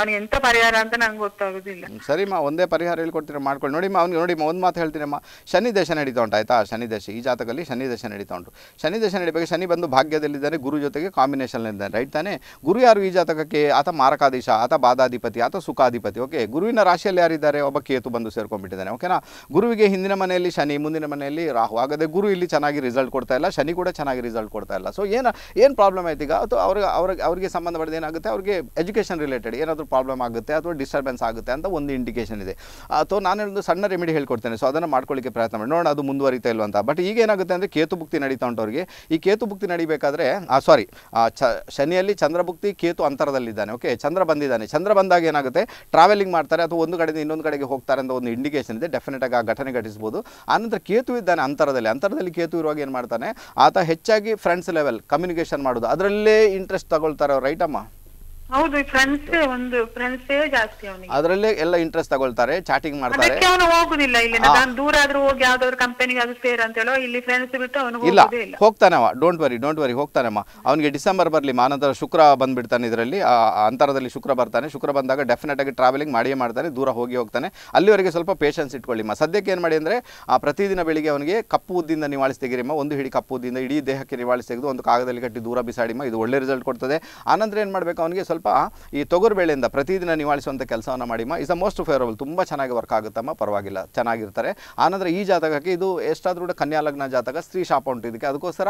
ಅವ್ನು ಎಂತ ಪರಿಹಾರ ಅಂತ ನಂಗೆ ಗೊತ್ತಾಗುದಿಲ್ಲ ಸರಿಮ್ಮ ಒಂದೇ ಪರಿಹಾರ ಹೇಳ್ಕೊಡ್ತೀರ ಮಾಡ್ಕೊಳ್ಳಿ ನೋಡಿಮ್ಮ ಅವ್ನಿಗೆ ನೋಡಿಮ್ಮ ಒಂದು ಮಾತು ಅಮ್ಮ ಶನಿ ದೇಶ ನಡೀತಾ ಉಂಟು ಆಯ್ತಾ ಶನಿ ದೇಶ ಈ ಜಾತಕದಲ್ಲಿ ಶನಿ ದೇಶ ನಡೀತಾ ಉಂಟು ಶನಿ ದೇಶ ನಡಿಬೇಕು ಶನಿ ಬಂದು ಭಾಗ್ಯದಲ್ಲಿದ್ದಾನೆ ಗುರು ಜೊತೆಗೆ ಕಾಂಬಿನೇಷನ್ ಇದ್ದಾನೆ ರೈಟ್ ತಾನೇ ಗುರು ಯಾರು ಈ ಜಾತಕಕ್ಕೆ ಆತ ಮಾರಕಾದೇಶ ಆತ ಬಾದಾಧಿಪತಿ ಆತ ಸುಖಾಧಿಪತಿ ಓಕೆ ಗುರುವಿನ ರಾಶಿಯಲ್ಲಿ ಯಾರಿದ್ದಾರೆ ಒಬ್ಬ ಕೇತು ಬಂದು ಸೇರ್ಕೊಂಡ್ಬಿಟ್ಟಿದ್ದಾನೆ ಓಕೆನಾ ಗುರುವಿಗೆ ಹಿಂದಿನ ಮನೆಯಲ್ಲಿ ಶನಿ ಮುಂದಿನ ಮನೆಯಲ್ಲಿ ರಾಹು ಆಗದೆ ಗುರು ಇಲ್ಲಿ ಚೆನ್ನಾಗಿ ರಿಸಲ್ಟ್ ಕೊಡ್ತಾ ಇಲ್ಲ ಶನಿ ಕೂಡ ಚೆನ್ನಾಗಿ ರಿಸಲ್ಟ್ ಕೊಡ್ತಾ ಇಲ್ಲ ಸೊ ಏನು ಏನು ಪ್ರಾಬ್ಲಮ್ ಆಯ್ತು ಈಗ ಅಥವಾ ಅವ್ರಿಗೆ ಅವ್ರಿಗೆ ಅವರಿಗೆ ಸಂಬಂಧಪಟ್ಟ ಏನಾಗುತ್ತೆ ಅವ್ರಿಗೆ ಎಜುಕೇಶನ್ ರಿಲೇಟೆಡ್ ಏನಾದರೂ ಪ್ರಾಬ್ಲಮ್ ಆಗುತ್ತೆ ಅಥವಾ ಡಿಸ್ಟರ್ಬೆನ್ಸ್ ಆಗುತ್ತೆ ಅಂತ ಒಂದು ಇಂಡಿಕೇಶನ್ ಇದೆ ಅಥವಾ ನಾನು ಒಂದು ಸಣ್ಣ ರೆಮಿಡಿ ಹೇಳ್ಕೊಡ್ತೇನೆ ಸೊ ಅದನ್ನು ಮಾಡ್ಕೊಳ್ಳಿಕ್ಕೆ ಪ್ರಯತ್ನ ಮಾಡಿ ನೋಡೋಣ ಅದು ಮುಂದುವರಿತಾ ಇಲ್ವಂತ ಬಟ್ ಈಗ ಏನಾಗುತ್ತೆ ಅಂದರೆ ಕೇತುಭುಕ್ತಿ ನಡೀತಾ ಉಂಟವ್ರಿಗೆ ಈ ಕೇತು ಕೇತುಭುಕ್ತಿ ನಡಿಬೇಕಾದ್ರೆ ಸಾರಿ ಚ ಶನಿಯಲ್ಲಿ ಚಂದ್ರಭುಕ್ತಿ ಕೇತು ಅಂತರದಲ್ಲಿದ್ದಾನೆ ಓಕೆ ಚಂದ್ರ ಬಂದಿದ್ದಾನೆ ಚಂದ್ರ ಬಂದಾಗ ಏನಾಗುತ್ತೆ ಟ್ರಾವೆಲಿಂಗ್ ಮಾಡ್ತಾರೆ ಅಥವಾ ಒಂದು ಕಡೆಯಿಂದ ಇನ್ನೊಂದು ಕಡೆಗೆ ಹೋಗ್ತಾರೆ ಅಂತ ಒಂದು ಇಂಡಿಕೇಷನ್ ಇದೆ ಡೆಫಿನೆಟಾಗಿ ಆಗಿ ಆ ಘಟನೆ ಘಟಿಸ್ಬೋದು ಆನಂತರ ಕೇತು ಇದ್ದಾನೆ ಅಂತರದಲ್ಲಿ ಅಂತರದಲ್ಲಿ ಕೇತು ಇರುವಾಗ ಏನು ಮಾಡ್ತಾನೆ ಆತ ಹೆಚ್ಚಾಗಿ ಫ್ರೆಂಡ್ಸ್ ಲೆವೆಲ್ ಕಮ್ಯುನಿಕೇಷನ್ ಮಾಡೋದು ಅದರಲ್ಲೇ ಇಂಟ್ರೆಸ್ಟ್ ತಗೊಳ್ತಾರೆ ರೈಟ್ ಅಮ್ಮ ಹೌದು ಒಂದು ಜಾಸ್ತಿ ಅದರಲ್ಲೇ ಎಲ್ಲ ಇಂಟ್ರೆಸ್ಟ್ ತಗೊಳ್ತಾರೆ ಚಾಟಿಂಗ್ ಮಾಡ್ತಾರೆ ಅದಕ್ಕೆ ಅವನು ಇಲ್ಲಿ ನಾನು ದೂರ ಕಂಪನಿಗೆ ಅಂತ ಹೇಳೋ ಇಲ್ಲಿ ಬಿಟ್ಟು ಇಲ್ಲ ಹೋಗ್ತಾನವ ಡೋಂಟ್ ವರಿ ಡೋಂಟ್ ವರಿ ಹೋಗ್ತಾನಮ್ಮ ಅವನಿಗೆ ಡಿಸೆಂಬರ್ ಬರಲಿ ಮಾನಂತರ ಶುಕ್ರ ಬಂದ್ಬಿಡ್ತಾನೆ ಇದರಲ್ಲಿ ಅಂತರದಲ್ಲಿ ಶುಕ್ರ ಬರ್ತಾನೆ ಶುಕ್ರ ಬಂದಾಗ ಡೆಫಿನೆಟ್ ಆಗಿ ಟ್ರಾವೆಲಿಂಗ್ ಮಾಡಿಯೇ ಮಾಡ್ತಾನೆ ದೂರ ಹೋಗಿ ಹೋಗ್ತಾನೆ ಅಲ್ಲಿವರೆಗೆ ಸ್ವಲ್ಪ ಪೇಷನ್ಸ್ ಇಟ್ಕೊಳ್ಳಿಮ್ಮ ಸದ್ಯಕ್ಕೆ ಏನು ಮಾಡಿ ಅಂದರೆ ಪ್ರತಿದಿನ ಬೆಳಿಗ್ಗೆ ಅವನಿಗೆ ಕಪ್ಪು ಉದ್ದಿಂದ ತೆಗಿರಿ ಅಮ್ಮ ಒಂದು ಹಿಡಿ ಕಪ್ಪು ಉದ್ದಿಂದ ಇಡೀ ದೇಹಕ್ಕೆ ನಿವಾಳಿಸಿ ತೆಗೆದು ಒಂದು ಕಾಗದಲ್ಲಿ ಕಟ್ಟಿ ದೂರ ಬಿಸಾಡಿಮ್ಮ ಇದು ಒಳ್ಳೆ ರಿಸಲ್ಟ್ ಕೊಡ್ತದೆ ಆನಂತರ ಏನು ಮಾಡಬೇಕು ಅವನಿಗೆ ಸ್ವಲ್ಪ ಸ್ವಲ್ಪ ಈ ತೊಗರು ಬೆಳೆಯಿಂದ ಪ್ರತಿದಿನ ನಿವಾಳಿಸುವಂಥ ಕೆಲಸವನ್ನು ಮಾಡಿಮ್ಮ ಇಸ್ ಅ ಮೋಸ್ಟ್ ಫೇವರಬಲ್ ತುಂಬ ಚೆನ್ನಾಗಿ ವರ್ಕ್ ಆಗುತ್ತಮ್ಮ ಪರವಾಗಿಲ್ಲ ಚೆನ್ನಾಗಿರ್ತಾರೆ ಆನಂತರ ಈ ಜಾತಕಕ್ಕೆ ಇದು ಎಷ್ಟಾದರೂ ಕೂಡ ಕನ್ಯಾಲಗ್ನ ಜಾತಕ ಸ್ತ್ರೀ ಶಾಪ ಉಂಟು ಇದಕ್ಕೆ ಅದಕ್ಕೋಸ್ಕರ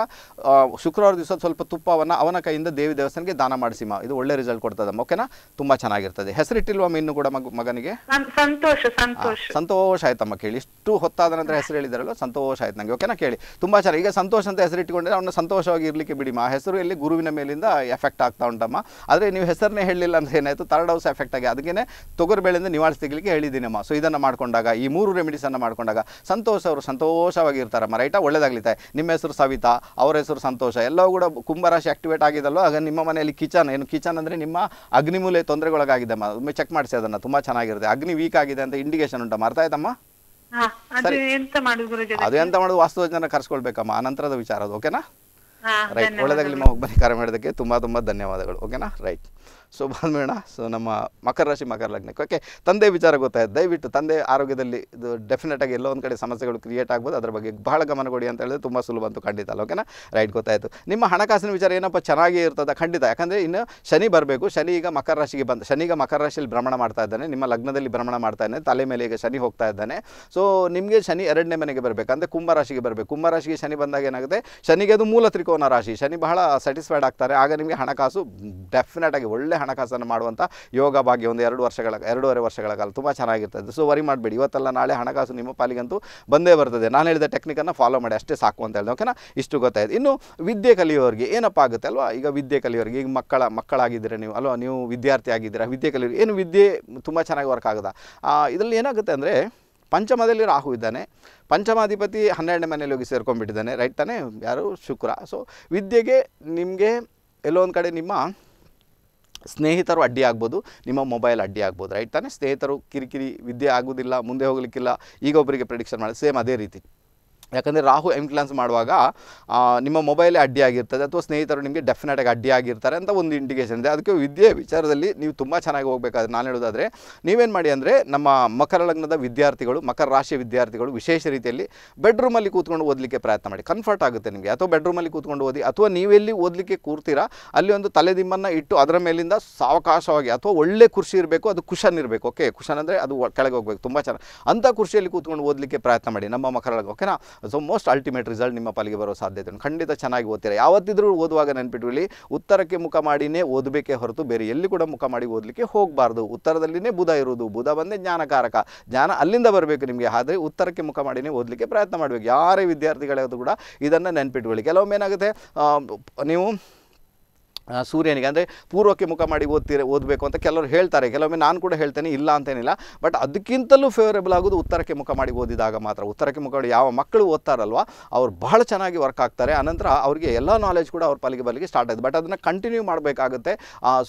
ಶುಕ್ರವಾರ ದಿವಸ ಸ್ವಲ್ಪ ತುಪ್ಪವನ್ನು ಅವನ ಕೈಯಿಂದ ದೇವಿ ದೇವಸ್ಥಾನಕ್ಕೆ ದಾನ ಮಾಡಿಸಿಮ್ಮ ಇದು ಒಳ್ಳೆ ರಿಸಲ್ಟ್ ಕೊಡ್ತದಮ್ಮ ಓಕೆನಾ ತುಂಬಾ ಚೆನ್ನಾಗಿರ್ತದೆ ಹೆಸರಿಟ್ಟಿಲ್ವಮ್ಮ ಇನ್ನು ಕೂಡ ಮಗನಿಗೆ ಸಂತೋಷ ಸಂತೋಷ ಆಯ್ತಮ್ಮ ಕೇಳಿ ಇಷ್ಟು ಹೊತ್ತಾದ ನಂತರ ಹೆಸರು ಹೇಳಿದಾರಲ್ಲ ಸಂತೋಷ ಆಯ್ತು ನಂಗೆ ಓಕೆನಾ ಕೇಳಿ ತುಂಬಾ ಚೆನ್ನಾಗಿ ಈಗ ಸಂತೋಷ ಅಂತ ಹೆಸರಿಟ್ಟುಕೊಂಡ್ರೆ ಅವನು ಸಂತೋಷವಾಗಿ ಇರಲಿಕ್ಕೆ ಬಿಡಿಮ್ಮ ಹೆಸರು ಇಲ್ಲಿ ಗುರುವಿನ ಮೇಲಿಂದ ಎಫೆಕ್ಟ್ ಆಗ್ತಾ ಉಂಟಮ್ಮ ಆದರೆ ನೀವು ಹೆಸರನ್ನೇ ಹೇಳಲಿಲ್ಲ ಅಂದರೆ ಏನಾಯಿತು ತರ್ಡ್ ಹೌಸ್ ಎಫೆಕ್ಟ್ ಆಗಿ ಅದಕ್ಕೆ ತೊಗರು ಬೆಳೆಯಿಂದ ನಿವಾರಣೆ ತೆಗಲಿಕ್ಕೆ ಹೇಳಿದ್ದೀನಮ್ಮ ಸೊ ಇದನ್ನು ಮಾಡಿಕೊಂಡಾಗ ಈ ಮೂರು ರೆಮಿಡೀಸನ್ನು ಮಾಡಿಕೊಂಡಾಗ ಸಂತೋಷ ಅವರು ಸಂತೋಷವಾಗಿರ್ತಾರಮ್ಮ ರೈಟ ಒಳ್ಳೆದಾಗ್ಲಿತ್ತೆ ನಿಮ್ಮ ಹೆಸರು ಸವಿತಾ ಅವರ ಹೆಸರು ಸಂತೋಷ ಎಲ್ಲವೂ ಕೂಡ ಕುಂಭರಾಶಿ ಆಕ್ಟಿವೇಟ್ ಆಗಿದಲ್ಲೋ ಆಗ ನಿಮ್ಮ ಮನೆಯಲ್ಲಿ ಕಿಚನ್ ಏನು ಕಿಚನ್ ಅಂದರೆ ನಿಮ್ಮ ಅಗ್ನಿಮೂಲೆ ತೊಂದರೆಗೊಳಗಾಗಿದ್ದಮ್ಮ ಒಮ್ಮೆ ಚೆಕ್ ಮಾಡಿಸಿ ಅದನ್ನು ತುಂಬ ಚೆನ್ನಾಗಿರುತ್ತೆ ಅಗ್ನಿ ವೀಕ್ ಆಗಿದೆ ಅಂತ ಇಂಡಿಕೇಶನ್ ಉಂಟಮ್ಮ ಅರ್ಥ ಆಯ್ತಮ್ಮ ಅದು ಎಂತ ಮಾಡುದು ವಾಸ್ತು ಜನ ಕರ್ಸ್ಕೊಳ್ಬೇಕಮ್ಮ ಅನಂತರದ ವಿಚಾರ ಅದು ಓಕೆನಾ ರೈಟ್ ಒಳ್ಳೆದಾಗಲಿ ನಿಮ್ಮ ಹೋಗಿ ಕರೆ ಮಾಡೋದಕ್ಕೆ ತುಂಬ ತುಂಬ ಧನ್ಯವಾದಗಳು ಓಕೆನಾ ರೈಟ್ ಸೊ ಬಾಲ್ಮೇಣ ಸೊ ನಮ್ಮ ಮಕರ ರಾಶಿ ಮಕರ ಲಗ್ನಕ್ಕೆ ಓಕೆ ತಂದೆ ವಿಚಾರ ಗೊತ್ತಾಯ್ತು ದಯವಿಟ್ಟು ತಂದೆ ಆರೋಗ್ಯದಲ್ಲಿ ಇದು ಡೆಫಿನೆಟಾಗಿ ಎಲ್ಲೋ ಒಂದು ಕಡೆ ಸಮಸ್ಯೆಗಳು ಕ್ರಿಯೇಟ್ ಆಗ್ಬೋದು ಅದರ ಬಗ್ಗೆ ಬಹಳ ಗಮನ ಕೊಡಿ ಅಂತ ಹೇಳಿದ್ರೆ ತುಂಬ ಸುಲಭ ಅಂತೂ ಖಂಡಿತ ಅಲ್ಲ ಓಕೆನಾ ರೈಟ್ ಗೊತ್ತಾಯಿತು ನಿಮ್ಮ ಹಣಕಾಸಿನ ವಿಚಾರ ಏನಪ್ಪ ಚೆನ್ನಾಗಿ ಇರ್ತದೆ ಖಂಡಿತ ಯಾಕಂದರೆ ಇನ್ನು ಶನಿ ಬರಬೇಕು ಶನಿ ಈಗ ಮಕರ ರಾಶಿಗೆ ಬಂದು ಈಗ ಮಕರ ರಾಶಿಯಲ್ಲಿ ಭ್ರಮಣ ಮಾಡ್ತಾ ಇದ್ದಾನೆ ನಿಮ್ಮ ಲಗ್ನದಲ್ಲಿ ಭ್ರಮಣ ಮಾಡ್ತಾ ಇದ್ದಾನೆ ತಲೆ ಮೇಲೆ ಈಗ ಶನಿ ಹೋಗ್ತಾ ಇದ್ದಾನೆ ಸೊ ನಿಮಗೆ ಶನಿ ಎರಡನೇ ಮನೆಗೆ ಬರಬೇಕು ಅಂದರೆ ಕುಂಭರಾಶಿಗೆ ಬರಬೇಕು ಕುಂಭರಾಶಿಗೆ ಶನಿ ಬಂದಾಗ ಏನಾಗುತ್ತೆ ಶನಿಗೆ ಅದು ಮೂಲ ತ್ರಿಕೋನ ರಾಶಿ ಶನಿ ಬಹಳ ಸ್ಯಾಟಿಸ್ಫೈಡ್ ಆಗ್ತಾರೆ ಆಗ ನಿಮಗೆ ಹಣಕಾಸು ಆಗಿ ಒಳ್ಳೆ ಹಣಕಾಸನ್ನು ಮಾಡುವಂಥ ಯೋಗ ಭಾಗ್ಯ ಒಂದು ಎರಡು ವರ್ಷಗಳ ಎರಡೂವರೆ ವರ್ಷಗಳ ಕಾಲ ತುಂಬ ಚೆನ್ನಾಗಿರ್ತದೆ ಸೊ ವರಿ ಮಾಡಬೇಡಿ ಇವತ್ತೆಲ್ಲ ನಾಳೆ ಹಣಕಾಸು ನಿಮ್ಮ ಪಾಲಿಗಂತೂ ಬಂದೇ ಬರ್ತದೆ ನಾನು ಹೇಳಿದ ಟೆಕ್ನಿಕನ್ನು ಫಾಲೋ ಮಾಡಿ ಅಷ್ಟೇ ಸಾಕು ಅಂತ ಹೇಳಿದೆ ಓಕೆನಾ ಇಷ್ಟು ಗೊತ್ತಾಯಿತು ಇನ್ನು ವಿದ್ಯೆ ಕಲಿಯೋರಿಗೆ ಏನಪ್ಪ ಆಗುತ್ತೆ ಅಲ್ವಾ ಈಗ ವಿದ್ಯೆ ಕಲಿಯೋರಿಗೆ ಈಗ ಮಕ್ಕಳ ಮಕ್ಕಳಾಗಿದ್ದೀರಿ ನೀವು ಅಲ್ವಾ ನೀವು ವಿದ್ಯಾರ್ಥಿ ಆಗಿದ್ದೀರಾ ವಿದ್ಯೆ ಕಲಿಯೋರಿಗೆ ಏನು ವಿದ್ಯೆ ತುಂಬ ಚೆನ್ನಾಗಿ ವರ್ಕ್ ಆಗದ ಇದರಲ್ಲಿ ಏನಾಗುತ್ತೆ ಅಂದರೆ ಪಂಚಮದಲ್ಲಿ ರಾಹು ಇದ್ದಾನೆ ಪಂಚಮಾಧಿಪತಿ ಹನ್ನೆರಡನೇ ಮನೆಯಲ್ಲಿ ಹೋಗಿ ಸೇರ್ಕೊಂಡ್ಬಿಟ್ಟಿದ್ದಾನೆ ರೈಟ್ ತಾನೇ ಯಾರು ಶುಕ್ರ ಸೊ ವಿದ್ಯೆಗೆ ನಿಮಗೆ ಎಲ್ಲೋ ಒಂದು ಕಡೆ ನಿಮ್ಮ ಸ್ನೇಹಿತರು ಅಡ್ಡಿ ಆಗ್ಬೋದು ನಿಮ್ಮ ಮೊಬೈಲ್ ಅಡ್ಡಿ ಆಗ್ಬೋದು ರೈಟ್ ತಾನೇ ಸ್ನೇಹಿತರು ಕಿರಿಕಿರಿ ವಿದ್ಯೆ ಆಗೋದಿಲ್ಲ ಮುಂದೆ ಹೋಗಲಿಕ್ಕಿಲ್ಲ ಈಗ ಒಬ್ಬರಿಗೆ ಪ್ರಿಡಿಕ್ಷನ್ ಮಾಡಿ ಸೇಮ್ ಅದೇ ರೀತಿ ಯಾಕಂದರೆ ರಾಹು ಎಂಕ್ಲಾನ್ಸ್ ಮಾಡುವಾಗ ನಿಮ್ಮ ಮೊಬೈಲೇ ಅಡ್ಡಿಯಾಗಿರ್ತದೆ ಅಥವಾ ಸ್ನೇಹಿತರು ನಿಮಗೆ ಡೆಫಿನೆಟಾಗಿ ಅಡ್ಡಿಯಾಗಿರ್ತಾರೆ ಅಂತ ಒಂದು ಇಂಡಿಕೇಷನ್ ಇದೆ ಅದಕ್ಕೆ ವಿದ್ಯೆ ವಿಚಾರದಲ್ಲಿ ನೀವು ತುಂಬ ಚೆನ್ನಾಗಿ ಹೋಗಬೇಕಾದ್ರೆ ನಾನು ಹೇಳೋದಾದರೆ ನೀವೇನು ಮಾಡಿ ಅಂದರೆ ನಮ್ಮ ಮಕರ ಲಗ್ನದ ವಿದ್ಯಾರ್ಥಿಗಳು ಮಕರ ರಾಶಿಯ ವಿದ್ಯಾರ್ಥಿಗಳು ವಿಶೇಷ ರೀತಿಯಲ್ಲಿ ಬೆಡ್ರೂಮಲ್ಲಿ ಕೂತ್ಕೊಂಡು ಓದಲಿಕ್ಕೆ ಪ್ರಯತ್ನ ಮಾಡಿ ಕನ್ಫರ್ಟ್ ಆಗುತ್ತೆ ನಿಮಗೆ ಅಥವಾ ಬೆಡ್ರೂಮಲ್ಲಿ ಕೂತ್ಕೊಂಡು ಓದಿ ಅಥವಾ ನೀವೆಲ್ಲಿ ಓದಲಿಕ್ಕೆ ಕೂರ್ತೀರಾ ಅಲ್ಲಿ ಒಂದು ತಲೆದಿಮ್ಮನ್ನು ಇಟ್ಟು ಅದರ ಮೇಲಿಂದ ಸಾವಕಾಶವಾಗಿ ಅಥವಾ ಒಳ್ಳೆ ಕುರ್ಚಿ ಇರಬೇಕು ಅದು ಕುಷನ್ ಇರಬೇಕು ಓಕೆ ಕುಶನ್ ಅಂದರೆ ಅದು ಕೆಳಗೆ ಹೋಗಬೇಕು ತುಂಬ ಚೆನ್ನಾಗಿ ಅಂಥ ಕುರ್ಚಿಯಲ್ಲಿ ಕೂತ್ಕೊಂಡು ಓದಲಿಕ್ಕೆ ಪ್ರಯತ್ನ ಮಾಡಿ ನಮ್ಮ ಮಕರ ಓಕೆನಾ ಸೊ ಮೋಸ್ಟ್ ಅಲ್ಟಿಮೇಟ್ ರಿಸಲ್ಟ್ ನಿಮ್ಮ ಪಾಲಿಗೆ ಬರೋ ಸಾಧ್ಯತೆ ಖಂಡಿತ ಚೆನ್ನಾಗಿ ಓದ್ತೀರಾ ಯಾವತ್ತಿದ್ರೂ ಓದುವಾಗ ನೆನ್ಪಿಟ್ಕೊಳ್ಳಿ ಉತ್ತರಕ್ಕೆ ಮುಖ ಮಾಡಿನೇ ಓದಬೇಕೇ ಹೊರತು ಬೇರೆ ಎಲ್ಲಿ ಕೂಡ ಮುಖ ಮಾಡಿ ಓದಲಿಕ್ಕೆ ಹೋಗಬಾರ್ದು ಉತ್ತರದಲ್ಲಿನೇ ಬುಧ ಇರುವುದು ಬುಧ ಬಂದೇ ಜ್ಞಾನಕಾರಕ ಜ್ಞಾನ ಅಲ್ಲಿಂದ ಬರಬೇಕು ನಿಮಗೆ ಆದರೆ ಉತ್ತರಕ್ಕೆ ಮುಖ ಮಾಡಿನೇ ಓದಲಿಕ್ಕೆ ಪ್ರಯತ್ನ ಮಾಡಬೇಕು ಯಾರೇ ವಿದ್ಯಾರ್ಥಿಗಳಾದರೂ ಕೂಡ ಇದನ್ನು ನೆನ್ಪಿಟ್ಬಿಡಿ ಕೆಲವೊಮ್ಮೆ ಏನಾಗುತ್ತೆ ನೀವು ಸೂರ್ಯನಿಗೆ ಅಂದರೆ ಪೂರ್ವಕ್ಕೆ ಮುಖ ಮಾಡಿ ಓದ್ತೀರ ಓದಬೇಕು ಅಂತ ಕೆಲವರು ಹೇಳ್ತಾರೆ ಕೆಲವೊಮ್ಮೆ ನಾನು ಕೂಡ ಹೇಳ್ತೇನೆ ಇಲ್ಲ ಅಂತೇನಿಲ್ಲ ಬಟ್ ಅದಕ್ಕಿಂತಲೂ ಫೇವರೇಬಲ್ ಆಗೋದು ಉತ್ತರಕ್ಕೆ ಮುಖ ಮಾಡಿ ಓದಿದಾಗ ಮಾತ್ರ ಉತ್ತರಕ್ಕೆ ಮುಖ ಮಾಡಿ ಯಾವ ಮಕ್ಕಳು ಓದ್ತಾರಲ್ವ ಅವ್ರು ಬಹಳ ಚೆನ್ನಾಗಿ ವರ್ಕ್ ಆಗ್ತಾರೆ ಆನಂತರ ಅವರಿಗೆ ಎಲ್ಲ ನಾಲೆಜ್ ಕೂಡ ಅವ್ರ ಪಾಲಿಗೆ ಬಲಿಗೆ ಸ್ಟಾರ್ಟ್ ಆಯಿತು ಬಟ್ ಅದನ್ನು ಕಂಟಿನ್ಯೂ ಮಾಡಬೇಕಾಗುತ್ತೆ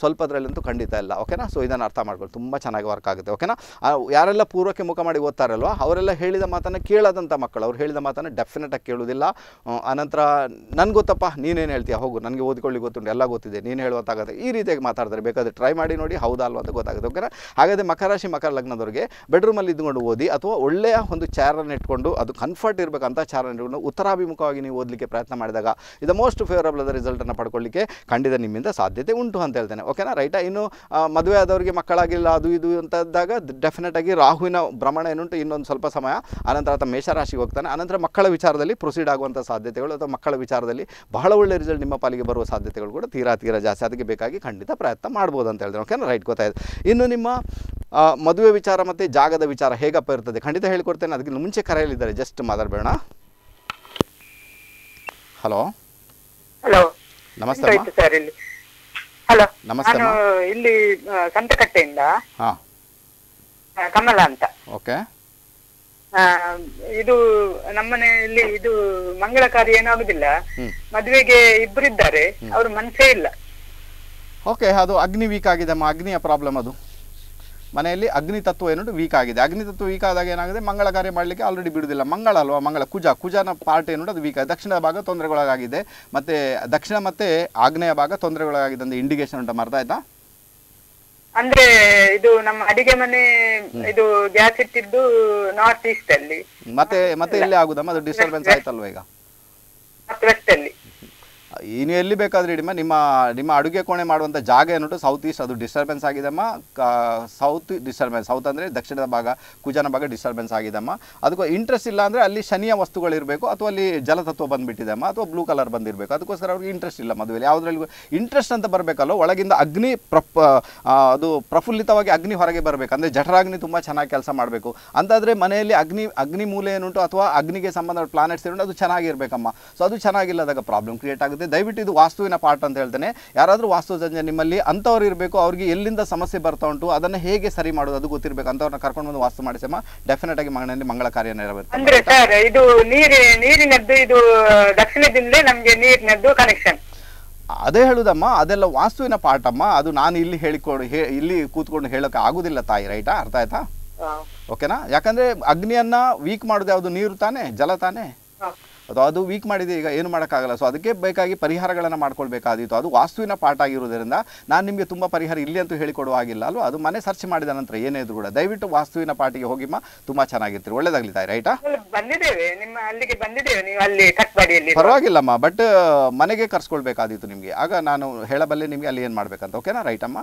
ಸ್ವಲ್ಪದರಲ್ಲಂತೂ ಖಂಡಿತ ಇಲ್ಲ ಓಕೆನಾ ಸೊ ಇದನ್ನು ಅರ್ಥ ಮಾಡ್ಕೊಳ್ಳಿ ತುಂಬ ಚೆನ್ನಾಗಿ ವರ್ಕ್ ಆಗುತ್ತೆ ಓಕೆನಾ ಯಾರೆಲ್ಲ ಪೂರ್ವಕ್ಕೆ ಮುಖ ಮಾಡಿ ಓದ್ತಾರಲ್ವ ಅವರೆಲ್ಲ ಹೇಳಿದ ಮಾತನ್ನು ಕೇಳದಂಥ ಮಕ್ಕಳು ಅವ್ರು ಹೇಳಿದ ಮಾತನ್ನು ಡೆಫಿನೆಟಾಗಿ ಕೇಳೋದಿಲ್ಲ ಆನಂತರ ನನಗೆ ಗೊತ್ತಪ್ಪ ನೀನೇನು ಹೇಳ್ತೀಯ ಹೋಗು ನನಗೆ ಓದ್ಕೊಳ್ಳಿ ಗೊತ್ತುಂಟು ಎಲ್ಲ ಗೊತ್ತಿದೆ ಗೊತ್ತಾಗ್ತಿದೆ ನೀನು ಹೇಳುವಂತಾಗುತ್ತೆ ಈ ರೀತಿಯಾಗಿ ಮಾತಾಡ್ತಾರೆ ಬೇಕಾದರೆ ಟ್ರೈ ಮಾಡಿ ನೋಡಿ ಹೌದಾ ಅಂತ ಗೊತ್ತಾಗುತ್ತೆ ಓಕೆನಾ ಹಾಗಾದರೆ ಮಕರಾಶಿ ರಾಶಿ ಮಕರ ಲಗ್ನದವರಿಗೆ ಬೆಡ್ರೂಮಲ್ಲಿ ಇದ್ದುಕೊಂಡು ಓದಿ ಅಥವಾ ಒಳ್ಳೆಯ ಒಂದು ಚಾರನ್ನು ಇಟ್ಕೊಂಡು ಅದು ಕಂಫರ್ಟ್ ಇರಬೇಕಂತ ಚಾರನ್ನು ಇಟ್ಕೊಂಡು ಉತ್ತರಾಭಿಮುಖವಾಗಿ ನೀವು ಓದಲಿಕ್ಕೆ ಪ್ರಯತ್ನ ಮಾಡಿದಾಗ ಇದು ಮೋಸ್ಟ್ ಫೇವರಬಲ್ ಆದ ರಿಸಲ್ಟನ್ನು ಪಡ್ಕೊಳ್ಳಿಕ್ಕೆ ಖಂಡಿತ ನಿಮ್ಮಿಂದ ಸಾಧ್ಯತೆ ಉಂಟು ಅಂತ ಹೇಳ್ತೇನೆ ಓಕೆನಾ ರೈಟಾ ಇನ್ನು ಮದುವೆ ಆದವರಿಗೆ ಮಕ್ಕಳಾಗಿಲ್ಲ ಅದು ಇದು ಅಂತಂದಾಗ ಆಗಿ ರಾಹುವಿನ ಭ್ರಮಣ ಏನುಂಟು ಇನ್ನೊಂದು ಸ್ವಲ್ಪ ಸಮಯ ಅನಂತರ ಆತ ಮೇಷರಾಶಿಗೆ ಹೋಗ್ತಾನೆ ಅನಂತರ ಮಕ್ಕಳ ವಿಚಾರದಲ್ಲಿ ಪ್ರೊಸೀಡ್ ಆಗುವಂಥ ಸಾಧ್ಯತೆಗಳು ಅಥವಾ ಮಕ್ಕಳ ವಿಚಾರದಲ್ಲಿ ಬಹಳ ಒಳ್ಳೆ ರಿಸಲ್ಟ್ ನಿಮ್ಮ ಪಾಲಿಗೆ ಬರುವ ಸಾಧ್ಯತೆಗಳು ಕೂಡ ತೀರಾ ಜಾತಕಿರ ಜಾಸ್ತಿ ಅದಕ್ಕೆ ಬೇಕಾಗಿ ಖಂಡಿತ ಪ್ರಯತ್ನ ಮಾಡ್ಬೋದು ಅಂತ ಹೇಳಿದ್ರೆ ಓಕೆನಾ ರೈಟ್ ಗೊತ್ತಾಯ್ತು ಇನ್ನು ನಿಮ್ಮ ಮದುವೆ ವಿಚಾರ ಮತ್ತು ಜಾಗದ ವಿಚಾರ ಹೇಗಪ್ಪ ಇರ್ತದೆ ಖಂಡಿತ ಹೇಳ್ಕೊಡ್ತೇನೆ ಅದಕ್ಕಿಂತ ಮುಂಚೆ ಕರೆಯಲಿದ್ದಾರೆ ಜಸ್ಟ್ ಮಾತಾಡಬೇಡ ಹಲೋ ಹಲೋ ನಮಸ್ತೆ ಸರ್ ಇಲ್ಲಿ ಹಲೋ ಇಲ್ಲಿ ಕಮಲ ಅಂತ ಓಕೆ ಇದು ನಮ್ಮನೆಯಲ್ಲಿ ಇದು ಮಂಗಳ ಕಾರ್ಯ ಏನಾಗುದಿಲ್ಲ ಮದುವೆಗೆ ಇಬ್ಬರಿದ್ದಾರೆ ಅವ್ರ ಮನಸ್ಸೇ ಇಲ್ಲ ಓಕೆ ಅದು ಅಗ್ನಿ ವೀಕ್ ಆಗಿದೆ ಅಮ್ಮ ಅಗ್ನಿಯ ಪ್ರಾಬ್ಲಮ್ ಅದು ಮನೆಯಲ್ಲಿ ಅಗ್ನಿ ತತ್ವ ಏನುಂಟು ವೀಕ್ ಆಗಿದೆ ಅಗ್ನಿ ತತ್ವ ವೀಕ್ ಆದಾಗ ಏನಾಗಿದೆ ಮಂಗಳ ಕಾರ್ಯ ಮಾಡಲಿಕ್ಕೆ ಆಲ್ರೆಡಿ ಬಿಡುವುದಿಲ್ಲ ಮಂಗಳ ಅಲ್ವಾ ಮಂಗಳ ಕುಜ ಕುಜನ ಪಾರ್ಟ್ ಏನುಂಟು ಅದು ವೀಕ್ ದಕ್ಷಿಣ ಭಾಗ ತೊಂದರೆಗೊಳಗಾಗಿದೆ ಮತ್ತೆ ದಕ್ಷಿಣ ಮತ್ತೆ ಆಗ್ನೇಯ ಭಾಗ ತೊಂದರೆಗೊಳಗಾಗಿದೆ ಅಂದ್ರೆ ಇಂಡಿಕೇಶನ್ ಉಂಟು ಮರ್ತಾಯ್ತಾ ಅಂದ್ರೆ ಇದು ನಮ್ಮ ಅಡಿಗೆ ಮನೆ ಇದು ಗ್ಯಾಸ್ ಇಟ್ಟಿದ್ದು ನಾರ್ತ್ ಈಸ್ಟ್ ಅಲ್ಲಿ ಮತ್ತೆ ಮತ್ತೆ ಇಲ್ಲೇ ಆಗುದಾ ಅದು ಡಿಸ್ಟರ್ಬೆನ್ಸ್ ಆಯ್ತಲ್ವಾ ಈಗ ಇನ್ನು ಎಲ್ಲಿ ಬೇಕಾದರೂ ಇಡಿಮ್ಮ ನಿಮ್ಮ ನಿಮ್ಮ ಅಡುಗೆ ಕೋಣೆ ಮಾಡುವಂಥ ಜಾಗ ಏನುಂಟು ಸೌತ್ ಈಸ್ಟ್ ಅದು ಡಿಸ್ಟರ್ಬೆನ್ಸ್ ಆಗಿದೆಮ್ಮ ಸೌತ್ ಡಿಸ್ಟರ್ಬೆನ್ಸ್ ಸೌತ್ ಅಂದರೆ ದಕ್ಷಿಣದ ಭಾಗ ಕುಜನ ಭಾಗ ಡಿಸ್ಟರ್ಬೆನ್ಸ್ ಆಗಿದೆಮ್ಮ ಅದಕ್ಕೂ ಇಂಟ್ರೆಸ್ಟ್ ಇಲ್ಲ ಅಂದರೆ ಅಲ್ಲಿ ಶನಿಯ ವಸ್ತುಗಳಿರಬೇಕು ಅಥವಾ ಅಲ್ಲಿ ಜಲತತ್ವ ಬಂದುಬಿಟ್ಟಿದೆಮ್ಮ ಅಥವಾ ಬ್ಲೂ ಕಲರ್ ಬಂದಿರಬೇಕು ಅದಕ್ಕೋಸ್ಕರ ಅವ್ರಿಗೆ ಇಂಟ್ರೆಸ್ಟ್ ಇಲ್ಲ ಮದುವೆಯಲ್ಲಿ ಯಾವುದ್ರಲ್ಲಿ ಇಂಟ್ರೆಸ್ಟ್ ಅಂತ ಬರಬೇಕಲ್ಲ ಒಳಗಿಂದ ಅಗ್ನಿ ಪ್ರಪ್ ಅದು ಪ್ರಫುಲ್ಲಿತವಾಗಿ ಅಗ್ನಿ ಹೊರಗೆ ಬರಬೇಕು ಅಂದರೆ ಜಠರಾಗ್ನಿ ತುಂಬ ಚೆನ್ನಾಗಿ ಕೆಲಸ ಮಾಡಬೇಕು ಅಂತಾದರೆ ಮನೆಯಲ್ಲಿ ಅಗ್ನಿ ಅಗ್ನಿ ಮೂಲೆ ಏನುಂಟು ಅಥವಾ ಅಗ್ನಿಗೆ ಸಂಬಂಧ ಪ್ಲಾನೆಟ್ಸ್ ಇರೋ ಅದು ಚೆನ್ನಾಗಿರಬೇಕಮ್ಮ ಸೊ ಅದು ಚೆನ್ನಾಗಿಲ್ಲದಾಗ ಪ್ರಾಬ್ಲಮ್ ಕ್ರಿಯೇಟ್ ಆಗುತ್ತೆ ದಯವಿಟ್ಟು ಇದು ವಾಸ್ತುವಿನ ಪಾಠ ಅಂತ ಹೇಳ್ತೇನೆ ಯಾರಾದರೂ ವಾಸ್ತು ತಜ್ಞ ನಿಮ್ಮಲ್ಲಿ ಅಂಥವ್ರು ಇರಬೇಕು ಅವ್ರಿಗೆ ಎಲ್ಲಿಂದ ಸಮಸ್ಯೆ ಬರ್ತಾ ಉಂಟು ಅದನ್ನು ಹೇಗೆ ಸರಿ ಮಾಡೋದು ಅದು ಗೊತ್ತಿರಬೇಕು ಅಂಥವ್ರನ್ನ ಕರ್ಕೊಂಡು ಬಂದು ವಾಸ್ತು ಮಾಡಿಸಮ್ಮ ಡೆಫಿನೆಟ್ ಆಗಿ ಮಗನಲ್ಲಿ ಮಂಗಳ ಕಾರ್ಯ ನೆರವೇರುತ್ತೆ ಅಂದ್ರೆ ಸರ್ ಇದು ನೀರಿ ನೀರಿನದ್ದು ಇದು ದಕ್ಷಿಣದಿಂದಲೇ ನಮಗೆ ನೀರಿನದ್ದು ಕನೆಕ್ಷನ್ ಅದೇ ಹೇಳುದಮ್ಮ ಅದೆಲ್ಲ ವಾಸ್ತುವಿನ ಪಾಠಮ್ಮ ಅದು ನಾನು ಇಲ್ಲಿ ಹೇಳಿಕೊಂಡು ಇಲ್ಲಿ ಕೂತ್ಕೊಂಡು ಹೇಳೋಕೆ ಆಗುದಿಲ್ಲ ತಾಯಿ ರೈಟ್ ಅರ್ಥ ಆಯ್ತಾ ಓಕೆನಾ ಯಾಕಂದ್ರೆ ಅಗ್ನಿಯನ್ನ ವೀಕ್ ಮಾಡೋದು ಯಾವುದು ನೀರು ತಾನೆ ಜಲ ತಾನೆ ಅಥವಾ ಅದು ವೀಕ್ ಮಾಡಿದೆ ಈಗ ಏನು ಮಾಡೋಕ್ಕಾಗಲ್ಲ ಸೊ ಅದಕ್ಕೆ ಬೇಕಾಗಿ ಪರಿಹಾರಗಳನ್ನು ಮಾಡ್ಕೊಳ್ಬೇಕಾದೀತು ಅದು ವಾಸ್ತುವಿನ ಪಾಠ ಆಗಿರೋದ್ರಿಂದ ನಾನು ನಿಮಗೆ ತುಂಬ ಪರಿಹಾರ ಇಲ್ಲಿ ಅಂತೂ ಹೇಳಿಕೊಡುವ ಆಗಿಲ್ಲ ಅಲ್ವ ಅದು ಮನೆ ಸರ್ಚ್ ಮಾಡಿದ ನಂತರ ಏನೇ ಇದ್ರು ಕೂಡ ದಯವಿಟ್ಟು ವಾಸ್ತುವಿನ ಪಾಠಿಗೆ ಹೋಗಿಮ್ಮ ತುಂಬ ಚೆನ್ನಾಗಿರ್ತೀರಿ ಒಳ್ಳೇದಾಗಲಿ ತಾಯಿ ರೈಟಾ ಬಂದಿದ್ದೇವೆ ನಿಮ್ಮ ಅಲ್ಲಿಗೆ ಬಂದಿದ್ದೇವೆ ನೀವು ಅಲ್ಲಿ ಪರವಾಗಿಲ್ಲಮ್ಮ ಬಟ್ ಮನೆಗೆ ಕರ್ಸ್ಕೊಳ್ಬೇಕಾದಿತ್ತು ನಿಮಗೆ ಆಗ ನಾನು ಹೇಳಬಲ್ಲೆ ನಿಮಗೆ ಅಲ್ಲಿ ಏನು ಮಾಡಬೇಕಂತ ಓಕೆನಾ ರೈಟಮ್ಮ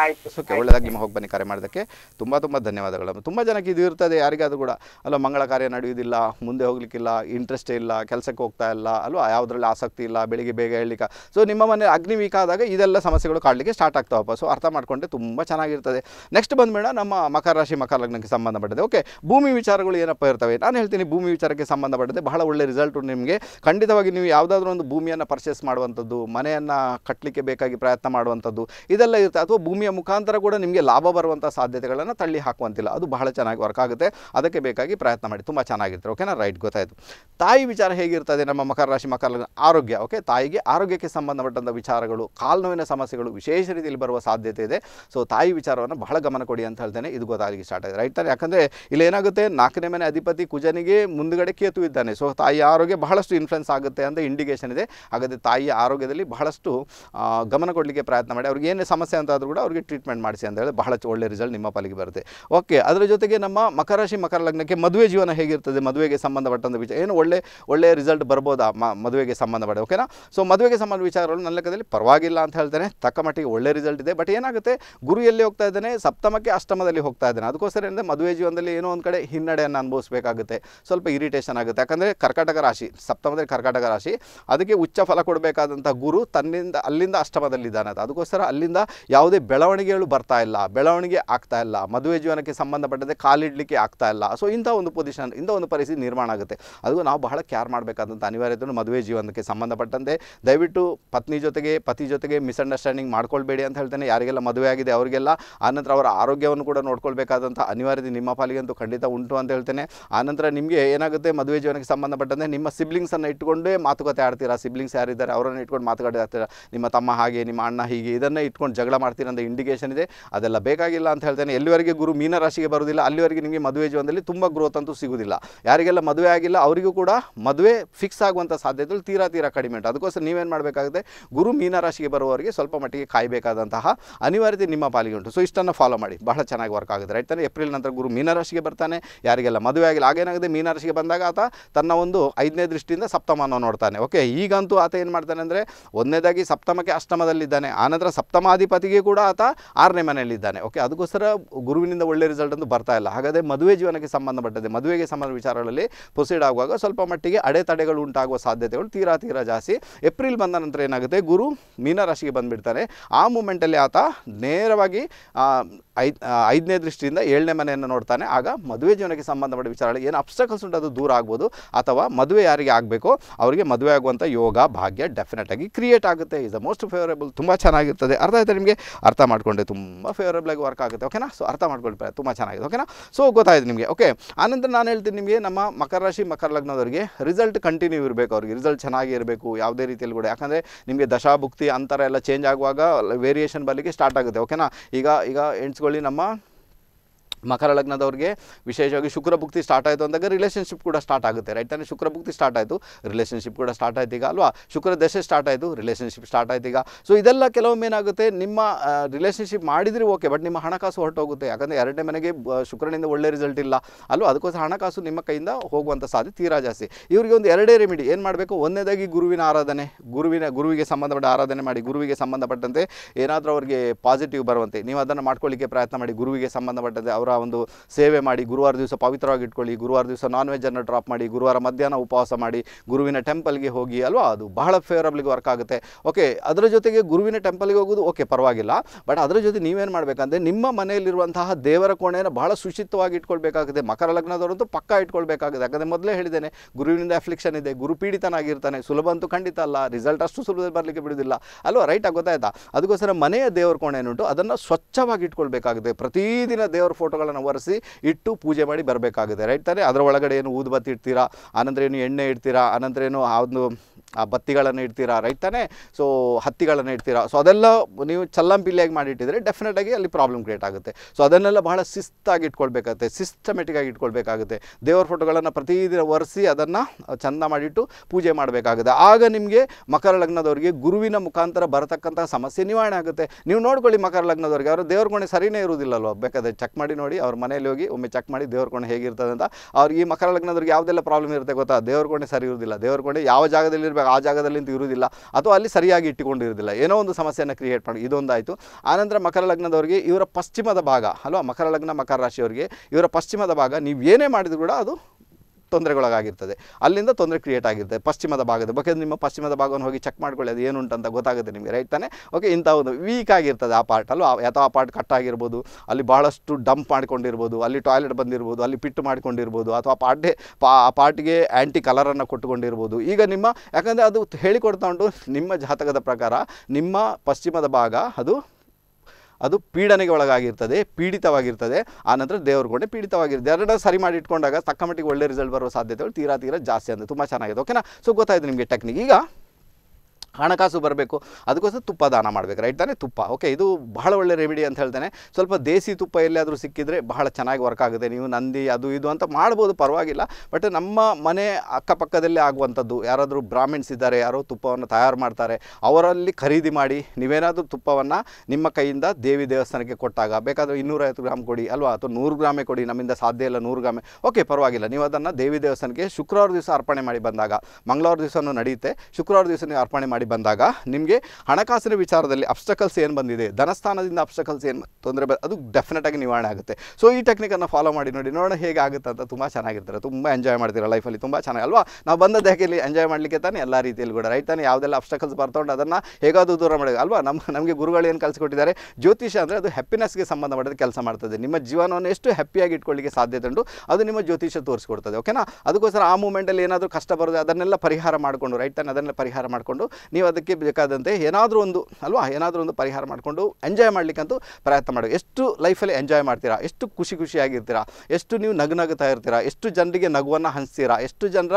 ಆಯ್ತು ಒಳ್ಳೆದಾಗಿ ನಿಮ್ಮ ಹೋಗಿ ಬನ್ನಿ ಕರೆ ಮಾಡೋದಕ್ಕೆ ತುಂಬ ತುಂಬ ಧನ್ಯವಾದಗಳು ತುಂಬ ಜನಕ್ಕೆ ಇದು ಇರ್ತದೆ ಯಾರಿಗಾದರೂ ಕೂಡ ಅಲ್ಲ ಮಂಗಳ ಕಾರ್ಯ ನಡೆಯುವುದಿಲ್ಲ ಮುಂದೆ ಹೋಗ್ಲಿಕ್ಕಿಲ್ಲ ಇಂಟ್ರೆಸ್ಟೇ ಇಲ್ಲ ಕೆಲಸಕ್ಕೆ ಹೋಗ್ತಾ ಇಲ್ಲ ಅಲ್ವಾ ಯಾವುದ್ರಲ್ಲಿ ಆಸಕ್ತಿ ಇಲ್ಲ ಬೆಳಿಗ್ಗೆ ಬೇಗ ಹೇಳಲಿಕ್ಕೆ ಸೊ ನಿಮ್ಮ ಮನೆ ಅಗ್ನಿವೀಕ ಆದಾಗ ಇದೆಲ್ಲ ಸಮಸ್ಯೆಗಳು ಕಾಡಲಿಕ್ಕೆ ಸ್ಟಾರ್ಟ್ ಆಗ್ತಾವಪ್ಪ ಸೊ ಅರ್ಥ ಮಾಡಿಕೊಂಡ್ರೆ ತುಂಬ ಚೆನ್ನಾಗಿರ್ತದೆ ನೆಕ್ಸ್ಟ್ ಬಂದ್ಬೇಡ ನಮ್ಮ ಮಕರ ರಾಶಿ ಮಕರ ಲಗ್ನಕ್ಕೆ ಸಂಬಂಧಪಟ್ಟಿದೆ ಓಕೆ ಭೂಮಿ ವಿಚಾರಗಳು ಏನಪ್ಪ ಇರ್ತವೆ ನಾನು ಹೇಳ್ತೀನಿ ಭೂಮಿ ವಿಚಾರಕ್ಕೆ ಸಂಬಂಧಪಟ್ಟಿದೆ ಬಹಳ ಒಳ್ಳೆ ರಿಸಲ್ಟು ನಿಮಗೆ ಖಂಡಿತವಾಗಿ ನೀವು ಯಾವುದಾದ್ರೂ ಒಂದು ಭೂಮಿಯನ್ನು ಪರ್ಚೇಸ್ ಮಾಡುವಂಥದ್ದು ಮನೆಯನ್ನು ಕಟ್ಟಲಿಕ್ಕೆ ಬೇಕಾಗಿ ಪ್ರಯತ್ನ ಮಾಡುವಂಥದ್ದು ಇದೆಲ್ಲ ಇರ್ತದೆ ಅಥವಾ ಭೂಮಿ ಭೂಮಿಯ ಮುಖಾಂತರ ಕೂಡ ನಿಮಗೆ ಲಾಭ ಬರುವಂಥ ಸಾಧ್ಯತೆಗಳನ್ನು ತಳ್ಳಿ ಹಾಕುವಂತಿಲ್ಲ ಅದು ಬಹಳ ಚೆನ್ನಾಗಿ ವರ್ಕ್ ಆಗುತ್ತೆ ಅದಕ್ಕೆ ಬೇಕಾಗಿ ಪ್ರಯತ್ನ ಮಾಡಿ ತುಂಬ ಚೆನ್ನಾಗಿರ್ತಾರೆ ಓಕೆನಾ ರೈಟ್ ಗೊತ್ತಾಯಿತು ತಾಯಿ ವಿಚಾರ ಹೇಗಿರ್ತದೆ ನಮ್ಮ ಮಕರ ರಾಶಿ ಮಕರ ಆರೋಗ್ಯ ಓಕೆ ತಾಯಿಗೆ ಆರೋಗ್ಯಕ್ಕೆ ಸಂಬಂಧಪಟ್ಟಂಥ ವಿಚಾರಗಳು ಕಾಲ್ನೋವಿನ ಸಮಸ್ಯೆಗಳು ವಿಶೇಷ ರೀತಿಯಲ್ಲಿ ಬರುವ ಸಾಧ್ಯತೆ ಇದೆ ಸೊ ತಾಯಿ ವಿಚಾರವನ್ನು ಬಹಳ ಗಮನ ಕೊಡಿ ಅಂತ ಹೇಳ್ತೇನೆ ಇದು ಗೊತ್ತಾಗಲಿಕ್ಕೆ ಸ್ಟಾರ್ಟ್ ಆಗಿದೆ ರೈಟ್ ತಾನೆ ಯಾಕಂದರೆ ಇಲ್ಲೇನಾಗುತ್ತೆ ನಾಲ್ಕನೇ ಮನೆ ಅಧಿಪತಿ ಕುಜನಿಗೆ ಮುಂದುಗಡೆ ಕೇತು ಇದ್ದಾನೆ ಸೊ ತಾಯಿಯ ಆರೋಗ್ಯ ಬಹಳಷ್ಟು ಇನ್ಫ್ಲುಯೆನ್ಸ್ ಆಗುತ್ತೆ ಅಂತ ಇಂಡಿಕೇಷನ್ ಇದೆ ಹಾಗಾದರೆ ತಾಯಿಯ ಆರೋಗ್ಯದಲ್ಲಿ ಬಹಳಷ್ಟು ಗಮನ ಕೊಡಲಿಕ್ಕೆ ಪ್ರಯತ್ನ ಮಾಡಿ ಅವ್ರಿಗೆ ಏನೇ ಸಮಸ್ಯೆ ಅಂತಾದರೂ ಕೂಡ ಅವ್ರಿಗೆ ಟ್ರೀಟ್ಮೆಂಟ್ ಮಾಡಿಸಿ ಅಂತ ಹೇಳಿ ಬಹಳ ಒಳ್ಳೆ ರಿಸಲ್ಟ್ ನಿಮ್ಮ ಪಾಲಿಗೆ ಬರುತ್ತೆ ಓಕೆ ಅದರ ಜೊತೆಗೆ ನಮ್ಮ ಮಕರ ರಾಶಿ ಮಕರ ಲಗ್ನಕ್ಕೆ ಮದುವೆ ಜೀವನ ಹೇಗಿರ್ತದೆ ಮದುವೆಗೆ ಸಂಬಂಧಪಟ್ಟಂಥ ವಿಚಾರ ಏನು ಒಳ್ಳೆ ಒಳ್ಳೆಯ ರಿಸಲ್ಟ್ ಬರ್ಬೋದಾ ಮದುವೆಗೆ ಸಂಬಂಧಪಟ್ಟ ಓಕೆನಾ ಸೊ ಮದುವೆಗೆ ಸಂಬಂಧ ವಿಚಾರಗಳು ನನ್ನ ಲೆಕ್ಕದಲ್ಲಿ ಪರವಾಗಿಲ್ಲ ಅಂತ ಹೇಳ್ತೇನೆ ತಕ್ಕ ಮಟ್ಟಿಗೆ ಒಳ್ಳೆ ರಿಸಲ್ಟ್ ಇದೆ ಬಟ್ ಏನಾಗುತ್ತೆ ಗುರು ಎಲ್ಲಿ ಹೋಗ್ತಾ ಇದ್ದಾನೆ ಸಪ್ತಮಕ್ಕೆ ಅಷ್ಟಮದಲ್ಲಿ ಹೋಗ್ತಾ ಇದ್ದಾನೆ ಅದಕ್ಕೋಸ್ಕರ ಏನಂದರೆ ಮದುವೆ ಜೀವನದಲ್ಲಿ ಏನೋ ಒಂದು ಕಡೆ ಹಿನ್ನಡೆಯನ್ನು ಅನುಭವಿಸಬೇಕಾಗುತ್ತೆ ಸ್ವಲ್ಪ ಇರಿಟೇಷನ್ ಆಗುತ್ತೆ ಯಾಕಂದರೆ ಕರ್ಕಾಟಕ ರಾಶಿ ಸಪ್ತಮದಲ್ಲಿ ಕರ್ಕಾಟಕ ರಾಶಿ ಅದಕ್ಕೆ ಉಚ್ಚ ಫಲ ಕೊಡಬೇಕಾದಂಥ ಗುರು ತನ್ನಿಂದ ಅಲ್ಲಿಂದ ಇದ್ದಾನೆ ಅದಕ್ಕೋಸ್ಕರ ಅಲ್ಲಿಂದ ಯಾವುದೇ ಬೆಳವಣಿಗೆಗಳು ಬರ್ತಾ ಇಲ್ಲ ಬೆಳವಣಿಗೆ ಆಗ್ತಾ ಇಲ್ಲ ಮದುವೆ ಜೀವನಕ್ಕೆ ಸಂಬಂಧಪಟ್ಟಂತೆ ಕಾಲಿಡಲಿಕ್ಕೆ ಆಗ್ತಾ ಇಲ್ಲ ಸೊ ಇಂಥ ಒಂದು ಪೊಸಿಷನ್ ಇಂಥ ಒಂದು ಪರಿಸ್ಥಿತಿ ನಿರ್ಮಾಣ ಆಗುತ್ತೆ ಅದು ನಾವು ಬಹಳ ಕೇರ್ ಮಾಡಬೇಕಾದಂಥ ಅನಿವಾರ್ಯತೆಯನ್ನು ಮದುವೆ ಜೀವನಕ್ಕೆ ಸಂಬಂಧಪಟ್ಟಂತೆ ದಯವಿಟ್ಟು ಪತ್ನಿ ಜೊತೆಗೆ ಪತಿ ಜೊತೆಗೆ ಮಿಸ್ಅಂಡರ್ಸ್ಟ್ಯಾಂಡಿಂಗ್ ಮಾಡ್ಕೊಳ್ಬೇಡಿ ಅಂತ ಹೇಳ್ತೇನೆ ಯಾರಿಗೆಲ್ಲ ಮದುವೆ ಆಗಿದೆ ಅವರಿಗೆಲ್ಲ ಆನಂತರ ಅವರ ಆರೋಗ್ಯವನ್ನು ಕೂಡ ನೋಡ್ಕೊಳ್ಬೇಕಾದಂಥ ಅನಿವಾರ್ಯತೆ ನಿಮ್ಮ ಪಾಲಿಗಂತೂ ಖಂಡಿತ ಉಂಟು ಅಂತ ಹೇಳ್ತೇನೆ ಆನಂತರ ನಿಮಗೆ ಏನಾಗುತ್ತೆ ಮದುವೆ ಜೀವನಕ್ಕೆ ಸಂಬಂಧಪಟ್ಟಂತೆ ನಿಮ್ಮ ಸಿಬ್ಲಿಂಗ್ಸನ್ನು ಇಟ್ಕೊಂಡೇ ಮಾತುಕತೆ ಆಡ್ತೀರಾ ಸಿಬ್ಲಿಂಗ್ಸ್ ಯಾರಿದ್ದಾರೆ ಅವರನ್ನು ಇಟ್ಕೊಂಡು ಮಾತುಕತೆ ಆಡ್ತೀರಾ ನಿಮ್ಮ ತಮ್ಮ ಹಾಗೆ ನಿಮ್ಮ ಅಣ್ಣ ಹೀಗೆ ಇದನ್ನೇ ಇಟ್ಕೊಂಡು ಜಗಳ ಮಾಡ್ತೀರಂತ ಇಂಡಿಕೇಶನ್ ಇದೆ ಅದೆಲ್ಲ ಬೇಕಾಗಿಲ್ಲ ಅಂತ ಹೇಳ್ತೇನೆ ಎಲ್ಲಿವರೆಗೆ ಗುರು ಮೀನರಾಶಿಗೆ ಬರೋದಿಲ್ಲ ಅಲ್ಲಿವರೆಗೆ ನಿಮಗೆ ಮದುವೆ ಜೀವನದಲ್ಲಿ ತುಂಬ ಗ್ರೋತ್ ಅಂತೂ ಸಿಗೋದಿಲ್ಲ ಯಾರಿಗೆಲ್ಲ ಮದುವೆ ಆಗಿಲ್ಲ ಅವರಿಗೂ ಕೂಡ ಮದುವೆ ಫಿಕ್ಸ್ ಆಗುವಂಥ ಸಾಧ್ಯತೆಗಳು ತೀರಾ ತೀರಾ ಕಡಿಮೆ ಉಂಟು ಅದಕ್ಕೋಸ್ಕರ ನೀವೇನು ಮಾಡಬೇಕಾಗುತ್ತೆ ಗುರು ಮೀನರಾಶಿಗೆ ಬರುವವರಿಗೆ ಸ್ವಲ್ಪ ಮಟ್ಟಿಗೆ ಕಾಯಬೇಕಾದಂತಹ ಅನಿವಾರ್ಯತೆ ನಿಮ್ಮ ಪಾಲಿಗೆ ಉಂಟು ಸೊ ಇಷ್ಟನ್ನು ಫಾಲೋ ಮಾಡಿ ಬಹಳ ಚೆನ್ನಾಗಿ ವರ್ಕ್ ಆಗುತ್ತೆ ರೈಟ್ ತಾನೆ ಏಪ್ರಿಲ್ ನಂತರ ಗುರು ಮೀನರಾಶಿಗೆ ಬರ್ತಾನೆ ಯಾರಿಗೆಲ್ಲ ಮದುವೆ ಆಗಿಲ್ಲ ಆಗೇನಾಗುತ್ತೆ ಮೀನರಾಶಿಗೆ ಬಂದಾಗ ಆತ ತನ್ನ ಒಂದು ಐದನೇ ದೃಷ್ಟಿಯಿಂದ ಸಪ್ತಮವನ್ನು ನೋಡ್ತಾನೆ ಓಕೆ ಈಗಂತೂ ಆತ ಏನು ಮಾಡ್ತಾನೆ ಅಂದರೆ ಒಂದನೇದಾಗಿ ಸಪ್ತಮಕ್ಕೆ ಅಷ್ಟಮದಲ್ಲಿದ್ದಾನೆ ಆನಂತರ ಸಪ್ತಮಾಧಿಪತಿಗೆ ಕೂಡ ಆತ ಆತ ಆರನೇ ಮನೆಯಲ್ಲಿದ್ದಾನೆ ಓಕೆ ಅದಕ್ಕೋಸ್ಕರ ಗುರುವಿನಿಂದ ಒಳ್ಳೆ ರಿಸಲ್ಟ್ ಅಂತ ಬರ್ತಾ ಇಲ್ಲ ಹಾಗಾದರೆ ಮದುವೆ ಜೀವನಕ್ಕೆ ಸಂಬಂಧಪಟ್ಟದೆ ಮದುವೆಗೆ ಸಂಬಂಧ ವಿಚಾರಗಳಲ್ಲಿ ಪ್ರೊಸೀಡ್ ಆಗುವಾಗ ಸ್ವಲ್ಪ ಮಟ್ಟಿಗೆ ಅಡೆತಡೆಗಳು ಉಂಟಾಗುವ ಸಾಧ್ಯತೆಗಳು ತೀರಾ ತೀರಾ ಜಾಸ್ತಿ ಏಪ್ರಿಲ್ ಬಂದ ನಂತರ ಏನಾಗುತ್ತೆ ಗುರು ಮೀನರಾಶಿಗೆ ಬಂದುಬಿಡ್ತಾರೆ ಆ ಮೂಮೆಂಟಲ್ಲಿ ಆತ ನೇರವಾಗಿ ಐದು ಐದನೇ ದೃಷ್ಟಿಯಿಂದ ಏಳನೇ ಮನೆಯನ್ನು ನೋಡ್ತಾನೆ ಆಗ ಮದುವೆ ಜೀವನಕ್ಕೆ ಸಂಬಂಧಪಟ್ಟ ವಿಚಾರಗಳು ಏನು ಅಬ್ಸ್ಟಕಲ್ಸ್ ಉಂಟು ಅದು ದೂರ ಆಗ್ಬೋದು ಅಥವಾ ಮದುವೆ ಯಾರಿಗೆ ಆಗಬೇಕು ಅವರಿಗೆ ಮದುವೆ ಆಗುವಂಥ ಯೋಗ ಭಾಗ್ಯ ಡೆಫಿನೆಟ್ ಆಗಿ ಕ್ರಿಯೇಟ್ ಆಗುತ್ತೆ ಇಸ್ ದ ಮೋಸ್ಟ್ ಫೇವರೇಬಲ್ ತುಂಬ ಚೆನ್ನಾಗಿರ್ತದೆ ಅರ್ಥ ಆಯ್ತಾ ನಿಮಗೆ ಅರ್ಥ ಮಾಡಿಕೊಂಡೆ ತುಂಬ ಫೇವರೇಬಲ್ ವರ್ಕ್ ಆಗುತ್ತೆ ಓಕೆನಾ ಸೊ ಅರ್ಥ ಮಾಡ್ಕೊಳ್ಬೇಕು ತುಂಬ ಚೆನ್ನಾಗಿದೆ ಓಕೆನಾ ಸೊ ಗೊತ್ತಾಯಿತು ನಿಮಗೆ ಓಕೆ ಆನಂತರ ನಾನು ಹೇಳ್ತೀನಿ ನಿಮಗೆ ನಮ್ಮ ಮಕರ ರಾಶಿ ಮಕರ ಲಗ್ನದವರಿಗೆ ರಿಸಲ್ಟ್ ಕಂಟಿನ್ಯೂ ಇರಬೇಕು ಅವ್ರಿಗೆ ರಿಸಲ್ಟ್ ಚೆನ್ನಾಗಿ ಇರಬೇಕು ಯಾವುದೇ ರೀತಿಯಲ್ಲಿ ಕೂಡ ಯಾಕಂದರೆ ನಿಮಗೆ ದಶಾಭುಕ್ತಿ ಅಂತರ ಎಲ್ಲ ಚೇಂಜ್ ಆಗುವಾಗ ವೇರಿಯೇಷನ್ ಬರಲಿಕ್ಕೆ ಸ್ಟಾರ್ಟ್ ಆಗುತ್ತೆ ಓಕೆನಾ ಈಗ ಈಗ ಎಣ್ಸ್ಗಳು ali na mão. ಮಕರ ಲಗ್ನದವ್ರಿಗೆ ವಿಶೇಷವಾಗಿ ಶುಕ್ರ ಭುಕ್ತಿ ಸ್ಟಾರ್ಟ್ ಆಯಿತು ಅಂದಾಗ ರಿಲೇಷನ್ಶಿಪ್ ಕೂಡ ಸ್ಟಾರ್ಟ್ ಆಗುತ್ತೆ ರೈಟ್ ತಾನೇ ಶುಕ್ರ ಭುಕ್ತಿ ಸ್ಟಾರ್ಟ್ ಆಯಿತು ರಿಲೇಷನ್ಶಿಪ್ ಕೂಡ ಸ್ಟಾರ್ಟ್ ಆಯ್ತು ಈಗ ಅಲ್ವಾ ಶುಕ್ರ ದಶೆ ಸ್ಟಾರ್ಟ್ ಆಯಿತು ರಿಲೇಷನ್ಶಿಪ್ ಸ್ಟಾರ್ಟ್ ಆಯ್ತು ಈಗ ಸೊ ಇದೆಲ್ಲ ಕೆಲವೊಮ್ಮೆ ಏನಾಗುತ್ತೆ ನಿಮ್ಮ ರಿಲೇಷನ್ಶಿಪ್ ಮಾಡಿದರೆ ಓಕೆ ಬಟ್ ನಿಮ್ಮ ಹಣಕಾಸು ಹೊರಟೋಗುತ್ತೆ ಯಾಕಂದರೆ ಎರಡನೇ ಮನೆಗೆ ಶುಕ್ರನಿಂದ ಒಳ್ಳೆ ರಿಸಲ್ಟ್ ಇಲ್ಲ ಅಲ್ವಾ ಅದಕ್ಕೋಸ್ಕರ ಹಣಕಾಸು ನಿಮ್ಮ ಕೈಯಿಂದ ಹೋಗುವಂಥ ಸಾಧ್ಯ ತೀರಾ ಜಾಸ್ತಿ ಇವರಿಗೆ ಒಂದು ಎರಡೇ ರೆಮಿಡಿ ಏನು ಮಾಡಬೇಕು ಒಂದನೇದಾಗಿ ಗುರುವಿನ ಆರಾಧನೆ ಗುರುವಿನ ಗುರುವಿಗೆ ಸಂಬಂಧಪಟ್ಟ ಆರಾಧನೆ ಮಾಡಿ ಗುರುವಿಗೆ ಸಂಬಂಧಪಟ್ಟಂತೆ ಏನಾದರೂ ಅವರಿಗೆ ಪಾಸಿಟಿವ್ ಬರುವಂತೆ ನೀವು ಅದನ್ನು ಮಾಡ್ಕೊಳ್ಳಿಕ್ಕೆ ಪ್ರಯತ್ನ ಮಾಡಿ ಗುರುವಿಗೆ ಸಂಬಂಧಪಟ್ಟಂತೆ ಅವರ ಅವರ ಒಂದು ಸೇವೆ ಮಾಡಿ ಗುರುವಾರ ದಿವಸ ಪವಿತ್ರವಾಗಿ ಇಟ್ಕೊಳ್ಳಿ ಗುರುವಾರ ದಿವಸ ನಾನ್ ವೆಜ್ಜನ್ನು ಡ್ರಾಪ್ ಮಾಡಿ ಗುರುವಾರ ಮಧ್ಯಾಹ್ನ ಉಪವಾಸ ಮಾಡಿ ಗುರುವಿನ ಟೆಂಪಲ್ಗೆ ಹೋಗಿ ಅಲ್ವಾ ಅದು ಬಹಳ ಫೇವರಬಲ್ಗೆ ವರ್ಕ್ ಆಗುತ್ತೆ ಓಕೆ ಅದರ ಜೊತೆಗೆ ಗುರುವಿನ ಟೆಂಪಲ್ಗೆ ಹೋಗೋದು ಓಕೆ ಪರವಾಗಿಲ್ಲ ಬಟ್ ಅದರ ಜೊತೆ ನೀವೇನು ಮಾಡಬೇಕಂದ್ರೆ ನಿಮ್ಮ ಮನೆಯಲ್ಲಿರುವಂತಹ ದೇವರ ಕೋಣೆಯನ್ನು ಬಹಳ ಶುಚಿತ್ವವಾಗಿ ಇಟ್ಕೊಳ್ಬೇಕಾಗುತ್ತೆ ಮಕರ ಲಗ್ನದವರಂತೂ ಪಕ್ಕ ಇಟ್ಕೊಳ್ಬೇಕಾಗುತ್ತೆ ಯಾಕಂದರೆ ಮೊದಲೇ ಹೇಳಿದ್ದೇನೆ ಗುರುವಿನಿಂದ ಅಫ್ಲಿಕ್ಷನ್ ಇದೆ ಗುರು ಪೀಡಿತನಾಗಿರ್ತಾನೆ ಸುಲಭ ಅಂತೂ ಖಂಡಿತ ಅಲ್ಲ ರಿಸಲ್ಟ್ ಅಷ್ಟು ಸುಲಭದಲ್ಲಿ ಬರಲಿಕ್ಕೆ ಬಿಡುವುದಿಲ್ಲ ಅಲ್ವಾ ರೈಟ್ ಆಗ ಗೊತ್ತಾಯ್ತಾ ಅದಕ್ಕೋಸ್ಕರ ಮನೆಯ ದೇವರ ಕೋಣೆ ಏನುಂಟು ಅದನ್ನು ಸ್ವಚ್ಛವಾಗಿ ಇಟ್ಕೊಳ್ಬೇಕಾಗುತ್ತೆ ಪ್ರತಿದಿನ ದೇವರ ಫೋಟೋ ಪುಷ್ಪಗಳನ್ನು ಒರೆಸಿ ಇಟ್ಟು ಪೂಜೆ ಮಾಡಿ ಬರಬೇಕಾಗಿದೆ ರೈಟ್ ತಾನೆ ಅದರ ಒಳಗಡೆ ಏನು ಊದುಬತ್ತಿ ಇಡ್ತೀರಾ ಆನಂತರ ಏನು ಎಣ್ಣೆ ಇಡ್ತೀರಾ ಆನಂತರ ಏನು ಆ ಆ ಬತ್ತಿಗಳನ್ನು ಇಡ್ತೀರಾ ರೈತನೇ ಸೊ ಹತ್ತಿಗಳನ್ನು ಇಡ್ತೀರಾ ಸೊ ಅದೆಲ್ಲ ನೀವು ಪಿಲ್ಲಿಯಾಗಿ ಮಾಡಿಟ್ಟಿದ್ರೆ ಡೆಫಿನೆಟಾಗಿ ಅಲ್ಲಿ ಪ್ರಾಬ್ಲಮ್ ಕ್ರಿಯೇಟ್ ಆಗುತ್ತೆ ಸೊ ಅದನ್ನೆಲ್ಲ ಬಹಳ ಶಿಸ್ತಾಗಿ ಇಟ್ಕೊಳ್ಬೇಕಾಗುತ್ತೆ ಸಿಸ್ಟಮೆಟಿಕ್ಕಾಗಿ ಇಟ್ಕೊಳ್ಬೇಕಾಗುತ್ತೆ ದೇವರ ಫೋಟೋಗಳನ್ನು ಪ್ರತಿದಿನ ಒರೆಸಿ ಅದನ್ನು ಚಂದ ಮಾಡಿಟ್ಟು ಪೂಜೆ ಮಾಡಬೇಕಾಗುತ್ತೆ ಆಗ ನಿಮಗೆ ಮಕರ ಲಗ್ನದವರಿಗೆ ಗುರುವಿನ ಮುಖಾಂತರ ಬರತಕ್ಕಂತಹ ಸಮಸ್ಯೆ ನಿವಾರಣೆ ಆಗುತ್ತೆ ನೀವು ನೋಡ್ಕೊಳ್ಳಿ ಮಕರ ಲಗ್ನದವರಿಗೆ ಅವರು ದೇವ್ರ ಕೋಣೆ ಸರಿನೇ ಇರುವುದಿಲ್ಲಲ್ವ ಬೇಕಾದ್ರೆ ಚೆಕ್ ಮಾಡಿ ನೋಡಿ ಅವ್ರ ಮನೇಲಿ ಹೋಗಿ ಒಮ್ಮೆ ಚೆಕ್ ಮಾಡಿ ದೇವ್ರ ಕೋಣೆ ಹೇಗಿರ್ತದೆ ಅಂತ ಅವ್ರಿಗೆ ಈ ಮಕರ ಲಗ್ನದವ್ರಿಗೆ ಯಾವುದೆಲ್ಲ ಪ್ರಾಬ್ಲಮ್ ಇರುತ್ತೆ ಗೊತ್ತಾ ದೇವ್ರ ಕೋಣೆ ಸರಿ ಇರುವುದಿಲ್ಲ ದೇವ್ರ ಕೋಣೆ ಯಾವ ಜಾಗದಲ್ಲಿ ಇರಬೇಕು ಆ ಜಾಗದಲ್ಲಿ ಇರುವುದಿಲ್ಲ ಅಥವಾ ಅಲ್ಲಿ ಸರಿಯಾಗಿ ಇರುವುದಿಲ್ಲ ಏನೋ ಒಂದು ಸಮಸ್ಯೆಯನ್ನು ಕ್ರಿಯೇಟ್ ಮಾಡಿ ಇದೊಂದಾಯಿತು ಆನಂತರ ಮಕರ ಲಗ್ನದವರಿಗೆ ಇವರ ಪಶ್ಚಿಮದ ಭಾಗ ಅಲ್ವಾ ಮಕರ ಲಗ್ನ ಮಕರ ರಾಶಿಯವರಿಗೆ ಇವರ ಪಶ್ಚಿಮದ ಭಾಗ ನೀವು ಏನೇ ಮಾಡಿದ್ರು ಕೂಡ ಅದು ತೊಂದರೆಗೊಳಗಾಗಿರ್ತದೆ ಅಲ್ಲಿಂದ ತೊಂದರೆ ಕ್ರಿಯೇಟ್ ಆಗಿರ್ತದೆ ಪಶ್ಚಿಮದ ಭಾಗದ ಬಗ್ಗೆ ನಿಮ್ಮ ಪಶ್ಚಿಮದ ಭಾಗವನ್ನು ಹೋಗಿ ಚೆಕ್ ಮಾಡ್ಕೊಳ್ಳಿ ಅದು ಏನು ಉಂಟಂತ ಗೊತ್ತಾಗುತ್ತೆ ನಿಮಗೆ ರೈಟ್ ತಾನೆ ಓಕೆ ಇಂಥ ಒಂದು ವೀಕ್ ಆಗಿರ್ತದೆ ಆ ಪಾರ್ಟ್ ಅಲ್ಲೂ ಅಥವಾ ಆ ಪಾರ್ಟ್ ಕಟ್ ಆಗಿರ್ಬೋದು ಅಲ್ಲಿ ಭಾಳಷ್ಟು ಡಂಪ್ ಮಾಡ್ಕೊಂಡಿರ್ಬೋದು ಅಲ್ಲಿ ಟಾಯ್ಲೆಟ್ ಬಂದಿರ್ಬೋದು ಅಲ್ಲಿ ಪಿಟ್ಟು ಮಾಡ್ಕೊಂಡಿರ್ಬೋದು ಅಥವಾ ಪಾರ್ಟ್ಗೆ ಪಾ ಆ ಪಾರ್ಟ್ಗೆ ಆ್ಯಂಟಿ ಕಲರನ್ನು ಕೊಟ್ಟುಕೊಂಡಿರ್ಬೋದು ಈಗ ನಿಮ್ಮ ಯಾಕಂದರೆ ಅದು ಹೇಳಿಕೊಡ್ತಾ ಉಂಟು ನಿಮ್ಮ ಜಾತಕದ ಪ್ರಕಾರ ನಿಮ್ಮ ಪಶ್ಚಿಮದ ಭಾಗ ಅದು ಅದು ಪೀಡನೆಗೆ ಒಳಗಾಗಿರ್ತದೆ ಪೀಡಿತವಾಗಿರ್ತದೆ ಆ ನಂತರ ದೇವ್ರ ಕೊಂಡೆ ಪೀಡಿತವಾಗಿರ್ತದೆ ಎರಡ ಸರಿ ಮಾಡಿ ಇಟ್ಕೊಂಡಾಗ ತಕ್ಕ ಮಟ್ಟಿಗೆ ಒಳ್ಳೆ ರಿಸಲ್ಟ್ ಬರುವ ಸಾಧ್ಯತೆಗಳು ತೀರಾ ತೀರಾ ಜಾಸ್ತಿ ಅಂದರೆ ತುಂಬ ಚೆನ್ನಾಗಿದೆ ಓಕೆನಾ ಸೊ ಗೊತ್ತಾಯಿತು ನಿಮಗೆ ಟೆಕ್ನಿಕ್ ಈಗ ಹಣಕಾಸು ಬರಬೇಕು ಅದಕ್ಕೋಸ್ಕರ ತುಪ್ಪ ದಾನ ಮಾಡಬೇಕು ರೈಟ್ ತಾನೇ ತುಪ್ಪ ಓಕೆ ಇದು ಬಹಳ ಒಳ್ಳೆ ರೆಮಿಡಿ ಅಂತ ಹೇಳ್ತಾನೆ ಸ್ವಲ್ಪ ದೇಸಿ ತುಪ್ಪ ಎಲ್ಲಾದರೂ ಸಿಕ್ಕಿದರೆ ಬಹಳ ಚೆನ್ನಾಗಿ ವರ್ಕ್ ಆಗುತ್ತೆ ನೀವು ನಂದಿ ಅದು ಇದು ಅಂತ ಮಾಡ್ಬೋದು ಪರವಾಗಿಲ್ಲ ಬಟ್ ನಮ್ಮ ಮನೆ ಅಕ್ಕಪಕ್ಕದಲ್ಲೇ ಆಗುವಂಥದ್ದು ಯಾರಾದರೂ ಬ್ರಾಹ್ಮಿಣ್ಸ್ ಇದ್ದಾರೆ ಯಾರೋ ತುಪ್ಪವನ್ನು ತಯಾರು ಮಾಡ್ತಾರೆ ಅವರಲ್ಲಿ ಖರೀದಿ ಮಾಡಿ ನೀವೇನಾದರೂ ತುಪ್ಪವನ್ನು ನಿಮ್ಮ ಕೈಯಿಂದ ದೇವಿ ದೇವಸ್ಥಾನಕ್ಕೆ ಕೊಟ್ಟಾಗ ಬೇಕಾದರೂ ಇನ್ನೂರೈವತ್ತು ಗ್ರಾಮ್ ಕೊಡಿ ಅಲ್ವಾ ಅಥವಾ ನೂರು ಗ್ರಾಮೇ ಕೊಡಿ ನಮ್ಮಿಂದ ಸಾಧ್ಯ ಇಲ್ಲ ನೂರು ಗ್ರಾಮೆ ಓಕೆ ಪರವಾಗಿಲ್ಲ ನೀವು ಅದನ್ನು ದೇವಿ ದೇವಸ್ಥಾನಕ್ಕೆ ಶುಕ್ರವಾರ ದಿವಸ ಅರ್ಪಣೆ ಮಾಡಿ ಬಂದಾಗ ಮಂಗಳವಾರ ದಿವಸನೂ ನಡೆಯುತ್ತೆ ಶುಕ್ರವಾರ ದಿವಸ ನೀವು ಅರ್ಪಣೆ ಮಾಡಿ ಮಾಡಿ ಬಂದಾಗ ನಿಮಗೆ ಹಣಕಾಸಿನ ವಿಚಾರದಲ್ಲಿ ಅಬ್ಸ್ಟಕಲ್ಸ್ ಏನು ಬಂದಿದೆ ಧನಸ್ಥಾನದಿಂದ ಅಬ್ಸ್ಟಕಲ್ಸ್ ಏನು ತೊಂದರೆ ಬ ಅದು ಡೆಫಿನೆಟಾಗಿ ನಿವಾರಣೆ ಆಗುತ್ತೆ ಸೊ ಈ ಟೆಕ್ನಿಕನ್ನು ಫಾಲೋ ಮಾಡಿ ನೋಡಿ ನೋಡೋಣ ಹೇಗೆ ಆಗುತ್ತೆ ಅಂತ ತುಂಬ ಚೆನ್ನಾಗಿರ್ತಾರೆ ತುಂಬ ಎಂಜಾಯ್ ಮಾಡ್ತೀರಾ ಲೈಫಲ್ಲಿ ತುಂಬ ಚೆನ್ನಾಗಿ ಅಲ್ವಾ ನಾವು ಬಂದ ದೇಹಕ್ಕೆ ಎಂಜಾಯ್ ಮಾಡಲಿಕ್ಕೆ ತಾನೆ ಎಲ್ಲ ರೀತಿಯಲ್ಲಿ ಕೂಡ ರೈಟ್ ತಾನೇ ಯಾವುದೆಲ್ಲ ಅಬ್ಸ್ಟಕಲ್ಸ್ ಬರ್ತೊಂಡು ಅದನ್ನು ಹೇಗಾದರೂ ದೂರ ಮಾಡೋದು ಅಲ್ವಾ ನಮ್ಮ ನಮಗೆ ಗುರುಗಳು ಏನು ಕಲಿಸ್ಕೊಟ್ಟಿದ್ದಾರೆ ಜ್ಯೋತಿಷ ಅಂದರೆ ಅದು ಹ್ಯಾಪಿನೆಸ್ಗೆ ಸಂಬಂಧ ಮಾಡಿದ ಕೆಲಸ ಮಾಡ್ತದೆ ನಿಮ್ಮ ಜೀವನವನ್ನು ಎಷ್ಟು ಹ್ಯಾಪಿಯಾಗಿ ಇಟ್ಕೊಳ್ಳಿಕ್ಕೆ ಸಾಧ್ಯತೆ ಉಂಟು ಅದು ನಿಮ್ಮ ಜ್ಯೋತಿಷ ತೋರಿಸ್ಕೊಡ್ತದೆ ಓಕೆನಾ ಅದಕ್ಕೋಸ್ಕರ ಆ ಮೂಮೆಂಟಲ್ಲಿ ಏನಾದರೂ ಕಷ್ಟ ಬರೋದು ಅದನ್ನೆಲ್ಲ ಪರಿಹಾರ ಮಾಡಿಕೊಂಡು ರೈಟ್ ತಾನೆ ಅದನ್ನೆಲ್ಲ ಪರಿಹಾರ ಮಾಡಿಕೊಂಡು ನೀವು ಅದಕ್ಕೆ ಬೇಕಾದಂತೆ ಏನಾದರೂ ಒಂದು ಅಲ್ವಾ ಏನಾದರೂ ಒಂದು ಪರಿಹಾರ ಮಾಡಿಕೊಂಡು ಎಂಜಾಯ್ ಮಾಡಲಿಕ್ಕಂತೂ ಪ್ರಯತ್ನ ಮಾಡಿ ಎಷ್ಟು ಲೈಫಲ್ಲಿ ಎಂಜಾಯ್ ಮಾಡ್ತೀರಾ ಎಷ್ಟು ಖುಷಿ ಖುಷಿಯಾಗಿರ್ತೀರಾ ಎಷ್ಟು ನೀವು ನಗು ನಗುತ್ತಾ ಇರ್ತೀರಾ ಎಷ್ಟು ಜನರಿಗೆ ನಗುವನ್ನು ಹಂಚ್ತೀರಾ ಎಷ್ಟು ಜನರ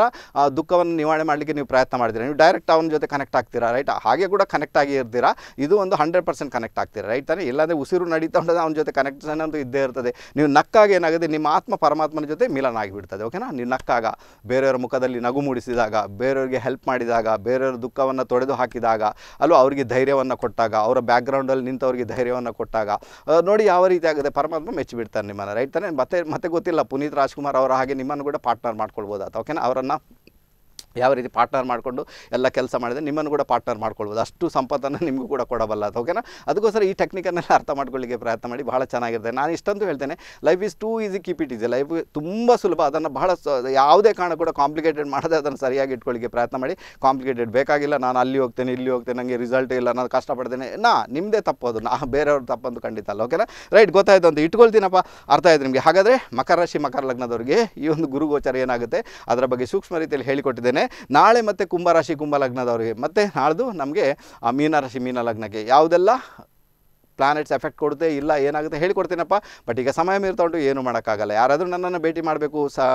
ದುಃಖವನ್ನು ನಿವಾರಣೆ ಮಾಡಲಿಕ್ಕೆ ನೀವು ಪ್ರಯತ್ನ ಮಾಡ್ತೀರಾ ನೀವು ಡೈರೆಕ್ಟ್ ಅವನ ಜೊತೆ ಕನೆಕ್ಟ್ ಆಗ್ತೀರಾ ರೈಟ್ ಹಾಗೆ ಕೂಡ ಕನೆಕ್ಟ್ ಆಗಿ ಇರ್ತೀರಾ ಇದು ಒಂದು ಹಂಡ್ರೆಡ್ ಪರ್ಸೆಂಟ್ ಕನೆಕ್ಟ್ ಆಗ್ತೀರಾ ರೈಟ್ ತಾನೇ ಇಲ್ಲಾಂದರೆ ಉಸಿರು ನಡೀತಾ ಉಂಟದ ಅವನ ಜೊತೆ ಕನೆಕ್ಷನ್ ಅಂತೂ ಇದ್ದೇ ಇರ್ತದೆ ನೀವು ನಕ್ಕಾಗ ಏನಾಗುತ್ತೆ ನಿಮ್ಮ ಆತ್ಮ ಪರಮಾತ್ಮನ ಜೊತೆ ಮಿಲನ ಆಗಿಬಿಡ್ತದೆ ಓಕೆನಾ ನೀವು ನಕ್ಕಾಗ ಬೇರೆಯವರ ಮುಖದಲ್ಲಿ ನಗು ಮೂಡಿಸಿದಾಗ ಬೇರೆಯವರಿಗೆ ಹೆಲ್ಪ್ ಮಾಡಿದಾಗ ಬೇರೆಯವ್ರ ದುಃಖವನ್ನು ತೊಡೆ ಹೊಡೆದು ಹಾಕಿದಾಗ ಅಲ್ಲೂ ಅವರಿಗೆ ಧೈರ್ಯವನ್ನು ಕೊಟ್ಟಾಗ ಅವರ ಬ್ಯಾಕ್ಗ್ರೌಂಡಲ್ಲಿ ನಿಂತವರಿಗೆ ಧೈರ್ಯವನ್ನು ಕೊಟ್ಟಾಗ ನೋಡಿ ಯಾವ ರೀತಿ ಆಗುತ್ತೆ ಪರಮಾತ್ಮ ಮೆಚ್ಚಿಬಿಡ್ತಾರೆ ನಿಮ್ಮನ್ನು ರೈಟ್ ತಾನೆ ಮತ್ತೆ ಮತ್ತೆ ಗೊತ್ತಿಲ್ಲ ಪುನೀತ್ ರಾಜ್ಕುಮಾರ್ ಅವರ ಹಾಗೆ ನಿಮ್ಮನ್ನು ಕೂಡ ಪಾರ್ಟ್ನರ್ ಮಾಡ್ಕೊಳ್ಬೋದು ಓಕೆನಾ ಅವರನ್ನು ಯಾವ ರೀತಿ ಪಾರ್ಟ್ನರ್ ಮಾಡಿಕೊಂಡು ಎಲ್ಲ ಕೆಲಸ ಮಾಡಿದರೆ ನಿಮ್ಮನ್ನು ಕೂಡ ಪಾರ್ಟ್ನರ್ ಮಾಡ್ಕೊಳ್ಬೋದು ಅಷ್ಟು ಸಂಪತ್ತನ್ನು ನಿಮಗೂ ಕೂಡ ಕೊಡಬಲ್ಲ ಅದು ಓಕೆನಾ ಅದಕ್ಕೋಸ್ಕರ ಈ ಟೆಕ್ನಿಕನ್ನೆಲ್ಲ ಅರ್ಥ ಮಾಡ್ಕೊಳ್ಳಿಕ್ಕೆ ಪ್ರಯತ್ನ ಮಾಡಿ ಭಾಳ ಚೆನ್ನಾಗಿರುತ್ತೆ ನಾನು ಇಷ್ಟಂತೂ ಹೇಳ್ತೇನೆ life is too easy keep it easy life ತುಂಬ ಸುಲಭ ಅದನ್ನು ಬಹಳ ಯಾವುದೇ ಕಾರಣ ಕೂಡ ಕಾಂಪ್ಲಿಕೇಟೆಡ್ ಮಾಡದೆ ಅದನ್ನು ಸರಿಯಾಗಿ ಇಟ್ಕೊಳ್ಳಿಕ್ಕೆ ಪ್ರಯತ್ನ ಮಾಡಿ ಕಾಂಪ್ಲಿಕೇಟೆಡ್ ಬೇಕಾಗಿಲ್ಲ ನಾನು ಅಲ್ಲಿ ಹೋಗ್ತೇನೆ ಇಲ್ಲಿ ಹೋಗ್ತೇನೆ ನನಗೆ ರಿಸಲ್ಟ್ ಇಲ್ಲ ನಾನು ಕಷ್ಟಪಡ್ತೇನೆ ನಾ ನಿಮ್ಮದೇ ತಪ್ಪೋದು ನಾ ಬೇರೆಯವ್ರ ತಪ್ಪಂತ ಖಂಡಿತ ಅಲ್ಲ ಓಕೆನಾ ರೈಟ್ ಗೊತ್ತಾಯಿತು ಅಂತ ಇಟ್ಕೊಳ್ತೀನಪ್ಪ ಅರ್ಥ ಆಯಿತು ನಿಮಗೆ ಹಾಗಾದರೆ ಮಕರ ರಾಶಿ ಮಕರ ಲಗ್ನದವರಿಗೆ ಈ ಒಂದು ಗುರುಗೋಚರ ಏನಾಗುತ್ತೆ ಅದರ ಬಗ್ಗೆ ಸೂಕ್ಷ್ಮ ರೀತಿಯಲ್ಲಿ ಹೇಳಿಕೊಟ್ಟಿದ್ದೇನೆ ನಾಳೆ ಮತ್ತು ಕುಂಭರಾಶಿ ಕುಂಭ ಲಗ್ನದವರಿಗೆ ಮತ್ತೆ ನಾಳ್ದು ನಮಗೆ ಆ ಮೀನರಾಶಿ ಮೀನ ಲಗ್ನಕ್ಕೆ ಯಾವುದೆಲ್ಲ ಪ್ಲಾನೆಟ್ಸ್ ಎಫೆಕ್ಟ್ ಕೊಡುತ್ತೆ ಇಲ್ಲ ಏನಾಗುತ್ತೆ ಹೇಳಿಕೊಡ್ತೀನಪ್ಪ ಬಟ್ ಈಗ ಸಮಯ ಮೀರ್ತಾ ಉಂಟು ಏನು ಮಾಡೋಕ್ಕಾಗಲ್ಲ ಯಾರಾದರೂ ನನ್ನನ್ನು ಭೇಟಿ ಮಾಡಬೇಕು ಸಹ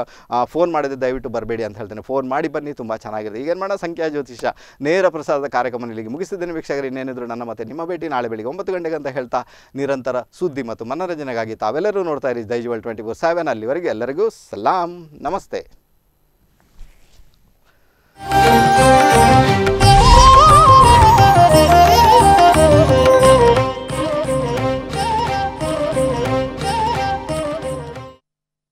ಫೋನ್ ಮಾಡಿದ್ರೆ ದಯವಿಟ್ಟು ಬರಬೇಡಿ ಅಂತ ಹೇಳ್ತೇನೆ ಫೋನ್ ಮಾಡಿ ಬನ್ನಿ ತುಂಬ ಚೆನ್ನಾಗಿದೆ ಈಗೇನು ಮಾಡೋಣ ಸಂಖ್ಯಾ ಜ್ಯೋತಿಷ ನೇರ ಪ್ರಸಾದ ಕಾರ್ಯಕ್ರಮ ಇಲ್ಲಿಗೆ ಮುಗಿಸಿದ್ದೇನೆ ವೀಕ್ಷಕರು ಇನ್ನೇನಿದ್ರು ನನ್ನ ಮತ್ತೆ ನಿಮ್ಮ ಭೇಟಿ ನಾಳೆ ಬೆಳಿಗ್ಗೆ ಒಂಬತ್ತು ಗಂಟೆಗೆ ಅಂತ ಹೇಳ್ತಾ ನಿರಂತರ ಸುದ್ದಿ ಮತ್ತು ಮನೋರಂಜನೆಗಾಗಿ ತಾವೆಲ್ಲರೂ ನೋಡ್ತಾ ಇರಿ ದೈಜುವಲ್ ಟ್ವೆಂಟಿ ಫೋರ್ ಸೆವೆನ್ ಅಲ್ಲಿವರೆಗೆ ಎಲ್ಲರಿಗೂ ಸಲಾಂ ನಮಸ್ತೆ Música